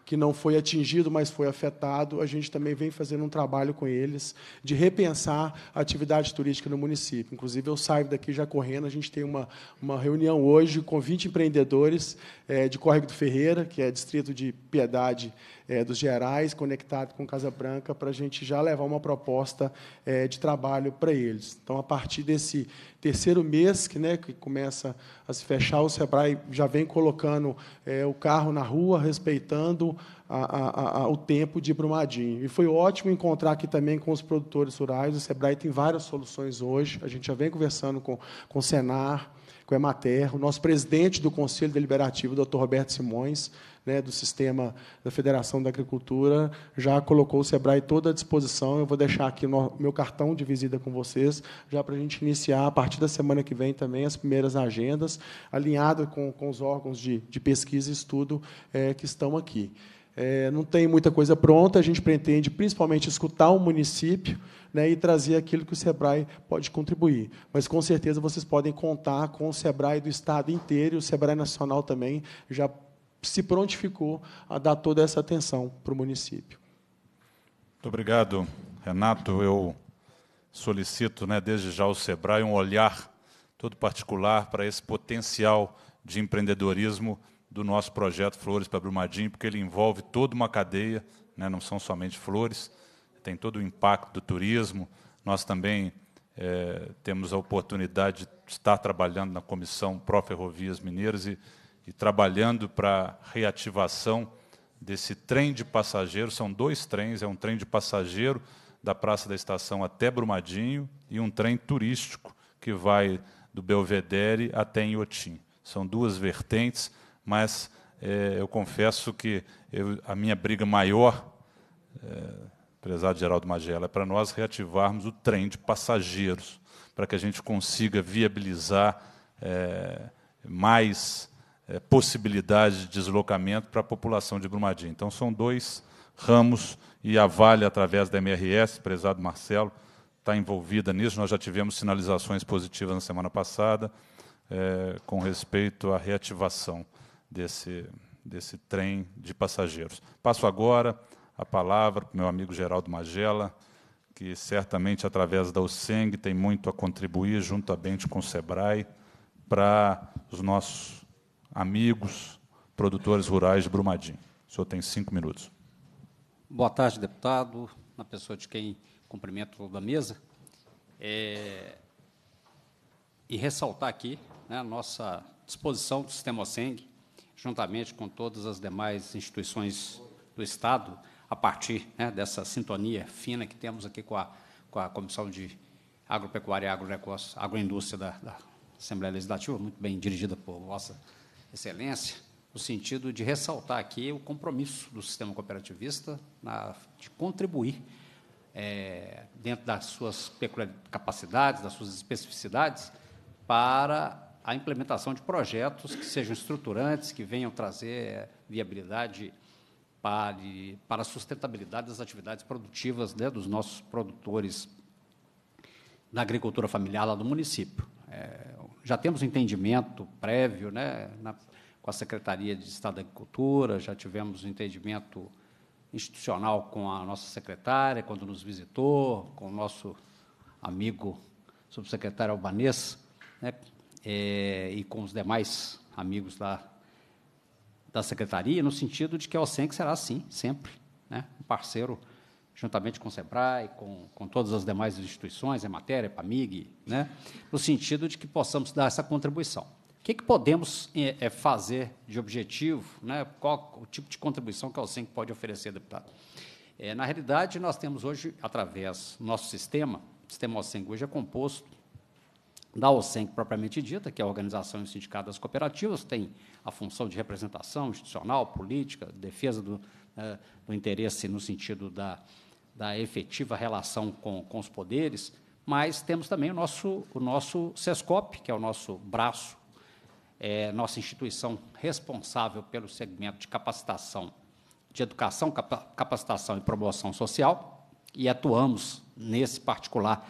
que não foi atingido, mas foi afetado, a gente também vem fazendo um trabalho com eles de repensar a atividade turística no município. Inclusive, eu saio daqui já correndo, a gente tem uma, uma reunião hoje com 20 empreendedores é, de Córrego do Ferreira, que é distrito de Piedade é, dos Gerais, conectado com Casa Branca, para a gente já levar uma proposta é, de trabalho para eles. Então, a partir desse terceiro mês, que, né, que começa a se fechar, o SEBRAE já vem colocando é, o carro na rua, respeitando a, a, a, o tempo de Brumadinho. E foi ótimo encontrar aqui também com os produtores rurais. O SEBRAE tem várias soluções hoje. A gente já vem conversando com, com o Senar, com o é Emater, o nosso presidente do Conselho Deliberativo, doutor Dr. Roberto Simões, né, do sistema da Federação da Agricultura, já colocou o SEBRAE toda à disposição. Eu vou deixar aqui o meu cartão de visita com vocês, já para a gente iniciar, a partir da semana que vem, também as primeiras agendas, alinhadas com, com os órgãos de, de pesquisa e estudo é, que estão aqui. É, não tem muita coisa pronta, a gente pretende principalmente escutar o município né, e trazer aquilo que o SEBRAE pode contribuir. Mas, com certeza, vocês podem contar com o SEBRAE do Estado inteiro e o SEBRAE Nacional também já se prontificou a dar toda essa atenção para o município. Muito obrigado, Renato. Eu solicito, né, desde já, o SEBRAE um olhar todo particular para esse potencial de empreendedorismo do nosso projeto Flores para Brumadinho, porque ele envolve toda uma cadeia, né, não são somente flores, tem todo o impacto do turismo. Nós também é, temos a oportunidade de estar trabalhando na Comissão Pró-Ferrovias Mineiras e, e trabalhando para reativação desse trem de passageiros. São dois trens, é um trem de passageiro da Praça da Estação até Brumadinho e um trem turístico que vai do Belvedere até Inhotim. São duas vertentes mas é, eu confesso que eu, a minha briga maior, é, prezado Geraldo Magela, é para nós reativarmos o trem de passageiros, para que a gente consiga viabilizar é, mais é, possibilidades de deslocamento para a população de Brumadinho. Então, são dois ramos e a Vale, através da MRS, prezado Marcelo, está envolvida nisso. Nós já tivemos sinalizações positivas na semana passada é, com respeito à reativação desse, desse trem de passageiros. Passo agora a palavra para o meu amigo Geraldo Magela, que certamente, através da USENG, tem muito a contribuir juntamente com o SEBRAE para os nossos amigos produtores rurais de Brumadinho. O senhor tem cinco minutos. Boa tarde, deputado, na pessoa de quem cumprimento toda a mesa. É... E ressaltar aqui né, a nossa disposição do sistema OSENG juntamente com todas as demais instituições do Estado, a partir né, dessa sintonia fina que temos aqui com a, com a Comissão de Agropecuária e Agroindústria da, da Assembleia Legislativa, muito bem dirigida por Vossa Excelência, no sentido de ressaltar aqui o compromisso do sistema cooperativista na, de contribuir é, dentro das suas capacidades, das suas especificidades, para a implementação de projetos que sejam estruturantes, que venham trazer eh, viabilidade para, eh, para a sustentabilidade das atividades produtivas né, dos nossos produtores da agricultura familiar lá do município. É, já temos entendimento prévio né, na, com a Secretaria de Estado da Agricultura, já tivemos entendimento institucional com a nossa secretária, quando nos visitou, com o nosso amigo subsecretário Albanês, né, é, e com os demais amigos da da secretaria, no sentido de que a OSENC será assim, sempre, né? um parceiro juntamente com o SEBRAE, com, com todas as demais instituições, é é a matéria, PAMIG, né? no sentido de que possamos dar essa contribuição. O que, que podemos é, fazer de objetivo? Né? Qual o tipo de contribuição que a OSENC pode oferecer, deputado? É, na realidade, nós temos hoje, através do nosso sistema, o sistema OSENC hoje é composto da OSENC propriamente dita, que é a Organização e Sindicato das Cooperativas, tem a função de representação institucional, política, defesa do, né, do interesse no sentido da, da efetiva relação com, com, os poderes, mas temos também o nosso, o nosso SESCOP, que é o nosso braço, é, nossa instituição responsável pelo segmento de capacitação, de educação, capa, capacitação e promoção social, e atuamos nesse particular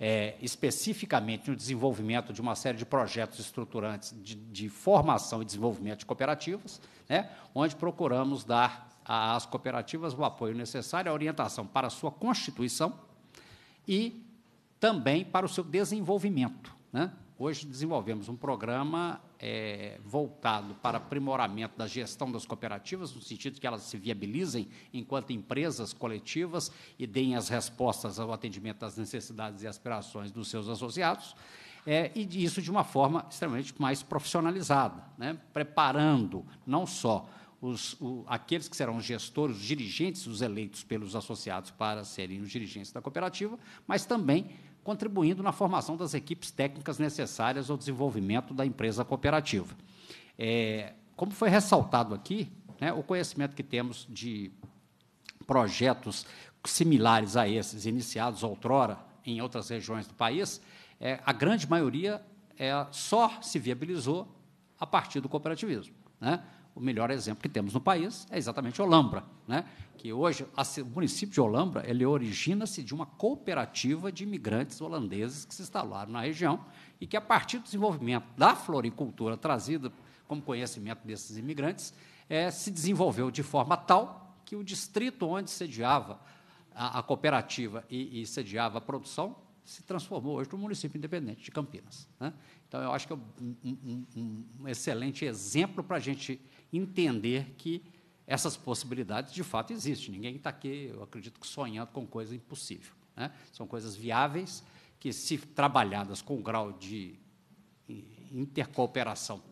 é, especificamente no desenvolvimento de uma série de projetos estruturantes de, de formação e desenvolvimento de cooperativas, né, onde procuramos dar às cooperativas o apoio necessário, a orientação para a sua constituição e também para o seu desenvolvimento. Né? Hoje desenvolvemos um programa é, voltado para aprimoramento da gestão das cooperativas, no sentido que elas se viabilizem enquanto empresas coletivas e deem as respostas ao atendimento às necessidades e aspirações dos seus associados, é, e isso de uma forma extremamente mais profissionalizada, né? preparando não só os, o, aqueles que serão gestores, os dirigentes, os eleitos pelos associados para serem os dirigentes da cooperativa, mas também contribuindo na formação das equipes técnicas necessárias ao desenvolvimento da empresa cooperativa. É, como foi ressaltado aqui, né, o conhecimento que temos de projetos similares a esses, iniciados outrora em outras regiões do país, é, a grande maioria é, só se viabilizou a partir do cooperativismo. Né? O melhor exemplo que temos no país é exatamente Olambra, né? que hoje o município de Olambra ele origina-se de uma cooperativa de imigrantes holandeses que se instalaram na região e que, a partir do desenvolvimento da floricultura trazida como conhecimento desses imigrantes, é, se desenvolveu de forma tal que o distrito onde sediava a, a cooperativa e, e sediava a produção se transformou hoje no município independente de Campinas. Né? Então, eu acho que é um, um, um excelente exemplo para a gente entender que essas possibilidades de fato existem. Ninguém está aqui, eu acredito, sonhando com coisa impossível. Né? São coisas viáveis que, se trabalhadas com grau de intercooperação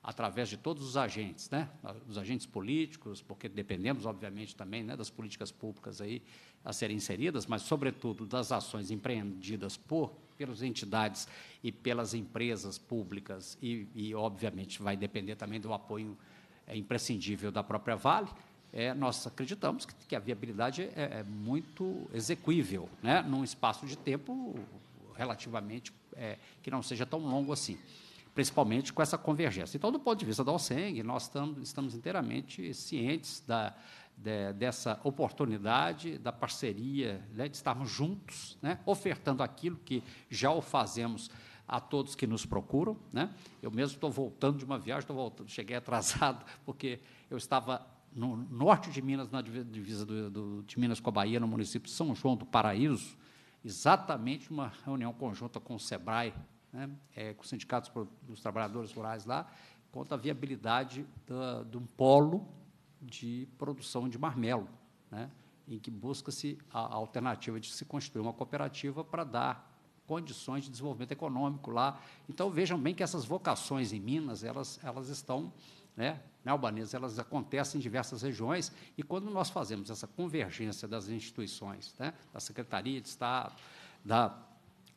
através de todos os agentes, né? os agentes políticos, porque dependemos, obviamente, também né, das políticas públicas aí a serem inseridas, mas, sobretudo, das ações empreendidas por, pelas entidades e pelas empresas públicas, e, e obviamente, vai depender também do apoio é imprescindível da própria Vale, é, nós acreditamos que, que a viabilidade é, é, muito execuível, né, num espaço de tempo relativamente é, que não seja tão longo assim, principalmente com essa convergência. Então, do ponto de vista da OSENG, nós tam, estamos inteiramente cientes da, de, dessa oportunidade, da parceria, né, de estarmos juntos, né, ofertando aquilo que já o fazemos a todos que nos procuram. Né? Eu mesmo estou voltando de uma viagem, estou voltando, cheguei atrasado, porque eu estava no norte de Minas, na divisa do, do, de Minas com a Bahia, no município de São João do Paraíso, exatamente uma reunião conjunta com o SEBRAE, né? é, com os sindicatos dos trabalhadores rurais lá, quanto à viabilidade da, de um polo de produção de marmelo, né? em que busca-se a alternativa de se construir uma cooperativa para dar condições de desenvolvimento econômico lá. Então, vejam bem que essas vocações em Minas, elas, elas estão, né, né, elas acontecem em diversas regiões, e quando nós fazemos essa convergência das instituições, né, da Secretaria de Estado, da,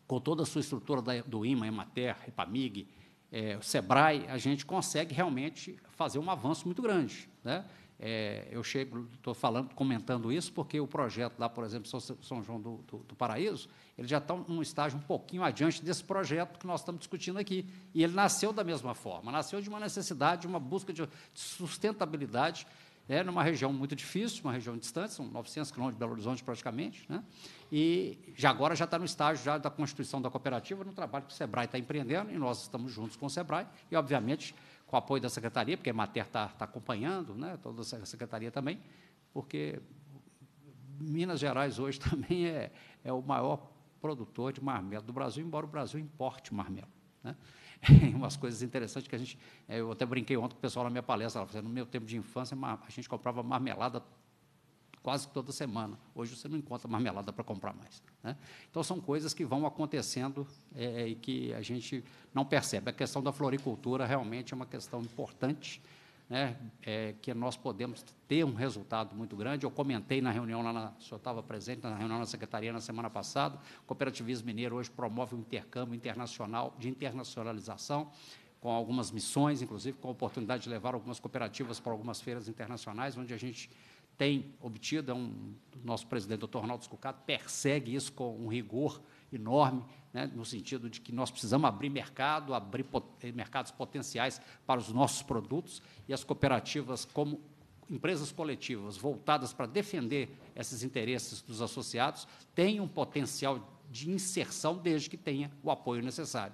com toda a sua estrutura da, do IMA, EMATER, EPAMIG, é, eh, o SEBRAE, a gente consegue realmente fazer um avanço muito grande. Né? É, eu chego, estou falando, comentando isso, porque o projeto lá, por exemplo, São, João do, do, do, Paraíso, ele já está num estágio um pouquinho adiante desse projeto que nós estamos discutindo aqui. E ele nasceu da mesma forma, nasceu de uma necessidade, de uma busca de, sustentabilidade, é, numa região muito difícil, uma região distante, são 900 quilômetros de Belo Horizonte praticamente, né? e já agora já está no estágio já da constituição da cooperativa, no trabalho que o SEBRAE está empreendendo, e nós estamos juntos com o SEBRAE, e, obviamente, com o apoio da secretaria, porque a Mater está tá acompanhando, né, toda a secretaria também, porque Minas Gerais hoje também é, é o maior produtor de marmelo do Brasil, embora o Brasil importe marmelo. Né? umas coisas interessantes que a gente. É, eu até brinquei ontem com o pessoal na minha palestra, assim, no meu tempo de infância, a gente comprava marmelada quase toda semana. Hoje você não encontra marmelada para comprar mais. Né? Então, são coisas que vão acontecendo é, é, e que a gente não percebe. A questão da floricultura realmente é uma questão importante, né? É, que nós podemos ter um resultado muito grande. Eu comentei na reunião, lá na, o senhor estava presente na reunião na Secretaria na semana passada, o Cooperativismo Mineiro hoje promove um intercâmbio internacional, de internacionalização, com algumas missões, inclusive com a oportunidade de levar algumas cooperativas para algumas feiras internacionais, onde a gente tem obtido, é um, o nosso presidente, doutor Arnaldo Escucato, persegue isso com um rigor enorme, né, no sentido de que nós precisamos abrir mercado, abrir pot eh, mercados potenciais para os nossos produtos, e as cooperativas, como empresas coletivas voltadas para defender esses interesses dos associados, têm um potencial de inserção desde que tenha o apoio necessário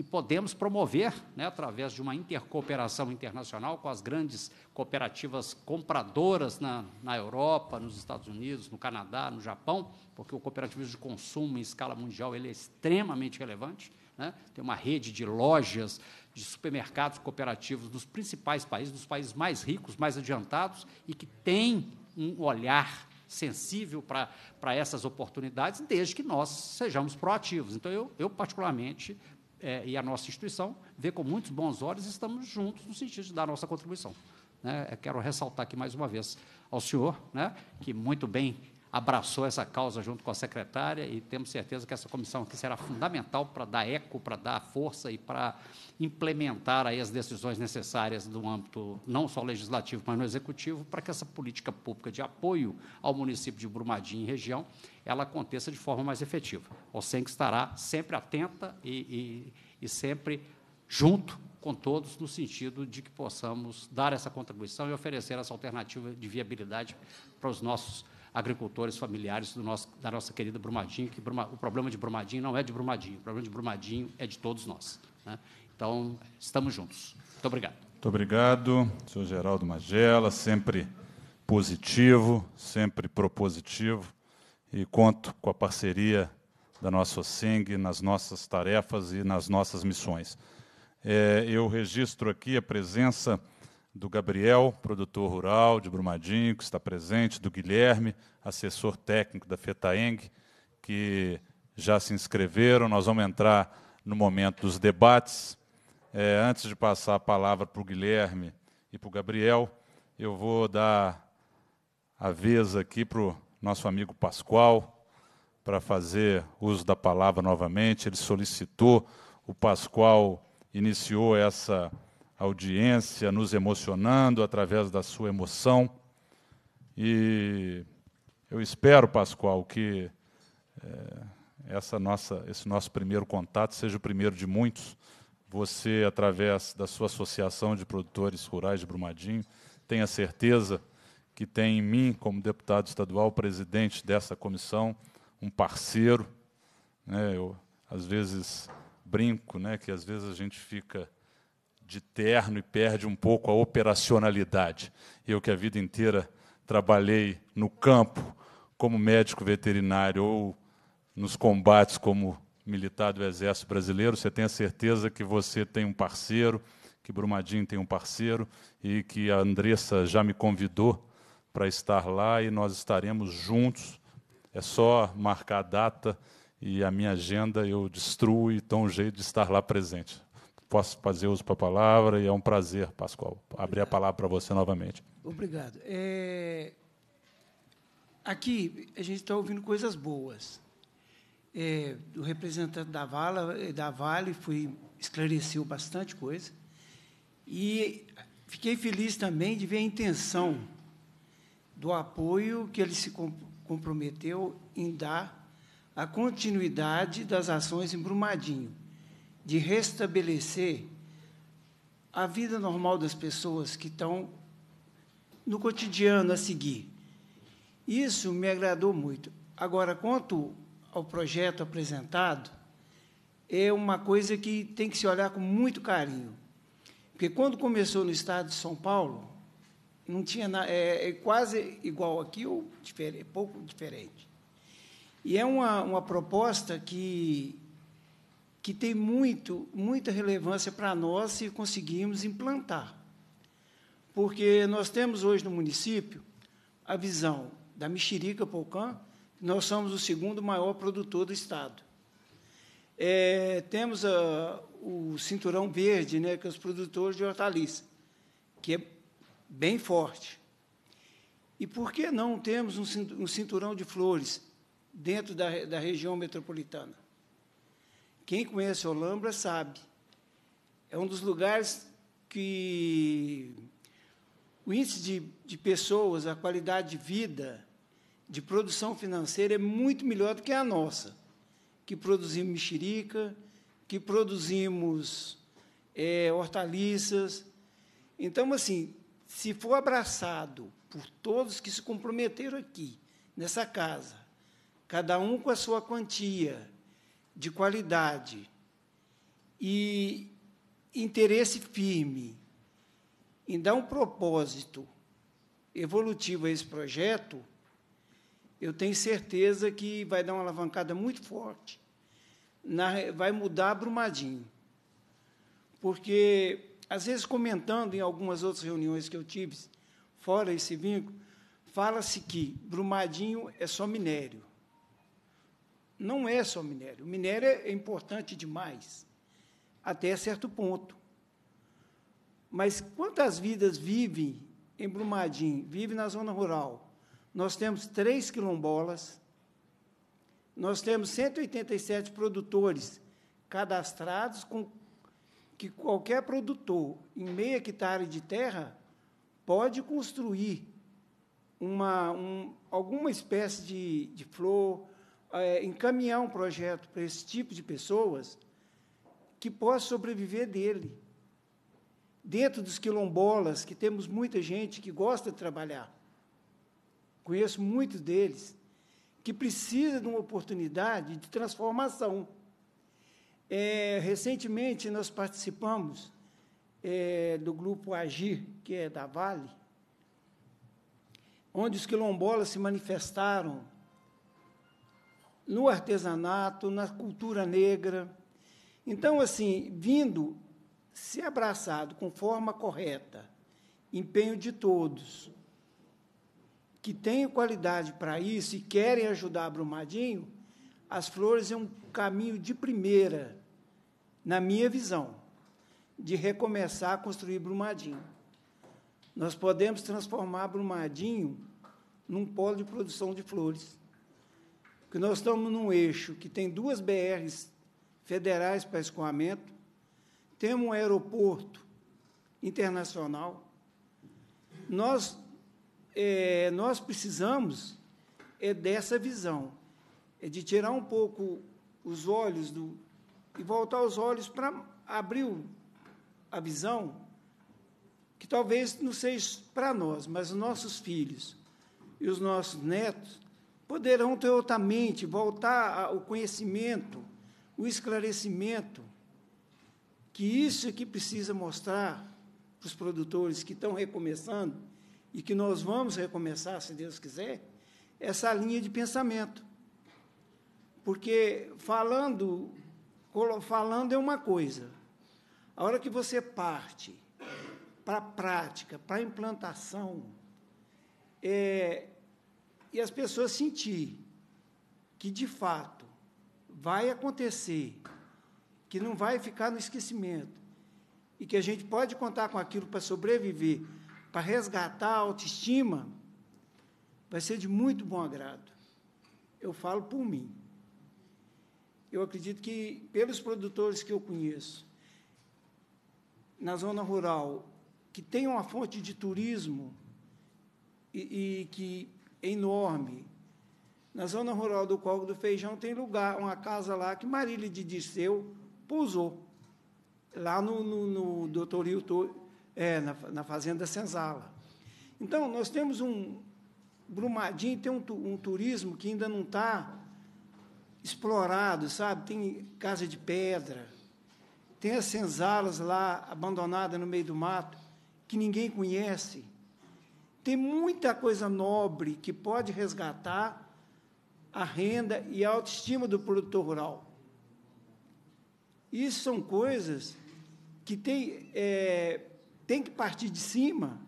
e podemos promover, né, através de uma intercooperação internacional com as grandes cooperativas compradoras na, na Europa, nos Estados Unidos, no Canadá, no Japão, porque o cooperativismo de consumo em escala mundial ele é extremamente relevante. Né? Tem uma rede de lojas, de supermercados cooperativos dos principais países, dos países mais ricos, mais adiantados, e que tem um olhar sensível para essas oportunidades, desde que nós sejamos proativos. Então, eu, eu particularmente é, e a nossa instituição vê com muitos bons olhos e estamos juntos no sentido de dar nossa contribuição. Né? Quero ressaltar aqui mais uma vez ao senhor, né, que muito bem abraçou essa causa junto com a secretária e temos certeza que essa comissão aqui será fundamental para dar eco, para dar força e para implementar aí as decisões necessárias do âmbito não só legislativo, mas no executivo, para que essa política pública de apoio ao município de Brumadinho e região ela aconteça de forma mais efetiva. O SENC estará sempre atenta e, e, e sempre junto com todos, no sentido de que possamos dar essa contribuição e oferecer essa alternativa de viabilidade para os nossos agricultores familiares nosso, da nossa querida Brumadinho, que Bruma, o problema de Brumadinho não é de Brumadinho, o problema de Brumadinho é de todos nós. Né? Então, estamos juntos. Muito obrigado. Muito obrigado, senhor Geraldo Magela, sempre positivo, sempre propositivo e conto com a parceria da nossa SENG nas nossas tarefas e nas nossas missões. É, eu registro aqui a presença do Gabriel, produtor rural de Brumadinho, que está presente, do Guilherme, assessor técnico da FETAENG, que já se inscreveram. Nós vamos entrar no momento dos debates. É, antes de passar a palavra para o Guilherme e para o Gabriel, eu vou dar a vez aqui para o nosso amigo Pascoal, para fazer uso da palavra novamente. Ele solicitou, o Pascoal iniciou essa audiência nos emocionando através da sua emoção. E eu espero, Pascoal, que é, essa nossa, esse nosso primeiro contato seja o primeiro de muitos. Você, através da sua associação de produtores rurais de Brumadinho, tenha certeza que tem em mim, como deputado estadual, presidente dessa comissão, um parceiro. Né? Eu, às vezes, brinco né? que às vezes a gente fica de terno e perde um pouco a operacionalidade. Eu que a vida inteira trabalhei no campo como médico veterinário ou nos combates como militar do Exército Brasileiro, você tem a certeza que você tem um parceiro, que Brumadinho tem um parceiro e que a Andressa já me convidou para estar lá e nós estaremos juntos. É só marcar a data e a minha agenda eu destruo e tomo um jeito de estar lá presente. Posso fazer uso para a palavra e é um prazer, Pascoal, Obrigado. abrir a palavra para você novamente. Obrigado. É... Aqui a gente está ouvindo coisas boas. É, o representante da Vale, da vale foi, esclareceu bastante coisa. E fiquei feliz também de ver a intenção do apoio que ele se comprometeu em dar à continuidade das ações em Brumadinho, de restabelecer a vida normal das pessoas que estão no cotidiano a seguir. Isso me agradou muito. Agora, quanto ao projeto apresentado, é uma coisa que tem que se olhar com muito carinho. Porque quando começou no estado de São Paulo, não tinha é, é, quase igual aqui ou diferente, é pouco diferente. E é uma, uma proposta que, que tem muito, muita relevância para nós se conseguirmos implantar. Porque nós temos hoje no município a visão da mexerica Polcã, nós somos o segundo maior produtor do Estado. É, temos a, o cinturão verde, né, que é os produtores de hortaliça, que é bem forte. E por que não temos um cinturão de flores dentro da, da região metropolitana? Quem conhece Olambra sabe. É um dos lugares que o índice de, de pessoas, a qualidade de vida, de produção financeira é muito melhor do que a nossa, que produzimos mexerica, que produzimos é, hortaliças. Então, assim, se for abraçado por todos que se comprometeram aqui, nessa casa, cada um com a sua quantia de qualidade e interesse firme em dar um propósito evolutivo a esse projeto, eu tenho certeza que vai dar uma alavancada muito forte, na, vai mudar Brumadinho. Porque às vezes comentando em algumas outras reuniões que eu tive, fora esse vínculo, fala-se que Brumadinho é só minério. Não é só minério. O minério é, é importante demais, até certo ponto. Mas quantas vidas vivem em Brumadinho? Vive na zona rural. Nós temos três quilombolas, nós temos 187 produtores cadastrados com que qualquer produtor em meia hectare de terra pode construir uma, um, alguma espécie de, de flor, é, encaminhar um projeto para esse tipo de pessoas que possa sobreviver dele. Dentro dos quilombolas, que temos muita gente que gosta de trabalhar, conheço muitos deles, que precisa de uma oportunidade de transformação é, recentemente, nós participamos é, do grupo Agir, que é da Vale, onde os quilombolas se manifestaram no artesanato, na cultura negra. Então, assim, vindo se abraçado com forma correta, empenho de todos, que têm qualidade para isso e querem ajudar Brumadinho, as flores é um caminho de primeira na minha visão, de recomeçar a construir Brumadinho. Nós podemos transformar Brumadinho num polo de produção de flores. que nós estamos num eixo que tem duas BRs federais para escoamento, temos um aeroporto internacional. Nós, é, nós precisamos é dessa visão, é de tirar um pouco os olhos do, e voltar os olhos para abrir a visão, que talvez não seja para nós, mas os nossos filhos e os nossos netos poderão ter outra mente, voltar o conhecimento, o esclarecimento, que isso é que precisa mostrar para os produtores que estão recomeçando e que nós vamos recomeçar, se Deus quiser, essa linha de pensamento. Porque falando falando é uma coisa. A hora que você parte para a prática, para a implantação, é, e as pessoas sentir que de fato vai acontecer, que não vai ficar no esquecimento e que a gente pode contar com aquilo para sobreviver, para resgatar a autoestima, vai ser de muito bom agrado. Eu falo por mim eu acredito que, pelos produtores que eu conheço, na zona rural, que tem uma fonte de turismo e, e que é enorme, na zona rural do Córrego do Feijão tem lugar, uma casa lá que Marília de Disseu pousou, lá no, no, no Doutor Hilton, é, na, na Fazenda Senzala. Então, nós temos um... Brumadinho tem um, um turismo que ainda não está explorado, sabe? Tem casa de pedra, tem as senzalas lá abandonadas no meio do mato, que ninguém conhece. Tem muita coisa nobre que pode resgatar a renda e a autoestima do produtor rural. Isso são coisas que tem, é, tem que partir de cima,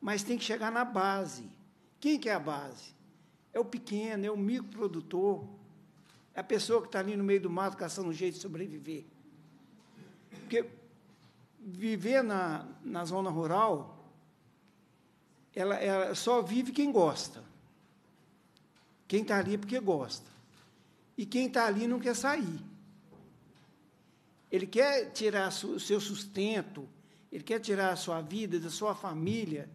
mas tem que chegar na base. Quem que é a base? É o pequeno, é o microprodutor, é a pessoa que está ali no meio do mato caçando um jeito de sobreviver. Porque viver na, na zona rural, ela, ela só vive quem gosta. Quem está ali é porque gosta. E quem está ali não quer sair. Ele quer tirar o seu sustento, ele quer tirar a sua vida, da sua família,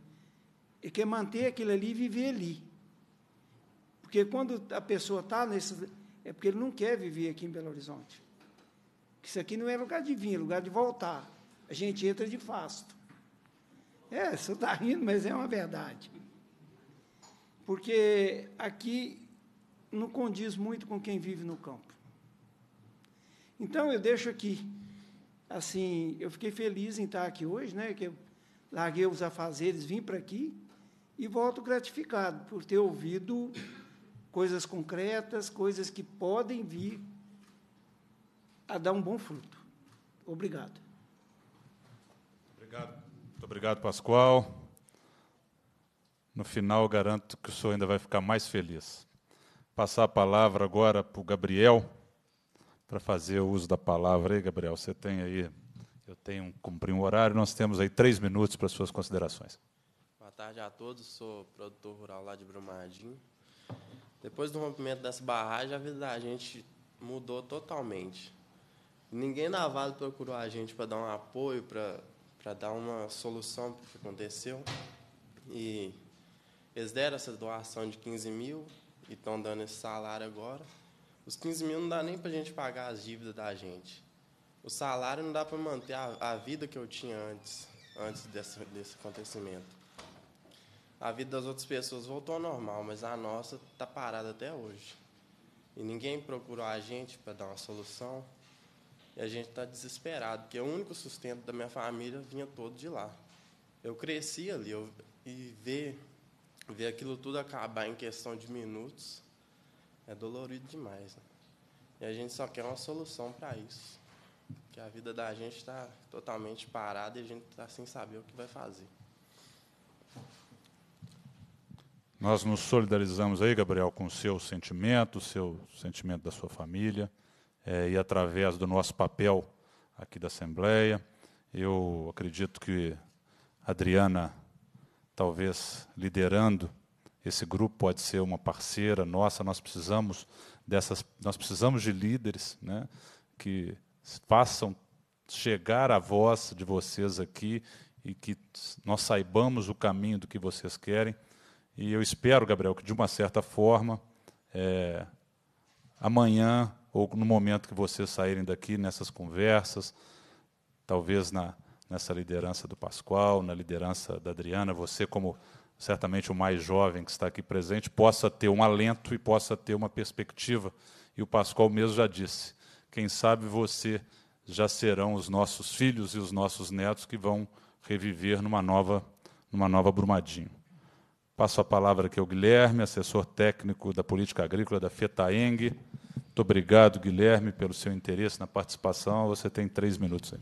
ele quer manter aquilo ali e viver ali. Porque quando a pessoa está nesses, é porque ele não quer viver aqui em Belo Horizonte. Isso aqui não é lugar de vir, é lugar de voltar. A gente entra de fasto. É, você está rindo, mas é uma verdade. Porque aqui não condiz muito com quem vive no campo. Então, eu deixo aqui. Assim, eu fiquei feliz em estar aqui hoje, né? Que eu larguei os afazeres, vim para aqui e volto gratificado por ter ouvido coisas concretas, coisas que podem vir a dar um bom fruto. Obrigado. Obrigado. Muito obrigado, Pascoal. No final, garanto que o senhor ainda vai ficar mais feliz. Passar a palavra agora para o Gabriel, para fazer o uso da palavra. Aí, Gabriel, você tem aí, eu tenho cumprir um horário, nós temos aí três minutos para suas considerações. Boa tarde a todos, sou produtor rural lá de Brumadinho. Depois do rompimento dessa barragem, a vida da gente mudou totalmente. Ninguém na Vale procurou a gente para dar um apoio, para dar uma solução para o que aconteceu. E eles deram essa doação de 15 mil e estão dando esse salário agora. Os 15 mil não dá nem para a gente pagar as dívidas da gente. O salário não dá para manter a, a, vida que eu tinha antes, antes desse, desse acontecimento a vida das outras pessoas voltou ao normal, mas a nossa está parada até hoje. E ninguém procurou a gente para dar uma solução. E a gente está desesperado, porque o único sustento da minha família vinha todo de lá. Eu cresci ali eu, e ver, ver aquilo tudo acabar em questão de minutos é dolorido demais. Né? E a gente só quer uma solução para isso. Porque a vida da gente está totalmente parada e a gente está sem saber o que vai fazer. Nós nos solidarizamos aí, Gabriel, com o seu sentimento, o seu sentimento da sua família, é, e através do nosso papel aqui da Assembleia. Eu acredito que a Adriana, talvez liderando esse grupo, pode ser uma parceira nossa. Nós precisamos dessas, nós precisamos de líderes, né, que façam chegar a voz de vocês aqui e que nós saibamos o caminho do que vocês querem e eu espero, Gabriel, que de uma certa forma, é, amanhã ou no momento que vocês saírem daqui nessas conversas, talvez na, nessa liderança do Pascoal, na liderança da Adriana, você como certamente o mais jovem que está aqui presente possa ter um alento e possa ter uma perspectiva. E o Pascoal mesmo já disse: quem sabe você já serão os nossos filhos e os nossos netos que vão reviver numa nova numa nova Brumadinho. Passo a palavra aqui ao Guilherme, assessor técnico da Política Agrícola da FETAENG. Muito obrigado, Guilherme, pelo seu interesse na participação. Você tem três minutos aí.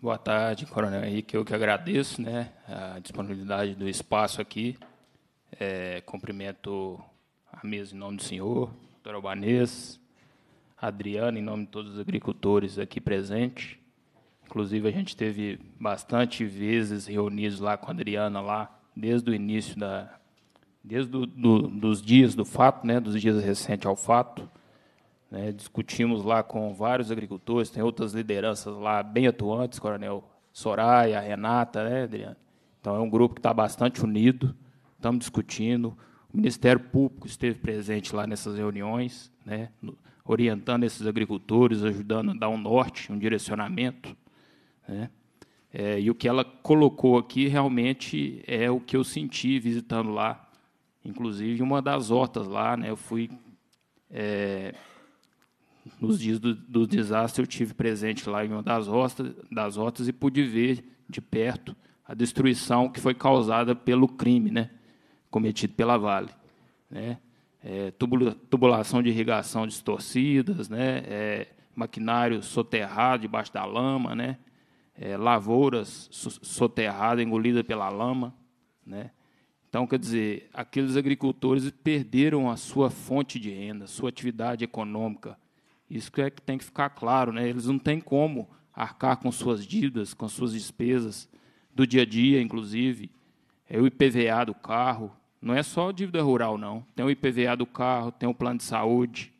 Boa tarde, Coronel Henrique. Eu que agradeço né, a disponibilidade do espaço aqui. É, cumprimento a mesa em nome do senhor, doutor Albanês, Adriana, em nome de todos os agricultores aqui presentes. Inclusive, a gente teve bastante vezes reunidos lá com a Adriana, lá desde o início da, desde do, do, dos dias do fato, né, dos dias recentes ao fato. Né, discutimos lá com vários agricultores, tem outras lideranças lá bem atuantes, Coronel Soraya, Renata, né, Adriano? Então é um grupo que está bastante unido, estamos discutindo. O Ministério Público esteve presente lá nessas reuniões, né, orientando esses agricultores, ajudando a dar um norte, um direcionamento. Né. É, e o que ela colocou aqui realmente é o que eu senti visitando lá. Inclusive, uma das hortas lá, né, eu fui. É, nos dias do, do, desastre, eu tive presente lá em uma das hortas, das hortas e pude ver de perto a destruição que foi causada pelo crime né, cometido pela Vale. Né? É, tubulação de irrigação distorcidas, né? É, maquinário soterrado debaixo da lama, né? é, lavouras soterradas, engolidas pela lama. Né? Então, quer dizer, aqueles agricultores perderam a sua fonte de renda, sua atividade econômica. Isso é que tem que ficar claro, né? eles não têm como arcar com suas dívidas, com suas despesas do dia a dia, inclusive. É o IPVA do carro, não é só dívida rural, não. Tem o IPVA do carro, tem o plano de saúde,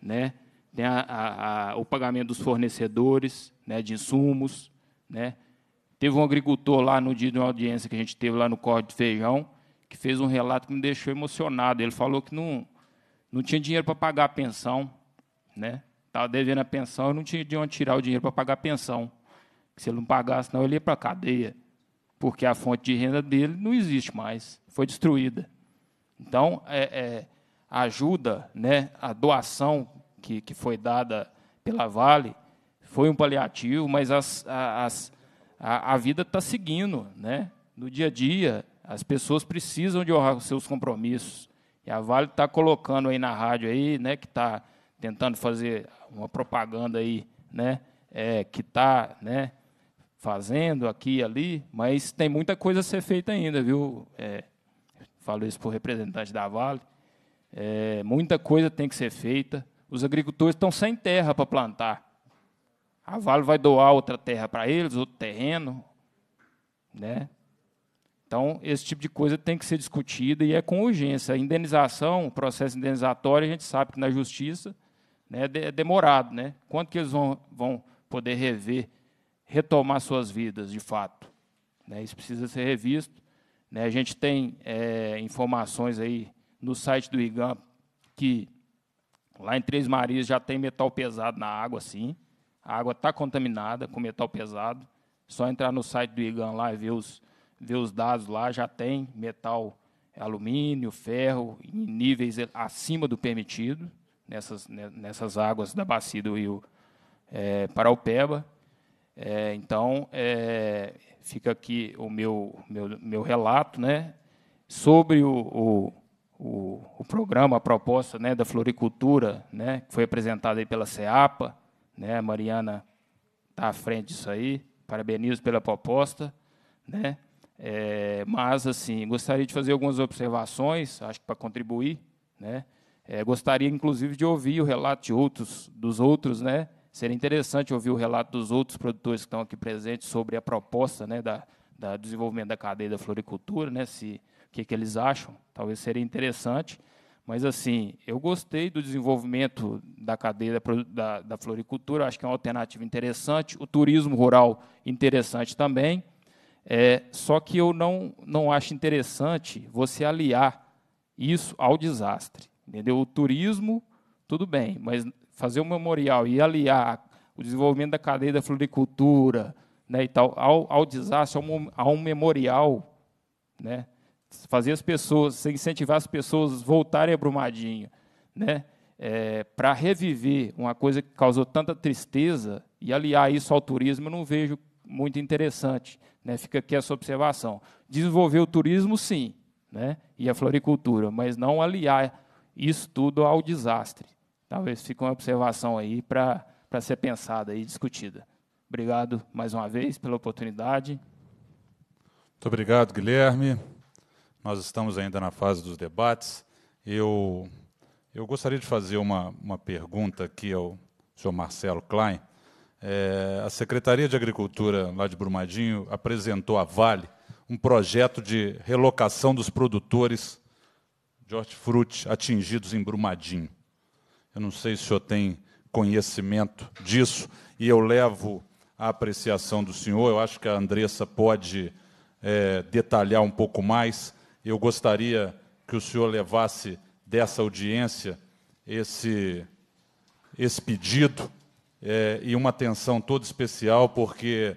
né? tem a, a, a, o pagamento dos fornecedores né, de insumos. Né? Teve um agricultor lá no dia de uma audiência que a gente teve lá no Corte de Feijão, que fez um relato que me deixou emocionado. Ele falou que não, não tinha dinheiro para pagar a pensão, né? Estava devendo a pensão e não tinha de onde tirar o dinheiro para pagar a pensão. Se ele não pagasse, não, ele ia para a cadeia, porque a fonte de renda dele não existe mais, foi destruída. Então, é, é, a ajuda, né, a doação que, que foi dada pela Vale, foi um paliativo, mas as, as, a, a vida está seguindo, né? No dia a dia, as pessoas precisam de honrar os seus compromissos. E a Vale está colocando aí na rádio aí, né? Que está tentando fazer uma propaganda aí, né? É, que está, né? Fazendo aqui e ali, mas tem muita coisa a ser feita ainda, viu? É, falo isso para o representante da Vale. É, muita coisa tem que ser feita. Os agricultores estão sem terra para plantar. A Vale vai doar outra terra para eles, outro terreno, né? Então, esse tipo de coisa tem que ser discutida e é com urgência. A indenização, o processo indenizatório, a gente sabe que na justiça né, é demorado. Né? Quanto que eles vão, vão poder rever, retomar suas vidas, de fato? Né? Isso precisa ser revisto. Né? A gente tem é, informações aí no site do IGAM que lá em Três Marias já tem metal pesado na água, sim a água está contaminada com metal pesado. Só entrar no site do IGAN lá e ver os, ver os dados lá, já tem metal, é, alumínio, ferro, em níveis acima do permitido, nessas, né, nessas águas da bacia do rio é, Paraupeba. É, então, é, fica aqui o meu, meu, meu relato né, sobre o, o, o, programa, a proposta né, da floricultura, né, que foi apresentada aí pela CEAPA, né? A Mariana está à frente disso aí. Parabenizo pela proposta. Né? É, mas, assim, gostaria de fazer algumas observações, acho que para contribuir. Né? É, gostaria, inclusive, de ouvir o relato de outros, dos outros. Né? Seria interessante ouvir o relato dos outros produtores que estão aqui presentes sobre a proposta né, da, da desenvolvimento da cadeia da floricultura, né? se, o que, que eles acham. Talvez seria interessante. Mas, assim, eu gostei do desenvolvimento da cadeia da, da, floricultura, acho que é uma alternativa interessante. O turismo rural, interessante também. É, só que eu não, não acho interessante você aliar isso ao desastre. Entendeu? O turismo, tudo bem, mas fazer um memorial e aliar o desenvolvimento da cadeia da floricultura né, e tal, ao, ao desastre, a um, memorial, né, fazer as pessoas, incentivar as pessoas a voltarem a Brumadinho, né? É, para reviver uma coisa que causou tanta tristeza e aliar isso ao turismo, eu não vejo muito interessante. Né? Fica aqui essa observação. Desenvolver o turismo, sim, né? e a floricultura, mas não aliar isso tudo ao desastre. Talvez fique uma observação aí para ser pensada e discutida. Obrigado mais uma vez pela oportunidade. Muito obrigado, Guilherme. Nós estamos ainda na fase dos debates. Eu, eu gostaria de fazer uma, uma pergunta aqui ao senhor Marcelo Klein. É, a Secretaria de Agricultura lá de Brumadinho apresentou à Vale um projeto de relocação dos produtores de hortifruti atingidos em Brumadinho. Eu não sei se o senhor tem conhecimento disso e eu levo a apreciação do senhor. Eu acho que a Andressa pode é, detalhar um pouco mais eu gostaria que o senhor levasse dessa audiência esse, esse pedido é, e uma atenção toda especial, porque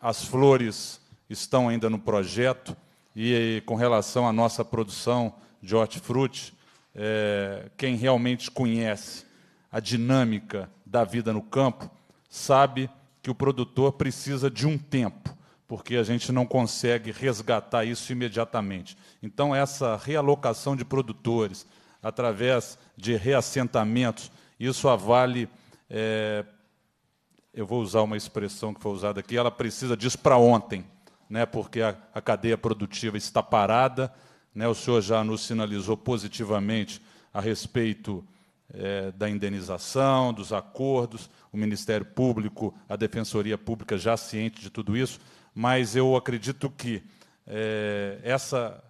as flores estão ainda no projeto e, com relação à nossa produção de hortifruti, é, quem realmente conhece a dinâmica da vida no campo sabe que o produtor precisa de um tempo porque a gente não consegue resgatar isso imediatamente. Então, essa realocação de produtores através de reassentamentos, isso avale. É, eu vou usar uma expressão que foi usada aqui, ela precisa disso para ontem, né, porque a, a cadeia produtiva está parada. Né, o senhor já nos sinalizou positivamente a respeito é, da indenização, dos acordos, o Ministério Público, a Defensoria Pública já ciente de tudo isso mas eu acredito que é, essa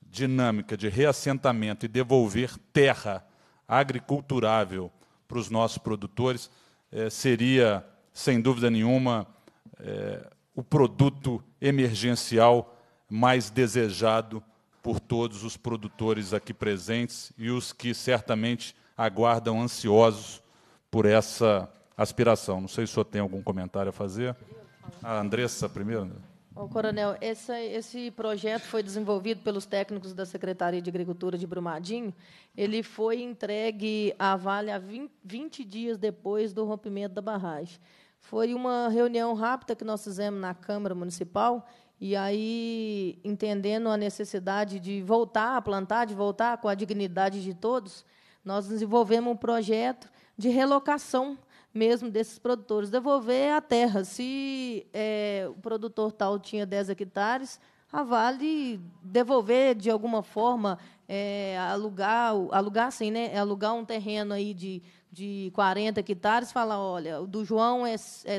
dinâmica de reassentamento e devolver terra agriculturável para os nossos produtores é, seria, sem dúvida nenhuma, é, o produto emergencial mais desejado por todos os produtores aqui presentes e os que certamente aguardam ansiosos por essa aspiração. Não sei se o senhor tem algum comentário a fazer. A Andressa primeiro. Bom, né? coronel, esse, esse projeto foi desenvolvido pelos técnicos da Secretaria de Agricultura de Brumadinho. Ele foi entregue à Vale 20 dias depois do rompimento da barragem. Foi uma reunião rápida que nós fizemos na Câmara Municipal e aí, entendendo a necessidade de voltar a plantar, de voltar com a dignidade de todos, nós desenvolvemos um projeto de relocação mesmo desses produtores, devolver a terra. Se é, o produtor tal tinha 10 hectares, a Vale devolver de alguma forma, é, alugar, alugar assim né? Alugar um terreno aí de, de 40 hectares, falar, olha, o do João é, é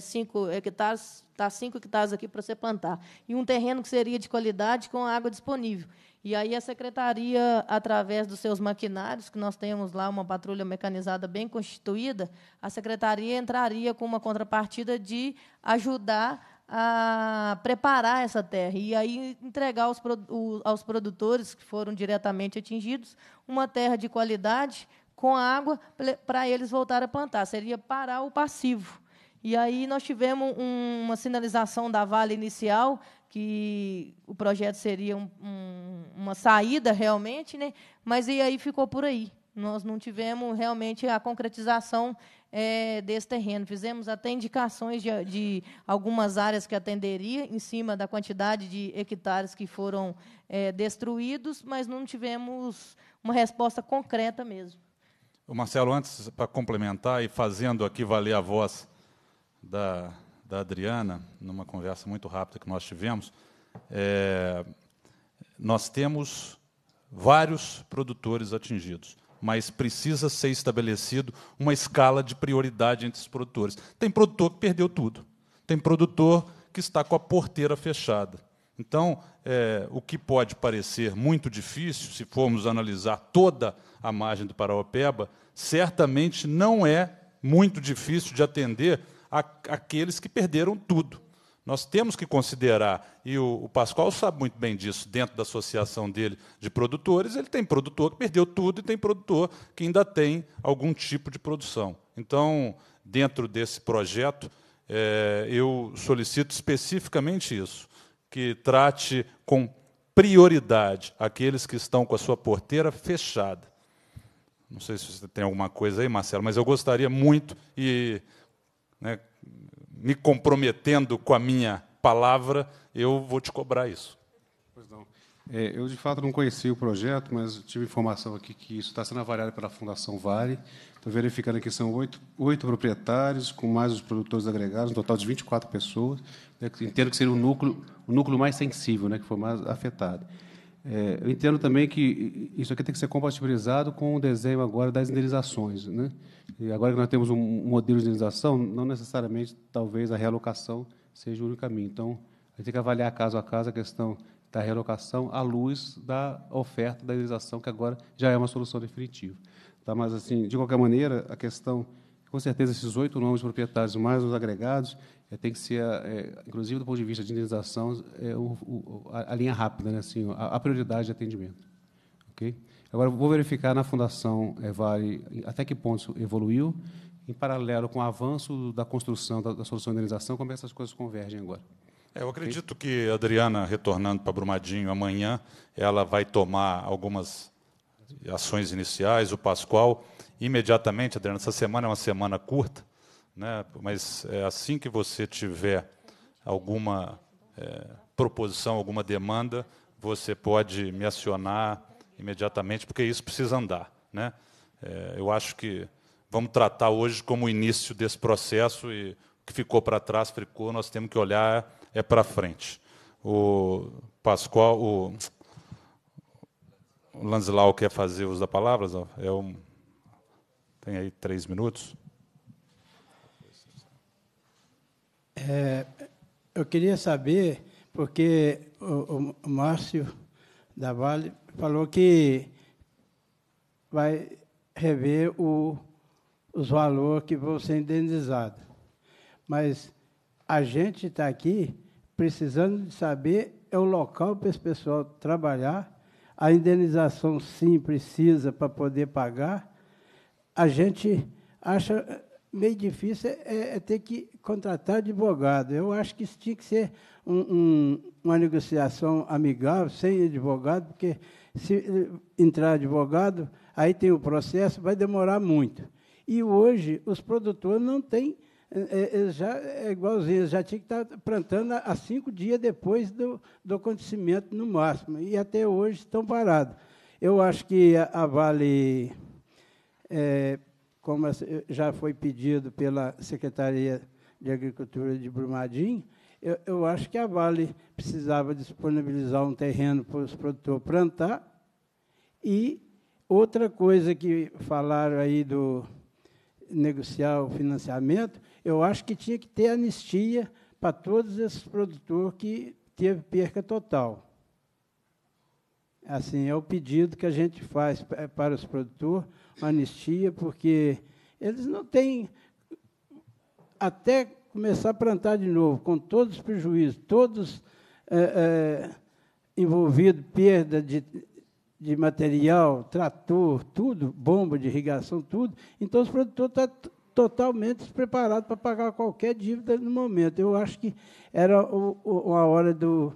hectares, está 5 hectares aqui para você plantar. E um terreno que seria de qualidade com água disponível. E aí a secretaria, através dos seus maquinários, que nós temos lá uma patrulha mecanizada bem constituída, a secretaria entraria com uma contrapartida de ajudar a preparar essa terra e aí entregar aos, aos produtores que foram diretamente atingidos uma terra de qualidade com água para eles voltar a plantar. Seria parar o passivo. E aí nós tivemos uma sinalização da Vale inicial que o projeto seria um, um, uma saída realmente, né? mas e aí ficou por aí. Nós não tivemos realmente a concretização é, desse terreno. Fizemos até indicações de, de, algumas áreas que atenderia, em cima da quantidade de hectares que foram é, destruídos, mas não tivemos uma resposta concreta mesmo. O Marcelo, antes, para complementar e fazendo aqui valer a voz da da Adriana, numa conversa muito rápida que nós tivemos, é, nós temos vários produtores atingidos, mas precisa ser estabelecido uma escala de prioridade entre os produtores. Tem produtor que perdeu tudo, tem produtor que está com a porteira fechada. Então, é, o que pode parecer muito difícil, se formos analisar toda a margem do Paraopeba, certamente não é muito difícil de atender aqueles que perderam tudo. Nós temos que considerar, e o, o Pascoal sabe muito bem disso, dentro da associação dele de produtores, ele tem produtor que perdeu tudo e tem produtor que ainda tem algum tipo de produção. Então, dentro desse projeto, é, eu solicito especificamente isso, que trate com prioridade aqueles que estão com a sua porteira fechada. Não sei se você tem alguma coisa aí, Marcelo, mas eu gostaria muito e né, me comprometendo com a minha palavra, eu vou te cobrar isso. Pois não. É, eu, de fato, não conheci o projeto, mas tive informação aqui que isso está sendo avaliado pela Fundação Vale. Estou verificando aqui que são oito, oito proprietários, com mais os produtores agregados, um total de 24 pessoas. Né, entendo que seria o núcleo, o núcleo mais sensível, né, que foi mais afetado. É, eu entendo também que isso aqui tem que ser compatibilizado com o desenho agora das indenizações. Né? E agora que nós temos um modelo de indenização, não necessariamente, talvez, a realocação seja o único caminho. Então, a gente tem que avaliar caso a caso a questão da realocação à luz da oferta da indenização, que agora já é uma solução definitiva. Tá? Mas, assim, de qualquer maneira, a questão, com certeza, esses oito nomes proprietários mais os agregados, é, tem que ser, é, inclusive do ponto de vista de indenização, é, o, o, a, a, linha rápida, né? assim, a, a prioridade de atendimento. ok? Agora, vou verificar na Fundação Vale até que ponto evoluiu, em paralelo com o avanço da construção da, da solução de indenização, como essas coisas convergem agora. É, eu acredito que a Adriana, retornando para Brumadinho amanhã, ela vai tomar algumas ações iniciais, o Pascoal, imediatamente, Adriana, essa semana é uma semana curta, né, mas é, assim que você tiver alguma é, proposição, alguma demanda, você pode me acionar, imediatamente, porque isso precisa andar. Né? É, eu acho que vamos tratar hoje como o início desse processo e o que ficou para trás ficou, nós temos que olhar é para frente. O Pascoal, o, o Lanzlau quer fazer uso da palavra? É um, tem aí três minutos. É, eu queria saber, porque o, o Márcio da Vale falou que vai rever o, os valores que vão ser indenizados. Mas a gente está aqui precisando de saber é o local para esse pessoal trabalhar. A indenização, sim, precisa para poder pagar. A gente acha eh, meio difícil é, é, é, ter que contratar advogado. Eu acho que isso tinha que ser um, um, uma negociação amigável, sem advogado, porque se eh, entrar advogado, aí tem o processo, vai demorar muito. E hoje os produtores não têm. É, já é igualzinho, já tinha que estar plantando há cinco dias depois do, do acontecimento no máximo. E até hoje estão parados. Eu acho que a, a Vale, é, como já foi pedido pela Secretaria de Agricultura de Brumadinho, eu, eu acho que a Vale precisava disponibilizar um terreno para os produtores plantar. E outra coisa que falaram aí do negociar o financiamento, eu acho que tinha que ter anistia para todos esses produtores que teve perca total. Assim, é o pedido que a gente faz para os produtores, anistia, porque eles não têm até começar a plantar de novo, com todos os prejuízos, todos é, é, envolvidos, perda de, de material, trator, tudo, bomba de irrigação, tudo. Então, os produtores estão tá totalmente despreparados para pagar qualquer dívida no momento. Eu acho que era o, o, a hora do,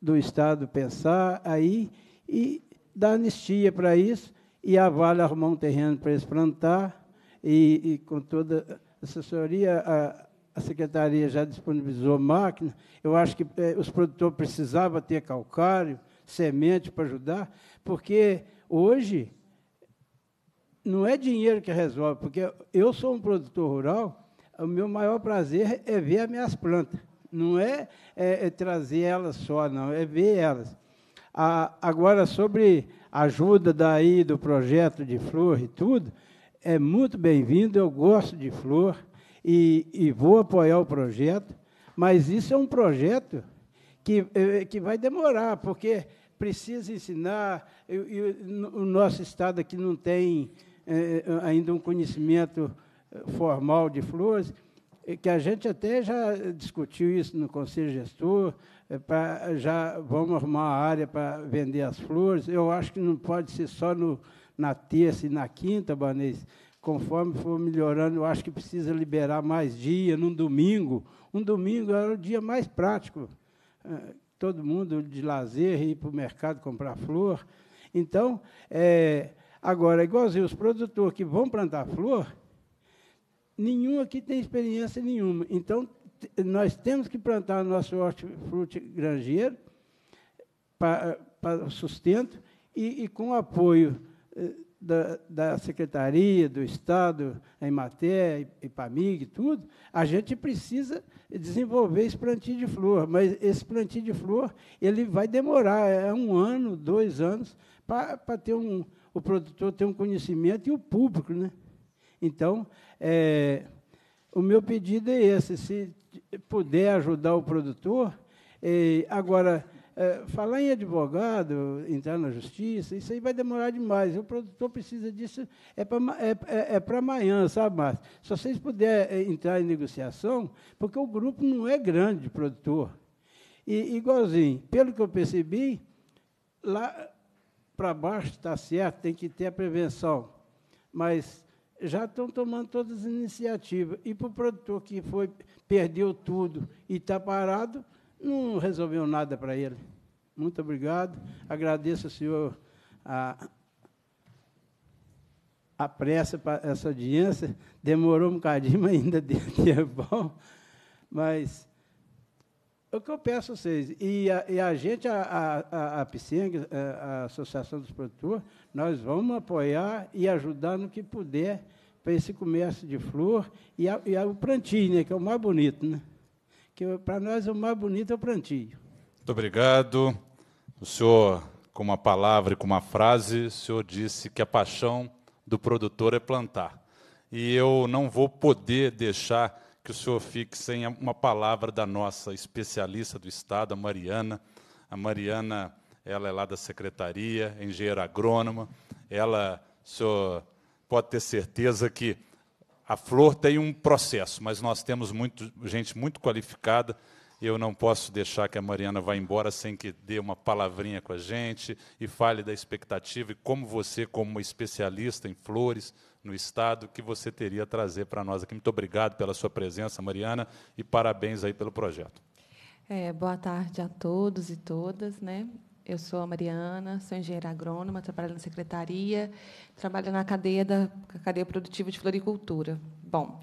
do Estado pensar aí e dar anistia para isso, e a Vale arrumar um terreno para eles plantar, e, e com toda assessoria, a a secretaria já disponibilizou máquina. Eu acho que eh, os produtores precisavam ter calcário, semente para ajudar, porque hoje não é dinheiro que resolve, porque eu sou um produtor rural, o meu maior prazer é ver as minhas plantas. Não é, é, é trazer elas só, não, é ver elas. A, agora, sobre a ajuda daí do projeto de flor e tudo, é muito bem-vindo, eu gosto de flor, e, e vou apoiar o projeto, mas isso é um projeto que, eh, que vai demorar, porque precisa ensinar. Eu, eu, o nosso Estado aqui não tem eh, eh, ainda um conhecimento formal de flores, que a gente até já discutiu isso no Conselho Gestor, pra, já vamos arrumar a área para vender as flores. Eu acho que não pode ser só no, na terça e na quinta, Banês, conforme for melhorando, eu acho que precisa liberar mais dia, num domingo. Um domingo era o dia mais prático. Eh, todo mundo de lazer, ir para o mercado comprar flor. Então, é, agora, igualzinho os produtores que vão plantar flor, nenhum aqui tem experiência nenhuma. Então, nós temos que plantar nosso hortifruti granjeiro eh, para sustento e, e, com apoio da, da Secretaria do Estado, a Imater, a IPAMIG, tudo, a gente precisa desenvolver esse plantio de flor, mas esse plantio de flor ele vai demorar, é um ano, dois anos, para ter um, o produtor ter um conhecimento e o público. Né? Então, é, o meu pedido é esse, se puder ajudar o produtor, é, agora é, falar em advogado, entrar na justiça, isso aí vai demorar demais. O produtor precisa disso, é para é, é, é amanhã, sabe, Márcio? Se vocês puderem é, entrar em negociação, porque o grupo não é grande de produtor. E, igualzinho, pelo que eu percebi, lá para baixo está certo, tem que ter a prevenção. Mas já estão tomando todas as iniciativas. E para o produtor que foi, perdeu tudo e está parado, não resolveu nada para ele. Muito obrigado. Agradeço ao senhor a, a pressa para essa audiência. Demorou um bocadinho, mas ainda deu bom Mas o que eu peço a vocês, e a, e a gente, a, a, a PSENG, é, a Associação dos Produtores, nós vamos apoiar e ajudar no que puder para esse comércio de flor e, a, e o plantio, né, que é o mais bonito, né? que para nós é o mais bonito é o plantio. Muito obrigado. O senhor, com uma palavra e com uma frase, o senhor disse que a paixão do produtor é plantar. E eu não vou poder deixar que o senhor fique sem uma palavra da nossa especialista do Estado, a Mariana. A Mariana, ela é lá da secretaria, é engenheira agrônoma. Ela, o senhor pode ter certeza que a flor tem um processo, mas nós temos muito, gente muito qualificada. Eu não posso deixar que a Mariana vá embora sem que dê uma palavrinha com a gente e fale da expectativa e como você, como especialista em flores no Estado, que você teria a trazer para nós aqui. Muito obrigado pela sua presença, Mariana, e parabéns aí pelo projeto. É, boa tarde a todos e todas. Né? Eu sou a Mariana, sou engenheira agrônoma, trabalho na secretaria, trabalho na cadeia da cadeia produtiva de floricultura. Bom,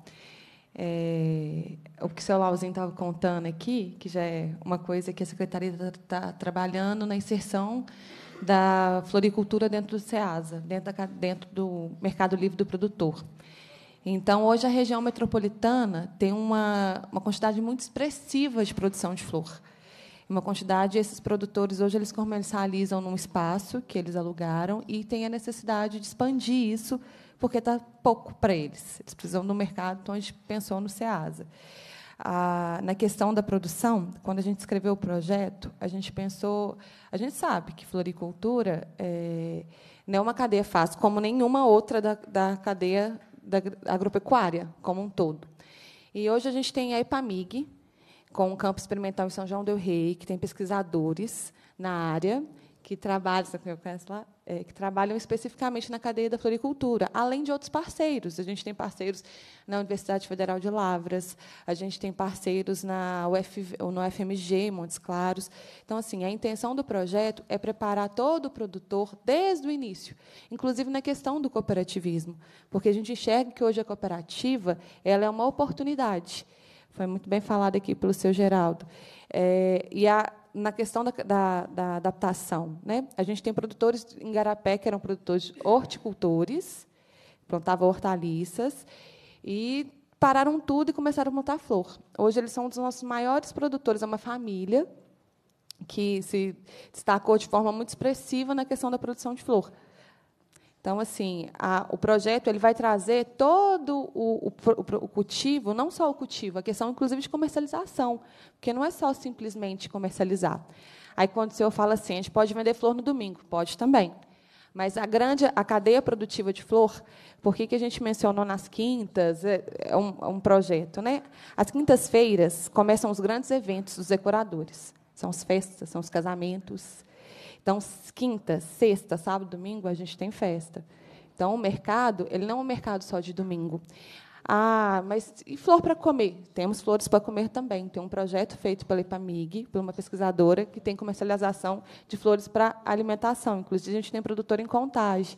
é, o que o seu Lauzinho estava tá contando aqui, que já é uma coisa que a secretaria está tá trabalhando na inserção da floricultura dentro do SEASA, dentro, da, dentro do mercado livre do produtor. Então, hoje, a região metropolitana tem uma, uma quantidade muito expressiva de produção de flor uma quantidade. Esses produtores hoje eles comercializam num espaço que eles alugaram e tem a necessidade de expandir isso porque está pouco para eles. Eles precisam do mercado, então a gente pensou no Ceasa. Ah, na questão da produção, quando a gente escreveu o projeto, a gente pensou, a gente sabe que floricultura é, não é uma cadeia fácil, como nenhuma outra da, da cadeia da agropecuária como um todo. E hoje a gente tem a EPAMIG, com o campo experimental em São João del Rei, que tem pesquisadores na área que trabalham, lá, é, que trabalham especificamente na cadeia da floricultura, além de outros parceiros. A gente tem parceiros na Universidade Federal de Lavras, a gente tem parceiros na UF, no FMG, Montes Claros. Então, assim, a intenção do projeto é preparar todo o produtor desde o início, inclusive na questão do cooperativismo, porque a gente enxerga que hoje a cooperativa ela é uma oportunidade foi muito bem falado aqui pelo seu Geraldo. É, e a, na questão da, da, da, adaptação, né? a gente tem produtores em Garapé que eram produtores horticultores, plantavam hortaliças, e pararam tudo e começaram a plantar flor. Hoje eles são um dos nossos maiores produtores, é uma família que se destacou de forma muito expressiva na questão da produção de flor. Então, assim, a, o projeto ele vai trazer todo o, o, o, cultivo, não só o cultivo, a questão, inclusive, de comercialização, porque não é só simplesmente comercializar. Aí, quando o senhor fala assim, a gente pode vender flor no domingo, pode também. Mas a grande, a cadeia produtiva de flor, por que, que a gente mencionou nas quintas, é, é um, é um projeto, né? As quintas-feiras começam os grandes eventos dos decoradores. São as festas, são os casamentos, então, quinta, sexta, sábado, domingo, a gente tem festa. Então, o mercado, ele não é um mercado só de domingo. Ah, mas e flor para comer? Temos flores para comer também. Tem um projeto feito pela IPAMIG, por uma pesquisadora, que tem comercialização de flores para alimentação. Inclusive, a gente tem produtor em contagem.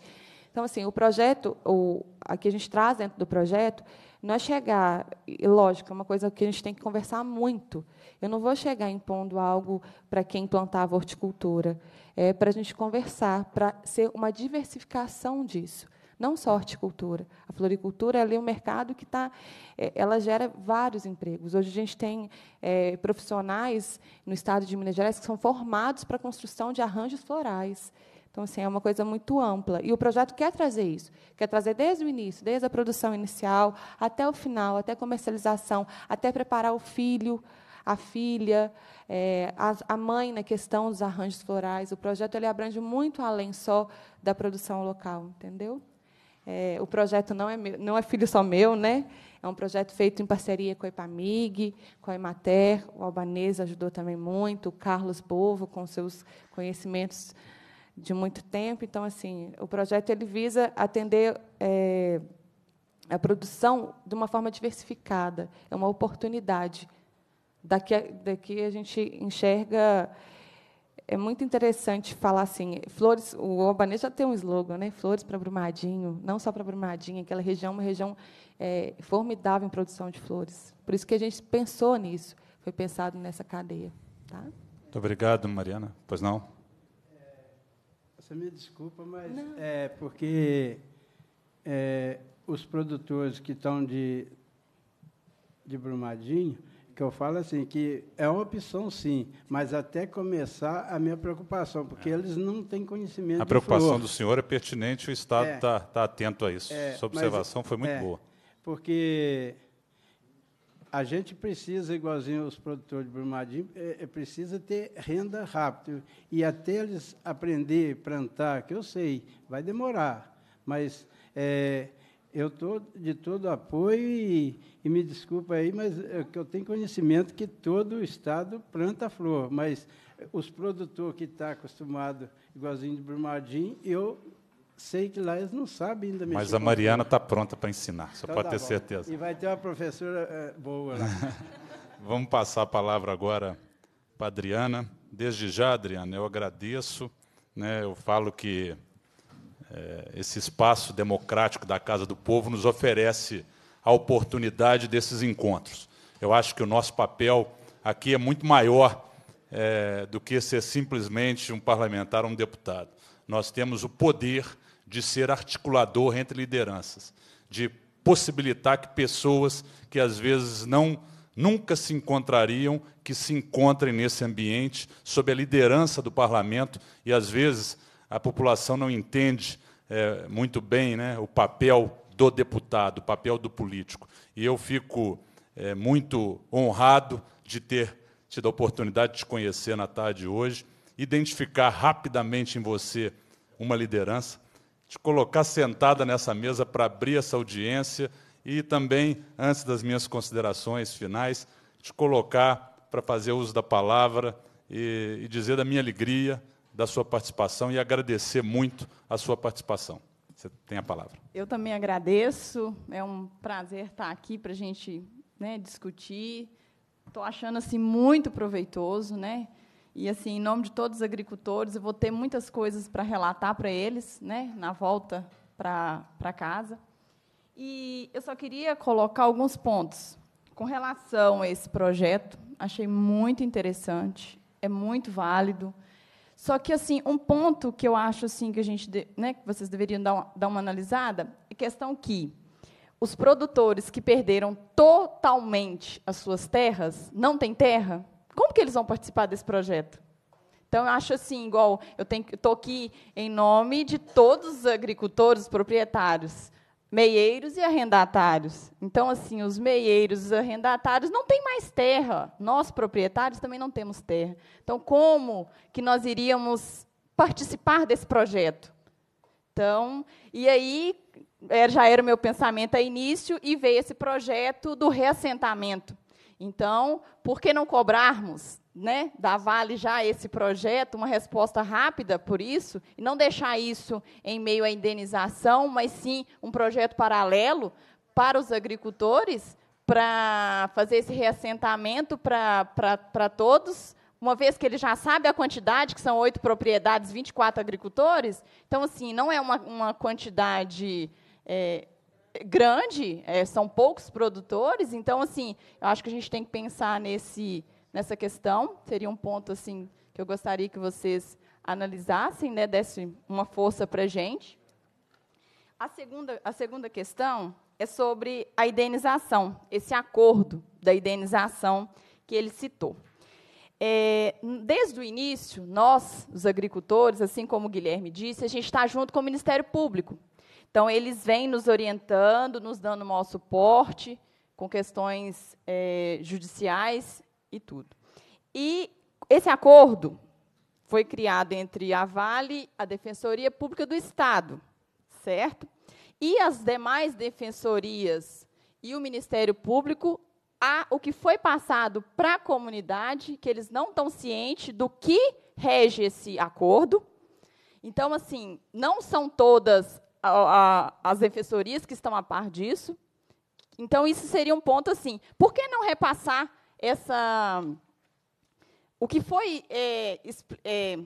Então, assim, o projeto, o, aqui a gente traz dentro do projeto, não é chegar, e, lógico, é uma coisa que a gente tem que conversar muito. Eu não vou chegar impondo algo para quem plantava horticultura é, para a gente conversar, para ser uma diversificação disso. Não só a horticultura. A floricultura é um mercado que tá, é, ela gera vários empregos. Hoje a gente tem é, profissionais no estado de Minas Gerais que são formados para a construção de arranjos florais. Então, assim, é uma coisa muito ampla. E o projeto quer trazer isso. Quer trazer desde o início, desde a produção inicial, até o final, até a comercialização, até preparar o filho a filha, é, a, a, mãe na questão dos arranjos florais. O projeto ele abrange muito além só da produção local, entendeu? É, o projeto não é, meu, não é filho só meu, né? É um projeto feito em parceria com a Epamig, com a Emater, o Albanês ajudou também muito, o Carlos Bovo com seus conhecimentos de muito tempo. Então, assim, o projeto ele visa atender é, a produção de uma forma diversificada. É uma oportunidade Daqui a, daqui a gente enxerga. É muito interessante falar assim, flores. O Albanês já tem um slogan, né? Flores para Brumadinho, não só para Brumadinho, aquela região, uma região é, formidável em produção de flores. Por isso que a gente pensou nisso, foi pensado nessa cadeia, tá? Muito obrigado, Mariana. Pois não? É, você me desculpa, mas não. é porque é, os produtores que estão de, de Brumadinho, que eu falo assim, que é uma opção sim, mas até começar a minha preocupação, porque é. eles não têm conhecimento. A preocupação do senhor é pertinente, o Estado está é. Tá, tá atento a isso. É, Sua observação mas, foi muito é, boa. Porque a gente precisa, igualzinho os produtores de Brumadinho, é, é precisa ter renda rápido. E até eles aprender a plantar, que eu sei, vai demorar, mas é, eu estou de todo apoio e, e, me desculpa aí, mas é eu tenho conhecimento que todo o Estado planta flor, mas os produtores que estão tá acostumados, igualzinho de Brumadinho, eu sei que lá eles não sabem ainda mexer. Mas a Mariana está pronta para ensinar, você então, pode tá ter bom. certeza. E vai ter uma professora é, boa lá. Vamos passar a palavra agora para a Adriana. Desde já, Adriana, eu agradeço. Né, eu falo que é, esse espaço democrático da Casa do Povo nos oferece a oportunidade desses encontros. Eu acho que o nosso papel aqui é muito maior é, do que ser simplesmente um parlamentar ou um deputado. Nós temos o poder de ser articulador entre lideranças, de possibilitar que pessoas que às vezes não nunca se encontrariam, que se encontrem nesse ambiente sob a liderança do parlamento e às vezes a população não entende é, muito bem né, o papel do deputado, o papel do político. E eu fico é, muito honrado de ter tido a oportunidade de te conhecer na tarde de hoje, identificar rapidamente em você uma liderança, te colocar sentada nessa mesa para abrir essa audiência e também, antes das minhas considerações finais, te colocar para fazer uso da palavra e, e dizer da minha alegria da sua participação e agradecer muito a sua participação. Você tem a palavra. Eu também agradeço. É um prazer estar aqui para a gente né, discutir. Estou achando assim muito proveitoso, né? E assim, em nome de todos os agricultores, eu vou ter muitas coisas para relatar para eles, né? Na volta para casa. E eu só queria colocar alguns pontos com relação a esse projeto. Achei muito interessante, é muito válido. Só que assim, um ponto que eu acho assim que a gente, né, que vocês deveriam dar uma, dar uma analisada, é questão que os produtores que perderam totalmente as suas terras, não têm terra, como que eles vão participar desse projeto? Então, eu acho assim, igual, eu estou aqui em nome de todos os agricultores, proprietários meieiros e arrendatários. Então, assim, os meieiros e os arrendatários não têm mais terra. Nós, proprietários, também não temos terra. Então, como que nós iríamos participar desse projeto? Então, e aí é, já era o meu pensamento a início e veio esse projeto do reassentamento. Então, por que não cobrarmos né, da Vale já esse projeto, uma resposta rápida por isso, e não deixar isso em meio à indenização, mas sim um projeto paralelo para os agricultores, para fazer esse reassentamento para todos, uma vez que ele já sabe a quantidade, que são oito propriedades, 24 agricultores. Então, assim, não é uma, uma quantidade. É, grande, é, são poucos produtores, então assim, eu acho que a gente tem que pensar nesse nessa questão. Seria um ponto assim que eu gostaria que vocês analisassem, né, dessem uma força para a gente. A segunda, a segunda questão é sobre a indenização, esse acordo da indenização que ele citou. É, desde o início, nós, os agricultores, assim como o Guilherme disse, a gente está junto com o Ministério Público. Então, eles vêm nos orientando, nos dando o maior suporte com questões é, judiciais e tudo. E esse acordo foi criado entre a Vale, a Defensoria Pública do Estado, certo? E as demais defensorias e o Ministério Público, há o que foi passado para a comunidade, que eles não estão cientes do que rege esse acordo. Então, assim, não são todas a, a, as defensorias que estão a par disso. Então, isso seria um ponto assim. Por que não repassar essa o que foi é, é,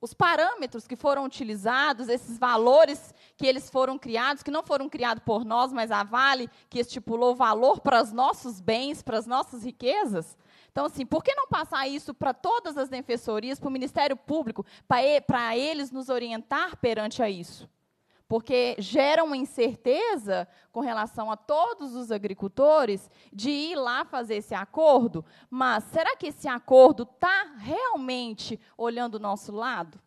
os parâmetros que foram utilizados, esses valores que eles foram criados, que não foram criados por nós, mas a Vale que estipulou valor para os nossos bens, para as nossas riquezas. Então, assim, por que não passar isso para todas as defensorias, para o Ministério Público, para eles nos orientar perante a isso? porque gera uma incerteza com relação a todos os agricultores de ir lá fazer esse acordo, mas será que esse acordo está realmente olhando o nosso lado?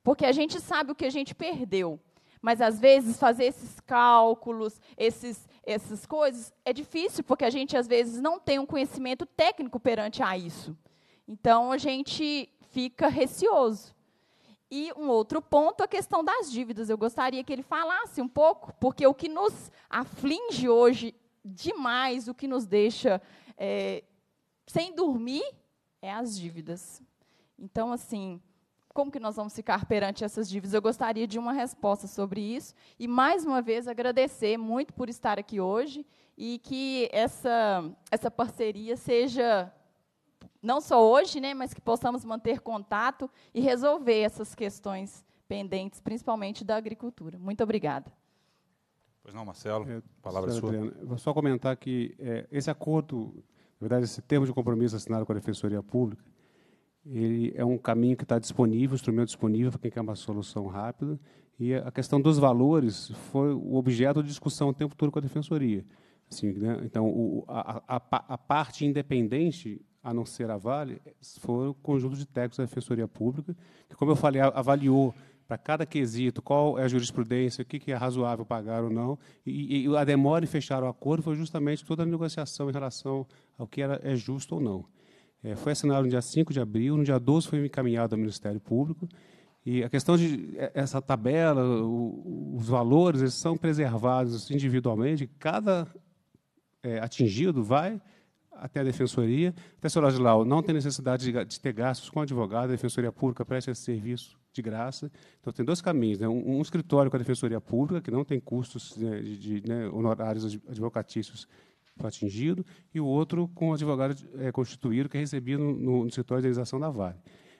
Porque a gente sabe o que a gente perdeu, mas às vezes fazer esses cálculos, esses, essas coisas, é difícil, porque a gente às vezes não tem um conhecimento técnico perante a isso. Então a gente fica receoso. E um outro ponto, a questão das dívidas. Eu gostaria que ele falasse um pouco, porque o que nos aflige hoje demais, o que nos deixa é, sem dormir, é as dívidas. Então, assim, como que nós vamos ficar perante essas dívidas? Eu gostaria de uma resposta sobre isso. E, mais uma vez, agradecer muito por estar aqui hoje e que essa, essa parceria seja não só hoje, né, mas que possamos manter contato e resolver essas questões pendentes, principalmente da agricultura. Muito obrigada. Pois não, Marcelo, é, palavra é sua. Adriana, vou só comentar que é, esse acordo, na verdade, esse termo de compromisso assinado com a Defensoria Pública, ele é um caminho que está disponível, um instrumento disponível para quem quer uma solução rápida. E a questão dos valores foi o objeto de discussão o tempo todo com a Defensoria. Assim, né? Então, o, a, a, a parte independente a não ser a Vale, foram o conjunto de técnicos da Defensoria Pública, que, como eu falei, avaliou para cada quesito qual é a jurisprudência, o que, que é razoável pagar ou não, e, e, a demora em fechar o acordo foi justamente toda a negociação em relação ao que era, é justo ou não. É, foi assinado no dia 5 de abril, no dia 12 foi encaminhado ao Ministério Público, e a questão de é, essa tabela, o, os valores, eles são preservados individualmente, cada é, atingido vai até a defensoria. Até, Ladislau, não tem necessidade de, de, ter gastos com advogado, a defensoria pública presta esse serviço de graça. Então, tem dois caminhos. Né? Um, um, escritório com a defensoria pública, que não tem custos né, de, de né, honorários advocatícios atingido, e o outro com o advogado é, constituído, que é recebido no, no, no escritório de realização da Vale.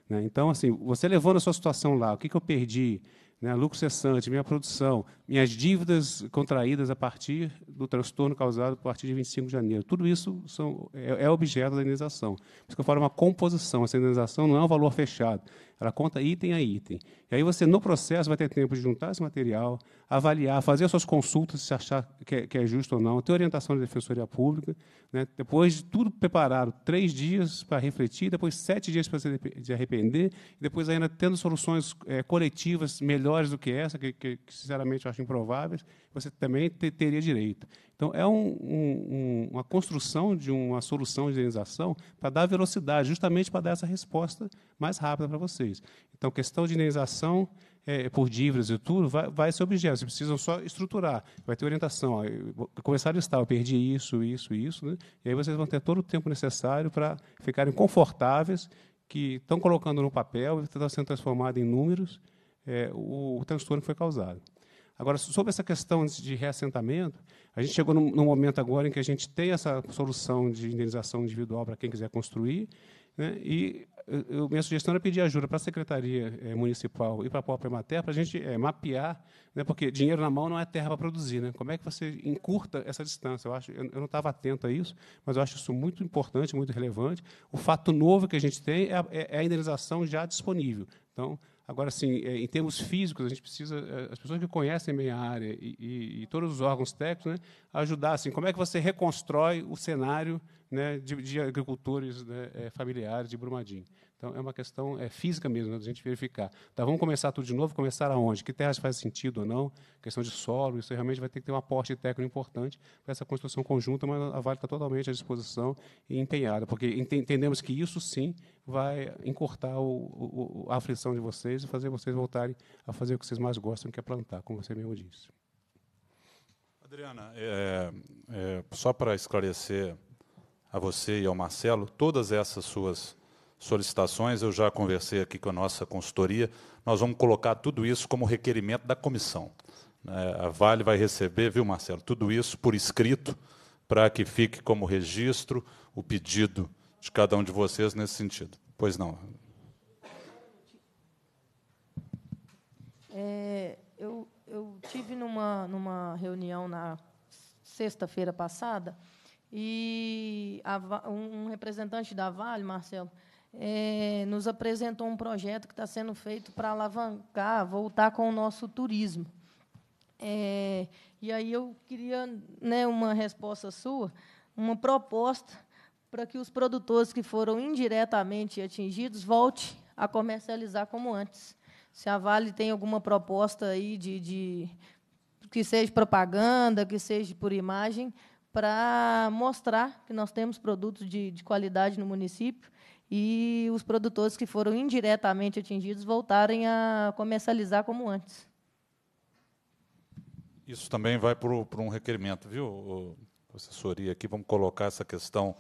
Né? Então, assim, você levando a sua situação lá, o que, que eu perdi? Né? Lucro cessante, minha produção, minhas dívidas contraídas a partir do transtorno causado a partir de 25 de janeiro. Tudo isso são, é, é objeto da indenização. Por isso que eu falo uma composição. Essa indenização não é um valor fechado. Ela conta item a item. E aí você, no processo, vai ter tempo de juntar esse material, avaliar, fazer as suas consultas, se achar que é, que é justo ou não, ter orientação da Defensoria Pública. Né? Depois de tudo preparado, três dias para refletir, depois sete dias para se arrepender, e depois ainda tendo soluções é, coletivas melhores do que essa, que, que, que sinceramente, eu acho improváveis, você também te, teria direito. Então, é um, um, uma construção de uma solução de indenização para dar velocidade, justamente para dar essa resposta mais rápida para vocês. Então, questão de indenização é, por dívidas e tudo, vai, vai ser objeto. Vocês precisam só estruturar, vai ter orientação. começar a listar, eu perdi isso, isso, isso. Né? E aí vocês vão ter todo o tempo necessário para ficarem confortáveis que estão colocando no papel e estão sendo transformados em números é, o, o transtorno que foi causado. Agora, sobre essa questão de reassentamento, a gente chegou num, momento agora em que a gente tem essa solução de indenização individual para quem quiser construir, né, e eh, eu, minha sugestão era pedir ajuda para a Secretaria eh, Municipal e para a própria matéria para a gente eh, mapear, né, porque dinheiro na mão não é terra para produzir. Né? Como é que você encurta essa distância? Eu, acho, eu, eu não estava atento a isso, mas eu acho isso muito importante, muito relevante. O fato novo que a gente tem é a, é, é a indenização já disponível. Então, Agora, assim, é, em termos físicos, a gente precisa, é, as pessoas que conhecem bem a área e, e, e todos os órgãos técnicos, né, ajudar, assim, como é que você reconstrói o cenário né, de, de agricultores né, é, familiares de Brumadinho. Então, é uma questão é, física mesmo, né, da gente verificar. Tá, vamos começar tudo de novo, começar aonde? Que terras faz sentido ou não? Questão de solo, isso realmente vai ter que ter um aporte técnico importante para essa construção conjunta, mas a Vale está totalmente à disposição e empenhada, porque entendemos que isso sim vai encurtar o, o, a aflição de vocês e fazer vocês voltarem a fazer o que vocês mais gostam, que é plantar, como você mesmo disse. Adriana, é, é, só para esclarecer a você e ao Marcelo, todas essas suas solicitações, eu já conversei aqui com a nossa consultoria, nós vamos colocar tudo isso como requerimento da comissão. Né? A Vale vai receber, viu, Marcelo, tudo isso por escrito, para que fique como registro o pedido de cada um de vocês nesse sentido. Pois não. É, eu, eu tive numa, numa reunião na sexta-feira passada e a, um representante da Vale, Marcelo, é, nos apresentou um projeto que está sendo feito para alavancar, voltar com o nosso turismo. É, e aí eu queria né, uma resposta sua, uma proposta para que os produtores que foram indiretamente atingidos volte a comercializar como antes. Se a Vale tem alguma proposta aí de, de que seja propaganda, que seja por imagem, para mostrar que nós temos produtos de, de qualidade no município e os produtores que foram indiretamente atingidos voltarem a comercializar como antes. Isso também vai para um requerimento, viu, assessoria aqui, vamos colocar essa questão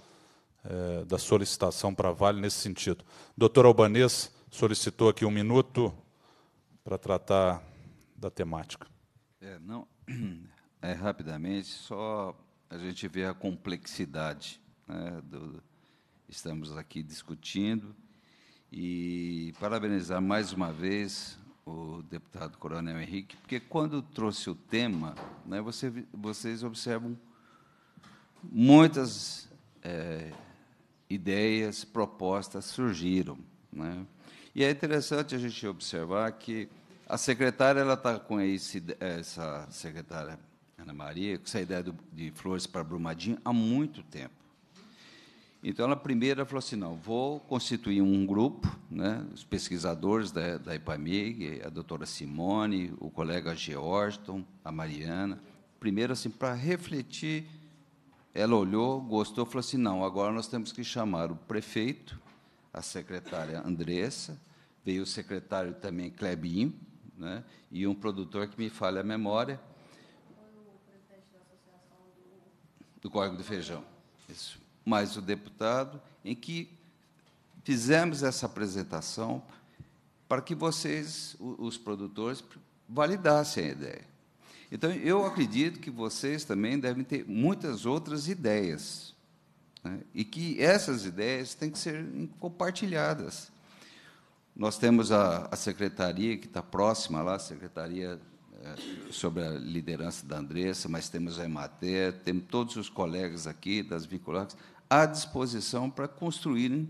é, da solicitação para Vale nesse sentido. Doutor Albanês solicitou aqui um minuto para tratar da temática. É, não, é, rapidamente, só a gente vê a complexidade né, do, estamos aqui discutindo. E parabenizar mais uma vez o deputado Coronel Henrique, porque quando trouxe o tema, né, você, vocês observam muitas é, ideias, propostas surgiram. Né? E é interessante a gente observar que a secretária ela está com esse, essa secretária Ana Maria, com essa ideia do, de flores para Brumadinho há muito tempo. Então, ela primeiro falou assim, não, vou constituir um grupo, né, os pesquisadores da, da IPAMIG, a doutora Simone, o colega Georgeton, a Mariana, primeiro assim, para refletir, ela olhou, gostou, falou assim, não, agora nós temos que chamar o prefeito, a secretária Andressa, veio o secretário também, Clebinho, né, e um produtor que me falha a memória. É do Córrego do Feijão, isso mais o deputado, em que fizemos essa apresentação para que vocês, os produtores, validassem a ideia. Então, eu acredito que vocês também devem ter muitas outras ideias, né? e que essas ideias têm que ser compartilhadas. Nós temos a, a secretaria que está próxima lá, a secretaria é, sobre a liderança da Andressa, mas temos a Emater, temos todos os colegas aqui das vinculadas à disposição para construírem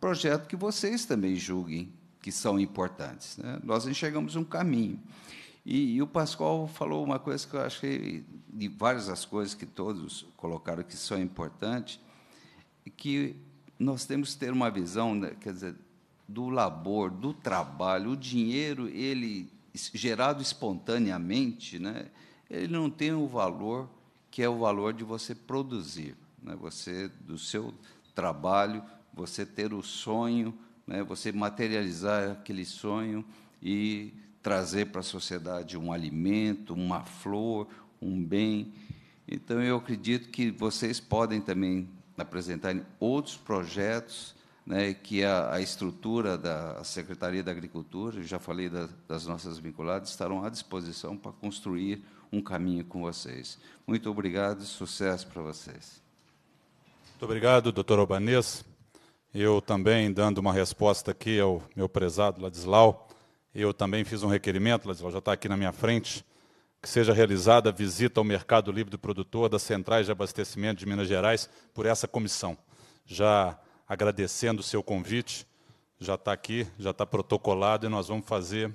projetos que vocês também julguem que são importantes. Né? Nós enxergamos um caminho. E, e, o Pascoal falou uma coisa que eu acho que, de várias as coisas que todos colocaram que são importantes, que nós temos que ter uma visão, né, quer dizer, do labor, do trabalho, o dinheiro, ele gerado espontaneamente, né, ele não tem o valor que é o valor de você produzir né, você do seu trabalho, você ter o sonho, né, você materializar aquele sonho e trazer para a sociedade um alimento, uma flor, um bem. Então, eu acredito que vocês podem também apresentar outros projetos né, que a, a, estrutura da Secretaria da Agricultura, já falei da, das nossas vinculadas, estarão à disposição para construir um caminho com vocês. Muito obrigado e sucesso para vocês. Muito obrigado, doutor Albanês. Eu também, dando uma resposta aqui ao meu prezado Ladislau, eu também fiz um requerimento, Ladislau já está aqui na minha frente, que seja realizada a visita ao Mercado Livre do Produtor das Centrais de Abastecimento de Minas Gerais por essa comissão. Já agradecendo o seu convite, já está aqui, já está protocolado e nós vamos fazer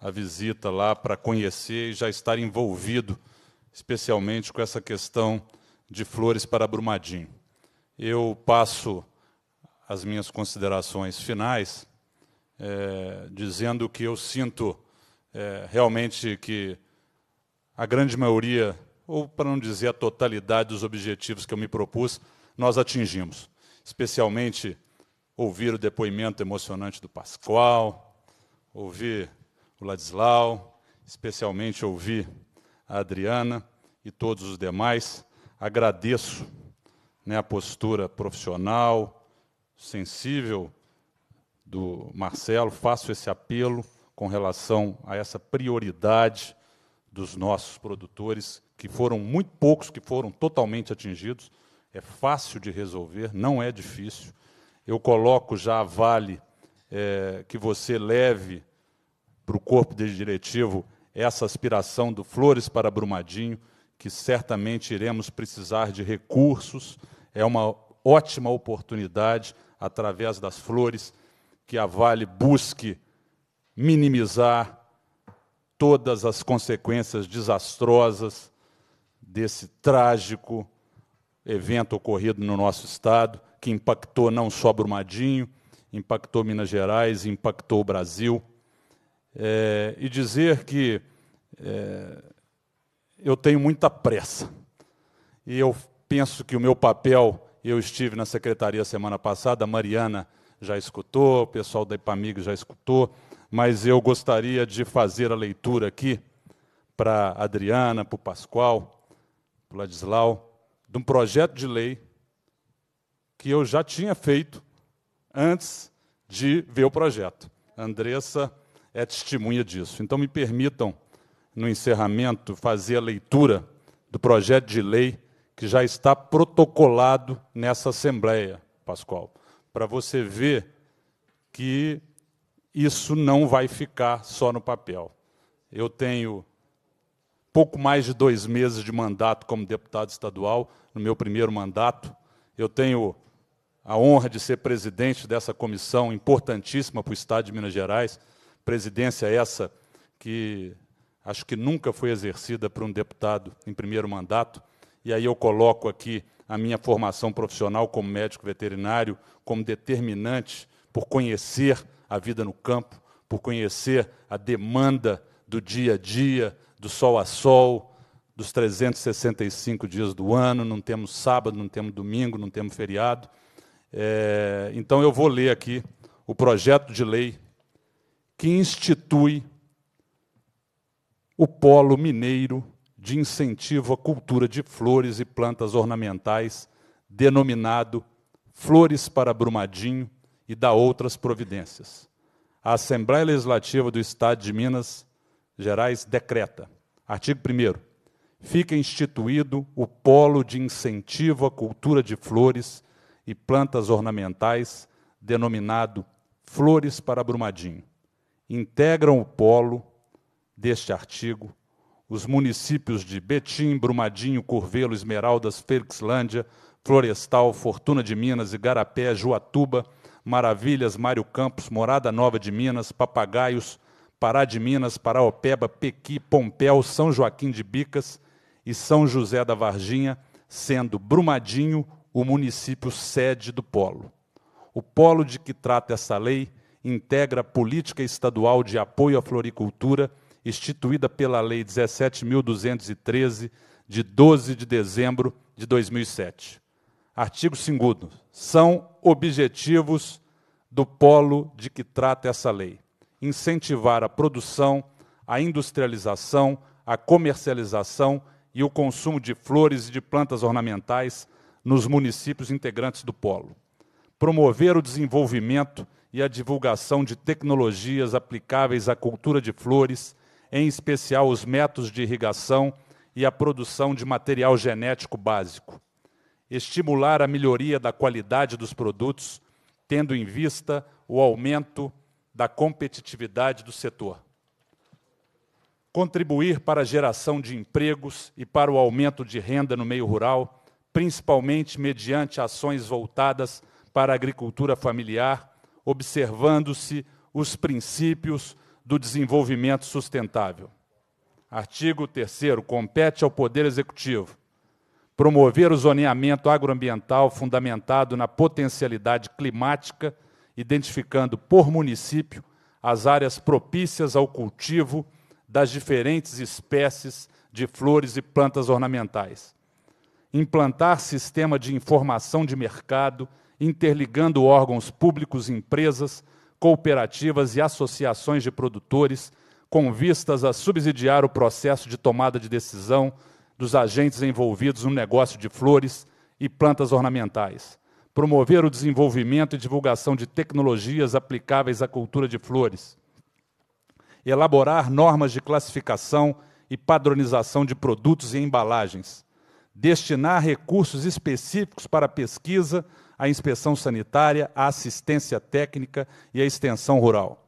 a visita lá para conhecer e já estar envolvido, especialmente com essa questão de flores para Brumadinho eu passo as minhas considerações finais é, dizendo que eu sinto é, realmente que a grande maioria, ou para não dizer a totalidade dos objetivos que eu me propus, nós atingimos. Especialmente ouvir o depoimento emocionante do Pascoal, ouvir o Ladislau, especialmente ouvir a Adriana e todos os demais. Agradeço né, a postura profissional, sensível do Marcelo, faço esse apelo com relação a essa prioridade dos nossos produtores, que foram muito poucos que foram totalmente atingidos. É fácil de resolver, não é difícil. Eu coloco já a Vale é, que você leve para o corpo diretivo essa aspiração do Flores para Brumadinho que certamente iremos precisar de recursos. É uma ótima oportunidade, através das flores, que a Vale busque minimizar todas as consequências desastrosas desse trágico evento ocorrido no nosso estado, que impactou não só Brumadinho, impactou Minas Gerais, impactou o Brasil. É, e dizer que é, eu tenho muita pressa. E eu penso que o meu papel, eu estive na secretaria semana passada, a Mariana já escutou, o pessoal da Ipamig já escutou, mas eu gostaria de fazer a leitura aqui para a Adriana, para o Pascoal, para o Ladislau, de um projeto de lei que eu já tinha feito antes de ver o projeto. A Andressa é testemunha disso. Então, me permitam no encerramento, fazer a leitura do projeto de lei que já está protocolado nessa Assembleia, Pascoal, para você ver que isso não vai ficar só no papel. Eu tenho pouco mais de dois meses de mandato como deputado estadual, no meu primeiro mandato. Eu tenho a honra de ser presidente dessa comissão importantíssima para o Estado de Minas Gerais, presidência essa que acho que nunca foi exercida por um deputado em primeiro mandato, e aí eu coloco aqui a minha formação profissional como médico veterinário como determinante por conhecer a vida no campo, por conhecer a demanda do dia a dia, do sol a sol, dos 365 dias do ano, não temos sábado, não temos domingo, não temos feriado. É, então eu vou ler aqui o projeto de lei que institui o polo mineiro de incentivo à cultura de flores e plantas ornamentais, denominado Flores para Brumadinho e da outras providências. A Assembleia Legislativa do Estado de Minas Gerais decreta, artigo 1 fica instituído o polo de incentivo à cultura de flores e plantas ornamentais, denominado Flores para Brumadinho. Integram o polo deste artigo, os municípios de Betim, Brumadinho, Curvelo, Esmeraldas, Felixlândia, Florestal, Fortuna de Minas, Igarapé, Juatuba, Maravilhas, Mário Campos, Morada Nova de Minas, Papagaios, Pará de Minas, Paraopeba, Pequi, Pompéu, São Joaquim de Bicas e São José da Varginha, sendo Brumadinho o município sede do polo. O polo de que trata essa lei integra a política estadual de apoio à floricultura instituída pela Lei 17.213, de 12 de dezembro de 2007. Artigo 5. São objetivos do polo de que trata essa lei: incentivar a produção, a industrialização, a comercialização e o consumo de flores e de plantas ornamentais nos municípios integrantes do polo. Promover o desenvolvimento e a divulgação de tecnologias aplicáveis à cultura de flores em especial os métodos de irrigação e a produção de material genético básico. Estimular a melhoria da qualidade dos produtos, tendo em vista o aumento da competitividade do setor. Contribuir para a geração de empregos e para o aumento de renda no meio rural, principalmente mediante ações voltadas para a agricultura familiar, observando-se os princípios do Desenvolvimento Sustentável. Artigo 3 compete ao Poder Executivo promover o zoneamento agroambiental fundamentado na potencialidade climática, identificando por município as áreas propícias ao cultivo das diferentes espécies de flores e plantas ornamentais. Implantar sistema de informação de mercado, interligando órgãos públicos e empresas cooperativas e associações de produtores, com vistas a subsidiar o processo de tomada de decisão dos agentes envolvidos no negócio de flores e plantas ornamentais, promover o desenvolvimento e divulgação de tecnologias aplicáveis à cultura de flores, elaborar normas de classificação e padronização de produtos e embalagens, destinar recursos específicos para pesquisa, a inspeção sanitária, a assistência técnica e a extensão rural.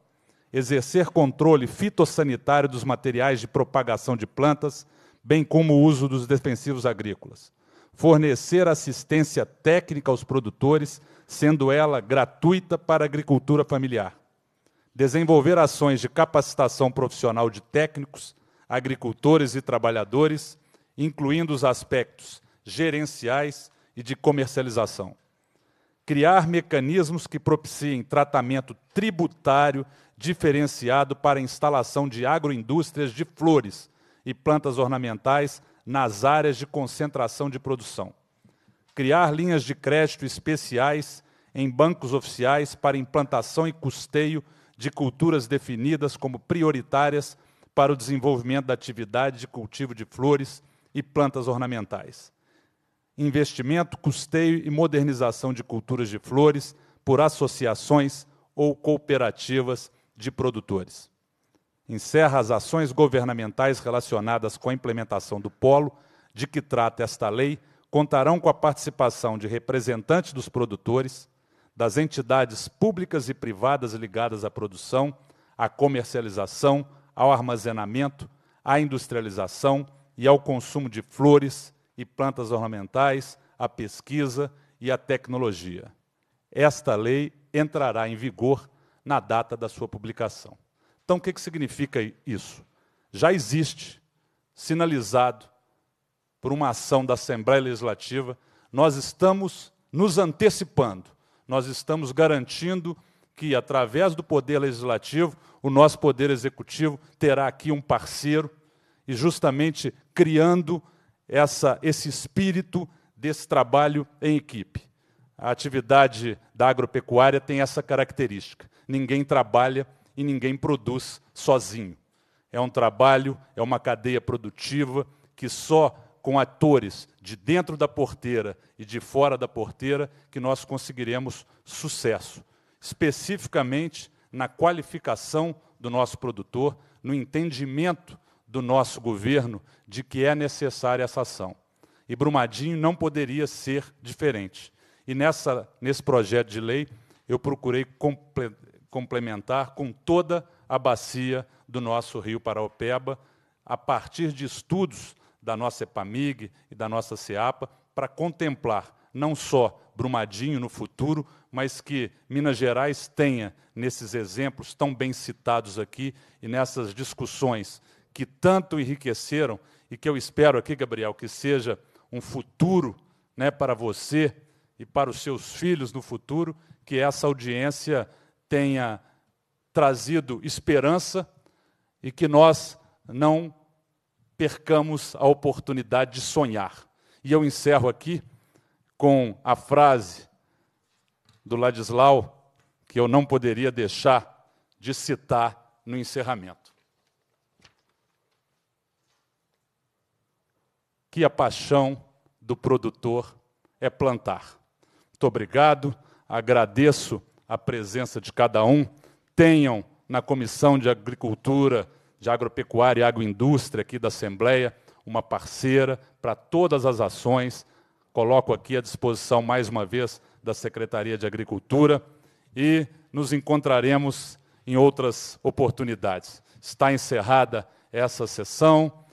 Exercer controle fitossanitário dos materiais de propagação de plantas, bem como o uso dos defensivos agrícolas. Fornecer assistência técnica aos produtores, sendo ela gratuita para a agricultura familiar. Desenvolver ações de capacitação profissional de técnicos, agricultores e trabalhadores, incluindo os aspectos gerenciais e de comercialização criar mecanismos que propiciem tratamento tributário diferenciado para a instalação de agroindústrias de flores e plantas ornamentais nas áreas de concentração de produção. Criar linhas de crédito especiais em bancos oficiais para implantação e custeio de culturas definidas como prioritárias para o desenvolvimento da atividade de cultivo de flores e plantas ornamentais investimento, custeio e modernização de culturas de flores por associações ou cooperativas de produtores. Encerra as ações governamentais relacionadas com a implementação do polo, de que trata esta lei, contarão com a participação de representantes dos produtores, das entidades públicas e privadas ligadas à produção, à comercialização, ao armazenamento, à industrialização e ao consumo de flores, e plantas ornamentais, a pesquisa e a tecnologia. Esta lei entrará em vigor na data da sua publicação. Então, o que, que significa isso? Já existe, sinalizado por uma ação da Assembleia Legislativa, nós estamos nos antecipando, nós estamos garantindo que, através do Poder Legislativo, o nosso Poder Executivo terá aqui um parceiro e justamente criando essa, esse espírito desse trabalho em equipe. A atividade da agropecuária tem essa característica: ninguém trabalha e ninguém produz sozinho. É um trabalho, é uma cadeia produtiva que só com atores de dentro da porteira e de fora da porteira que nós conseguiremos sucesso, especificamente na qualificação do nosso produtor, no entendimento do nosso governo de que é necessária essa ação. E Brumadinho não poderia ser diferente. E nessa, nesse projeto de lei, eu procurei complementar com toda a bacia do nosso rio Paraopeba, a partir de estudos da nossa EPAMIG e da nossa CEAPA, para contemplar não só Brumadinho no futuro, mas que Minas Gerais tenha, nesses exemplos tão bem citados aqui e nessas discussões que tanto enriqueceram e que eu espero aqui, Gabriel, que seja um futuro né, para você e para os seus filhos no futuro, que essa audiência tenha trazido esperança e que nós não percamos a oportunidade de sonhar. E eu encerro aqui com a frase do Ladislau, que eu não poderia deixar de citar no encerramento. que a paixão do produtor é plantar. Muito obrigado, agradeço a presença de cada um. Tenham na Comissão de Agricultura, de Agropecuária e Agroindústria aqui da Assembleia uma parceira para todas as ações. Coloco aqui à disposição mais uma vez da Secretaria de Agricultura e nos encontraremos em outras oportunidades. Está encerrada essa sessão.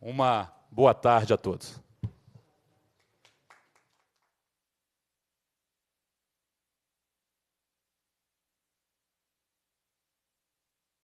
Uma Boa tarde a todos.